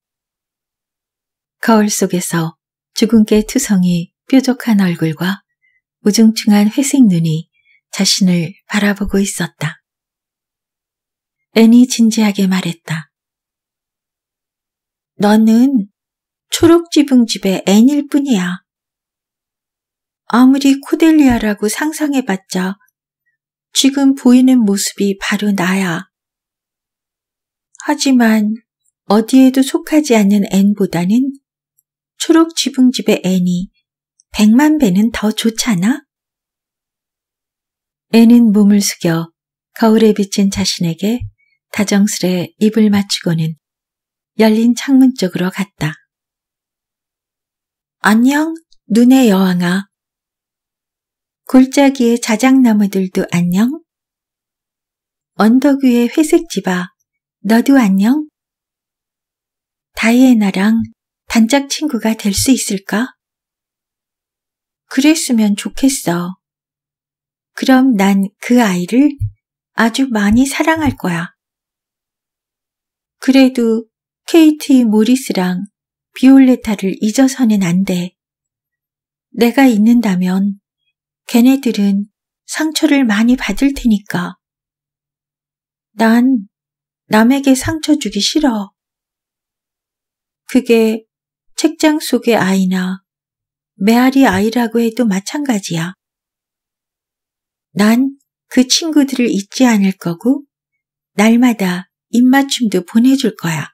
거울 속에서 죽은 개 투성이 뾰족한 얼굴과 우중충한 회색 눈이 자신을 바라보고 있었다. 애니 진지하게 말했다. 너는 초록지붕 집의 앤일 뿐이야. 아무리 코델리아라고 상상해봤자 지금 보이는 모습이 바로 나야. 하지만 어디에도 속하지 않는 앤보다는 초록 지붕집의 앤이 100만 배는 더 좋잖아? 앤은 몸을 숙여 거울에 비친 자신에게 다정스레 입을 맞추고는 열린 창문 쪽으로 갔다. 안녕, 눈의 여왕아. 골짜기의 자작나무들도 안녕. 언덕 위의 회색 집아, 너도 안녕. 다이애나랑 단짝 친구가 될 수 있을까? 그랬으면 좋겠어. 그럼 난 그 아이를 아주 많이 사랑할 거야. 그래도 케이티 모리스랑 비올레타를 잊어서는 안 돼. 내가 있는다면 걔네들은 상처를 많이 받을 테니까. 난 남에게 상처 주기 싫어. 그게 책장 속의 아이나 메아리 아이라고 해도 마찬가지야. 난 그 친구들을 잊지 않을 거고 날마다 입맞춤도 보내줄 거야.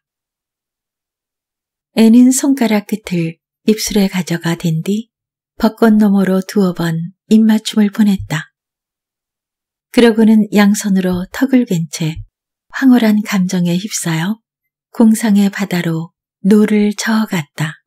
애는 손가락 끝을 입술에 가져가 댄 뒤 벚꽃 너머로 두어 번 입맞춤을 보냈다. 그러고는 양손으로 턱을 벤 채 황홀한 감정에 휩싸여 공상의 바다로 노를 저어갔다.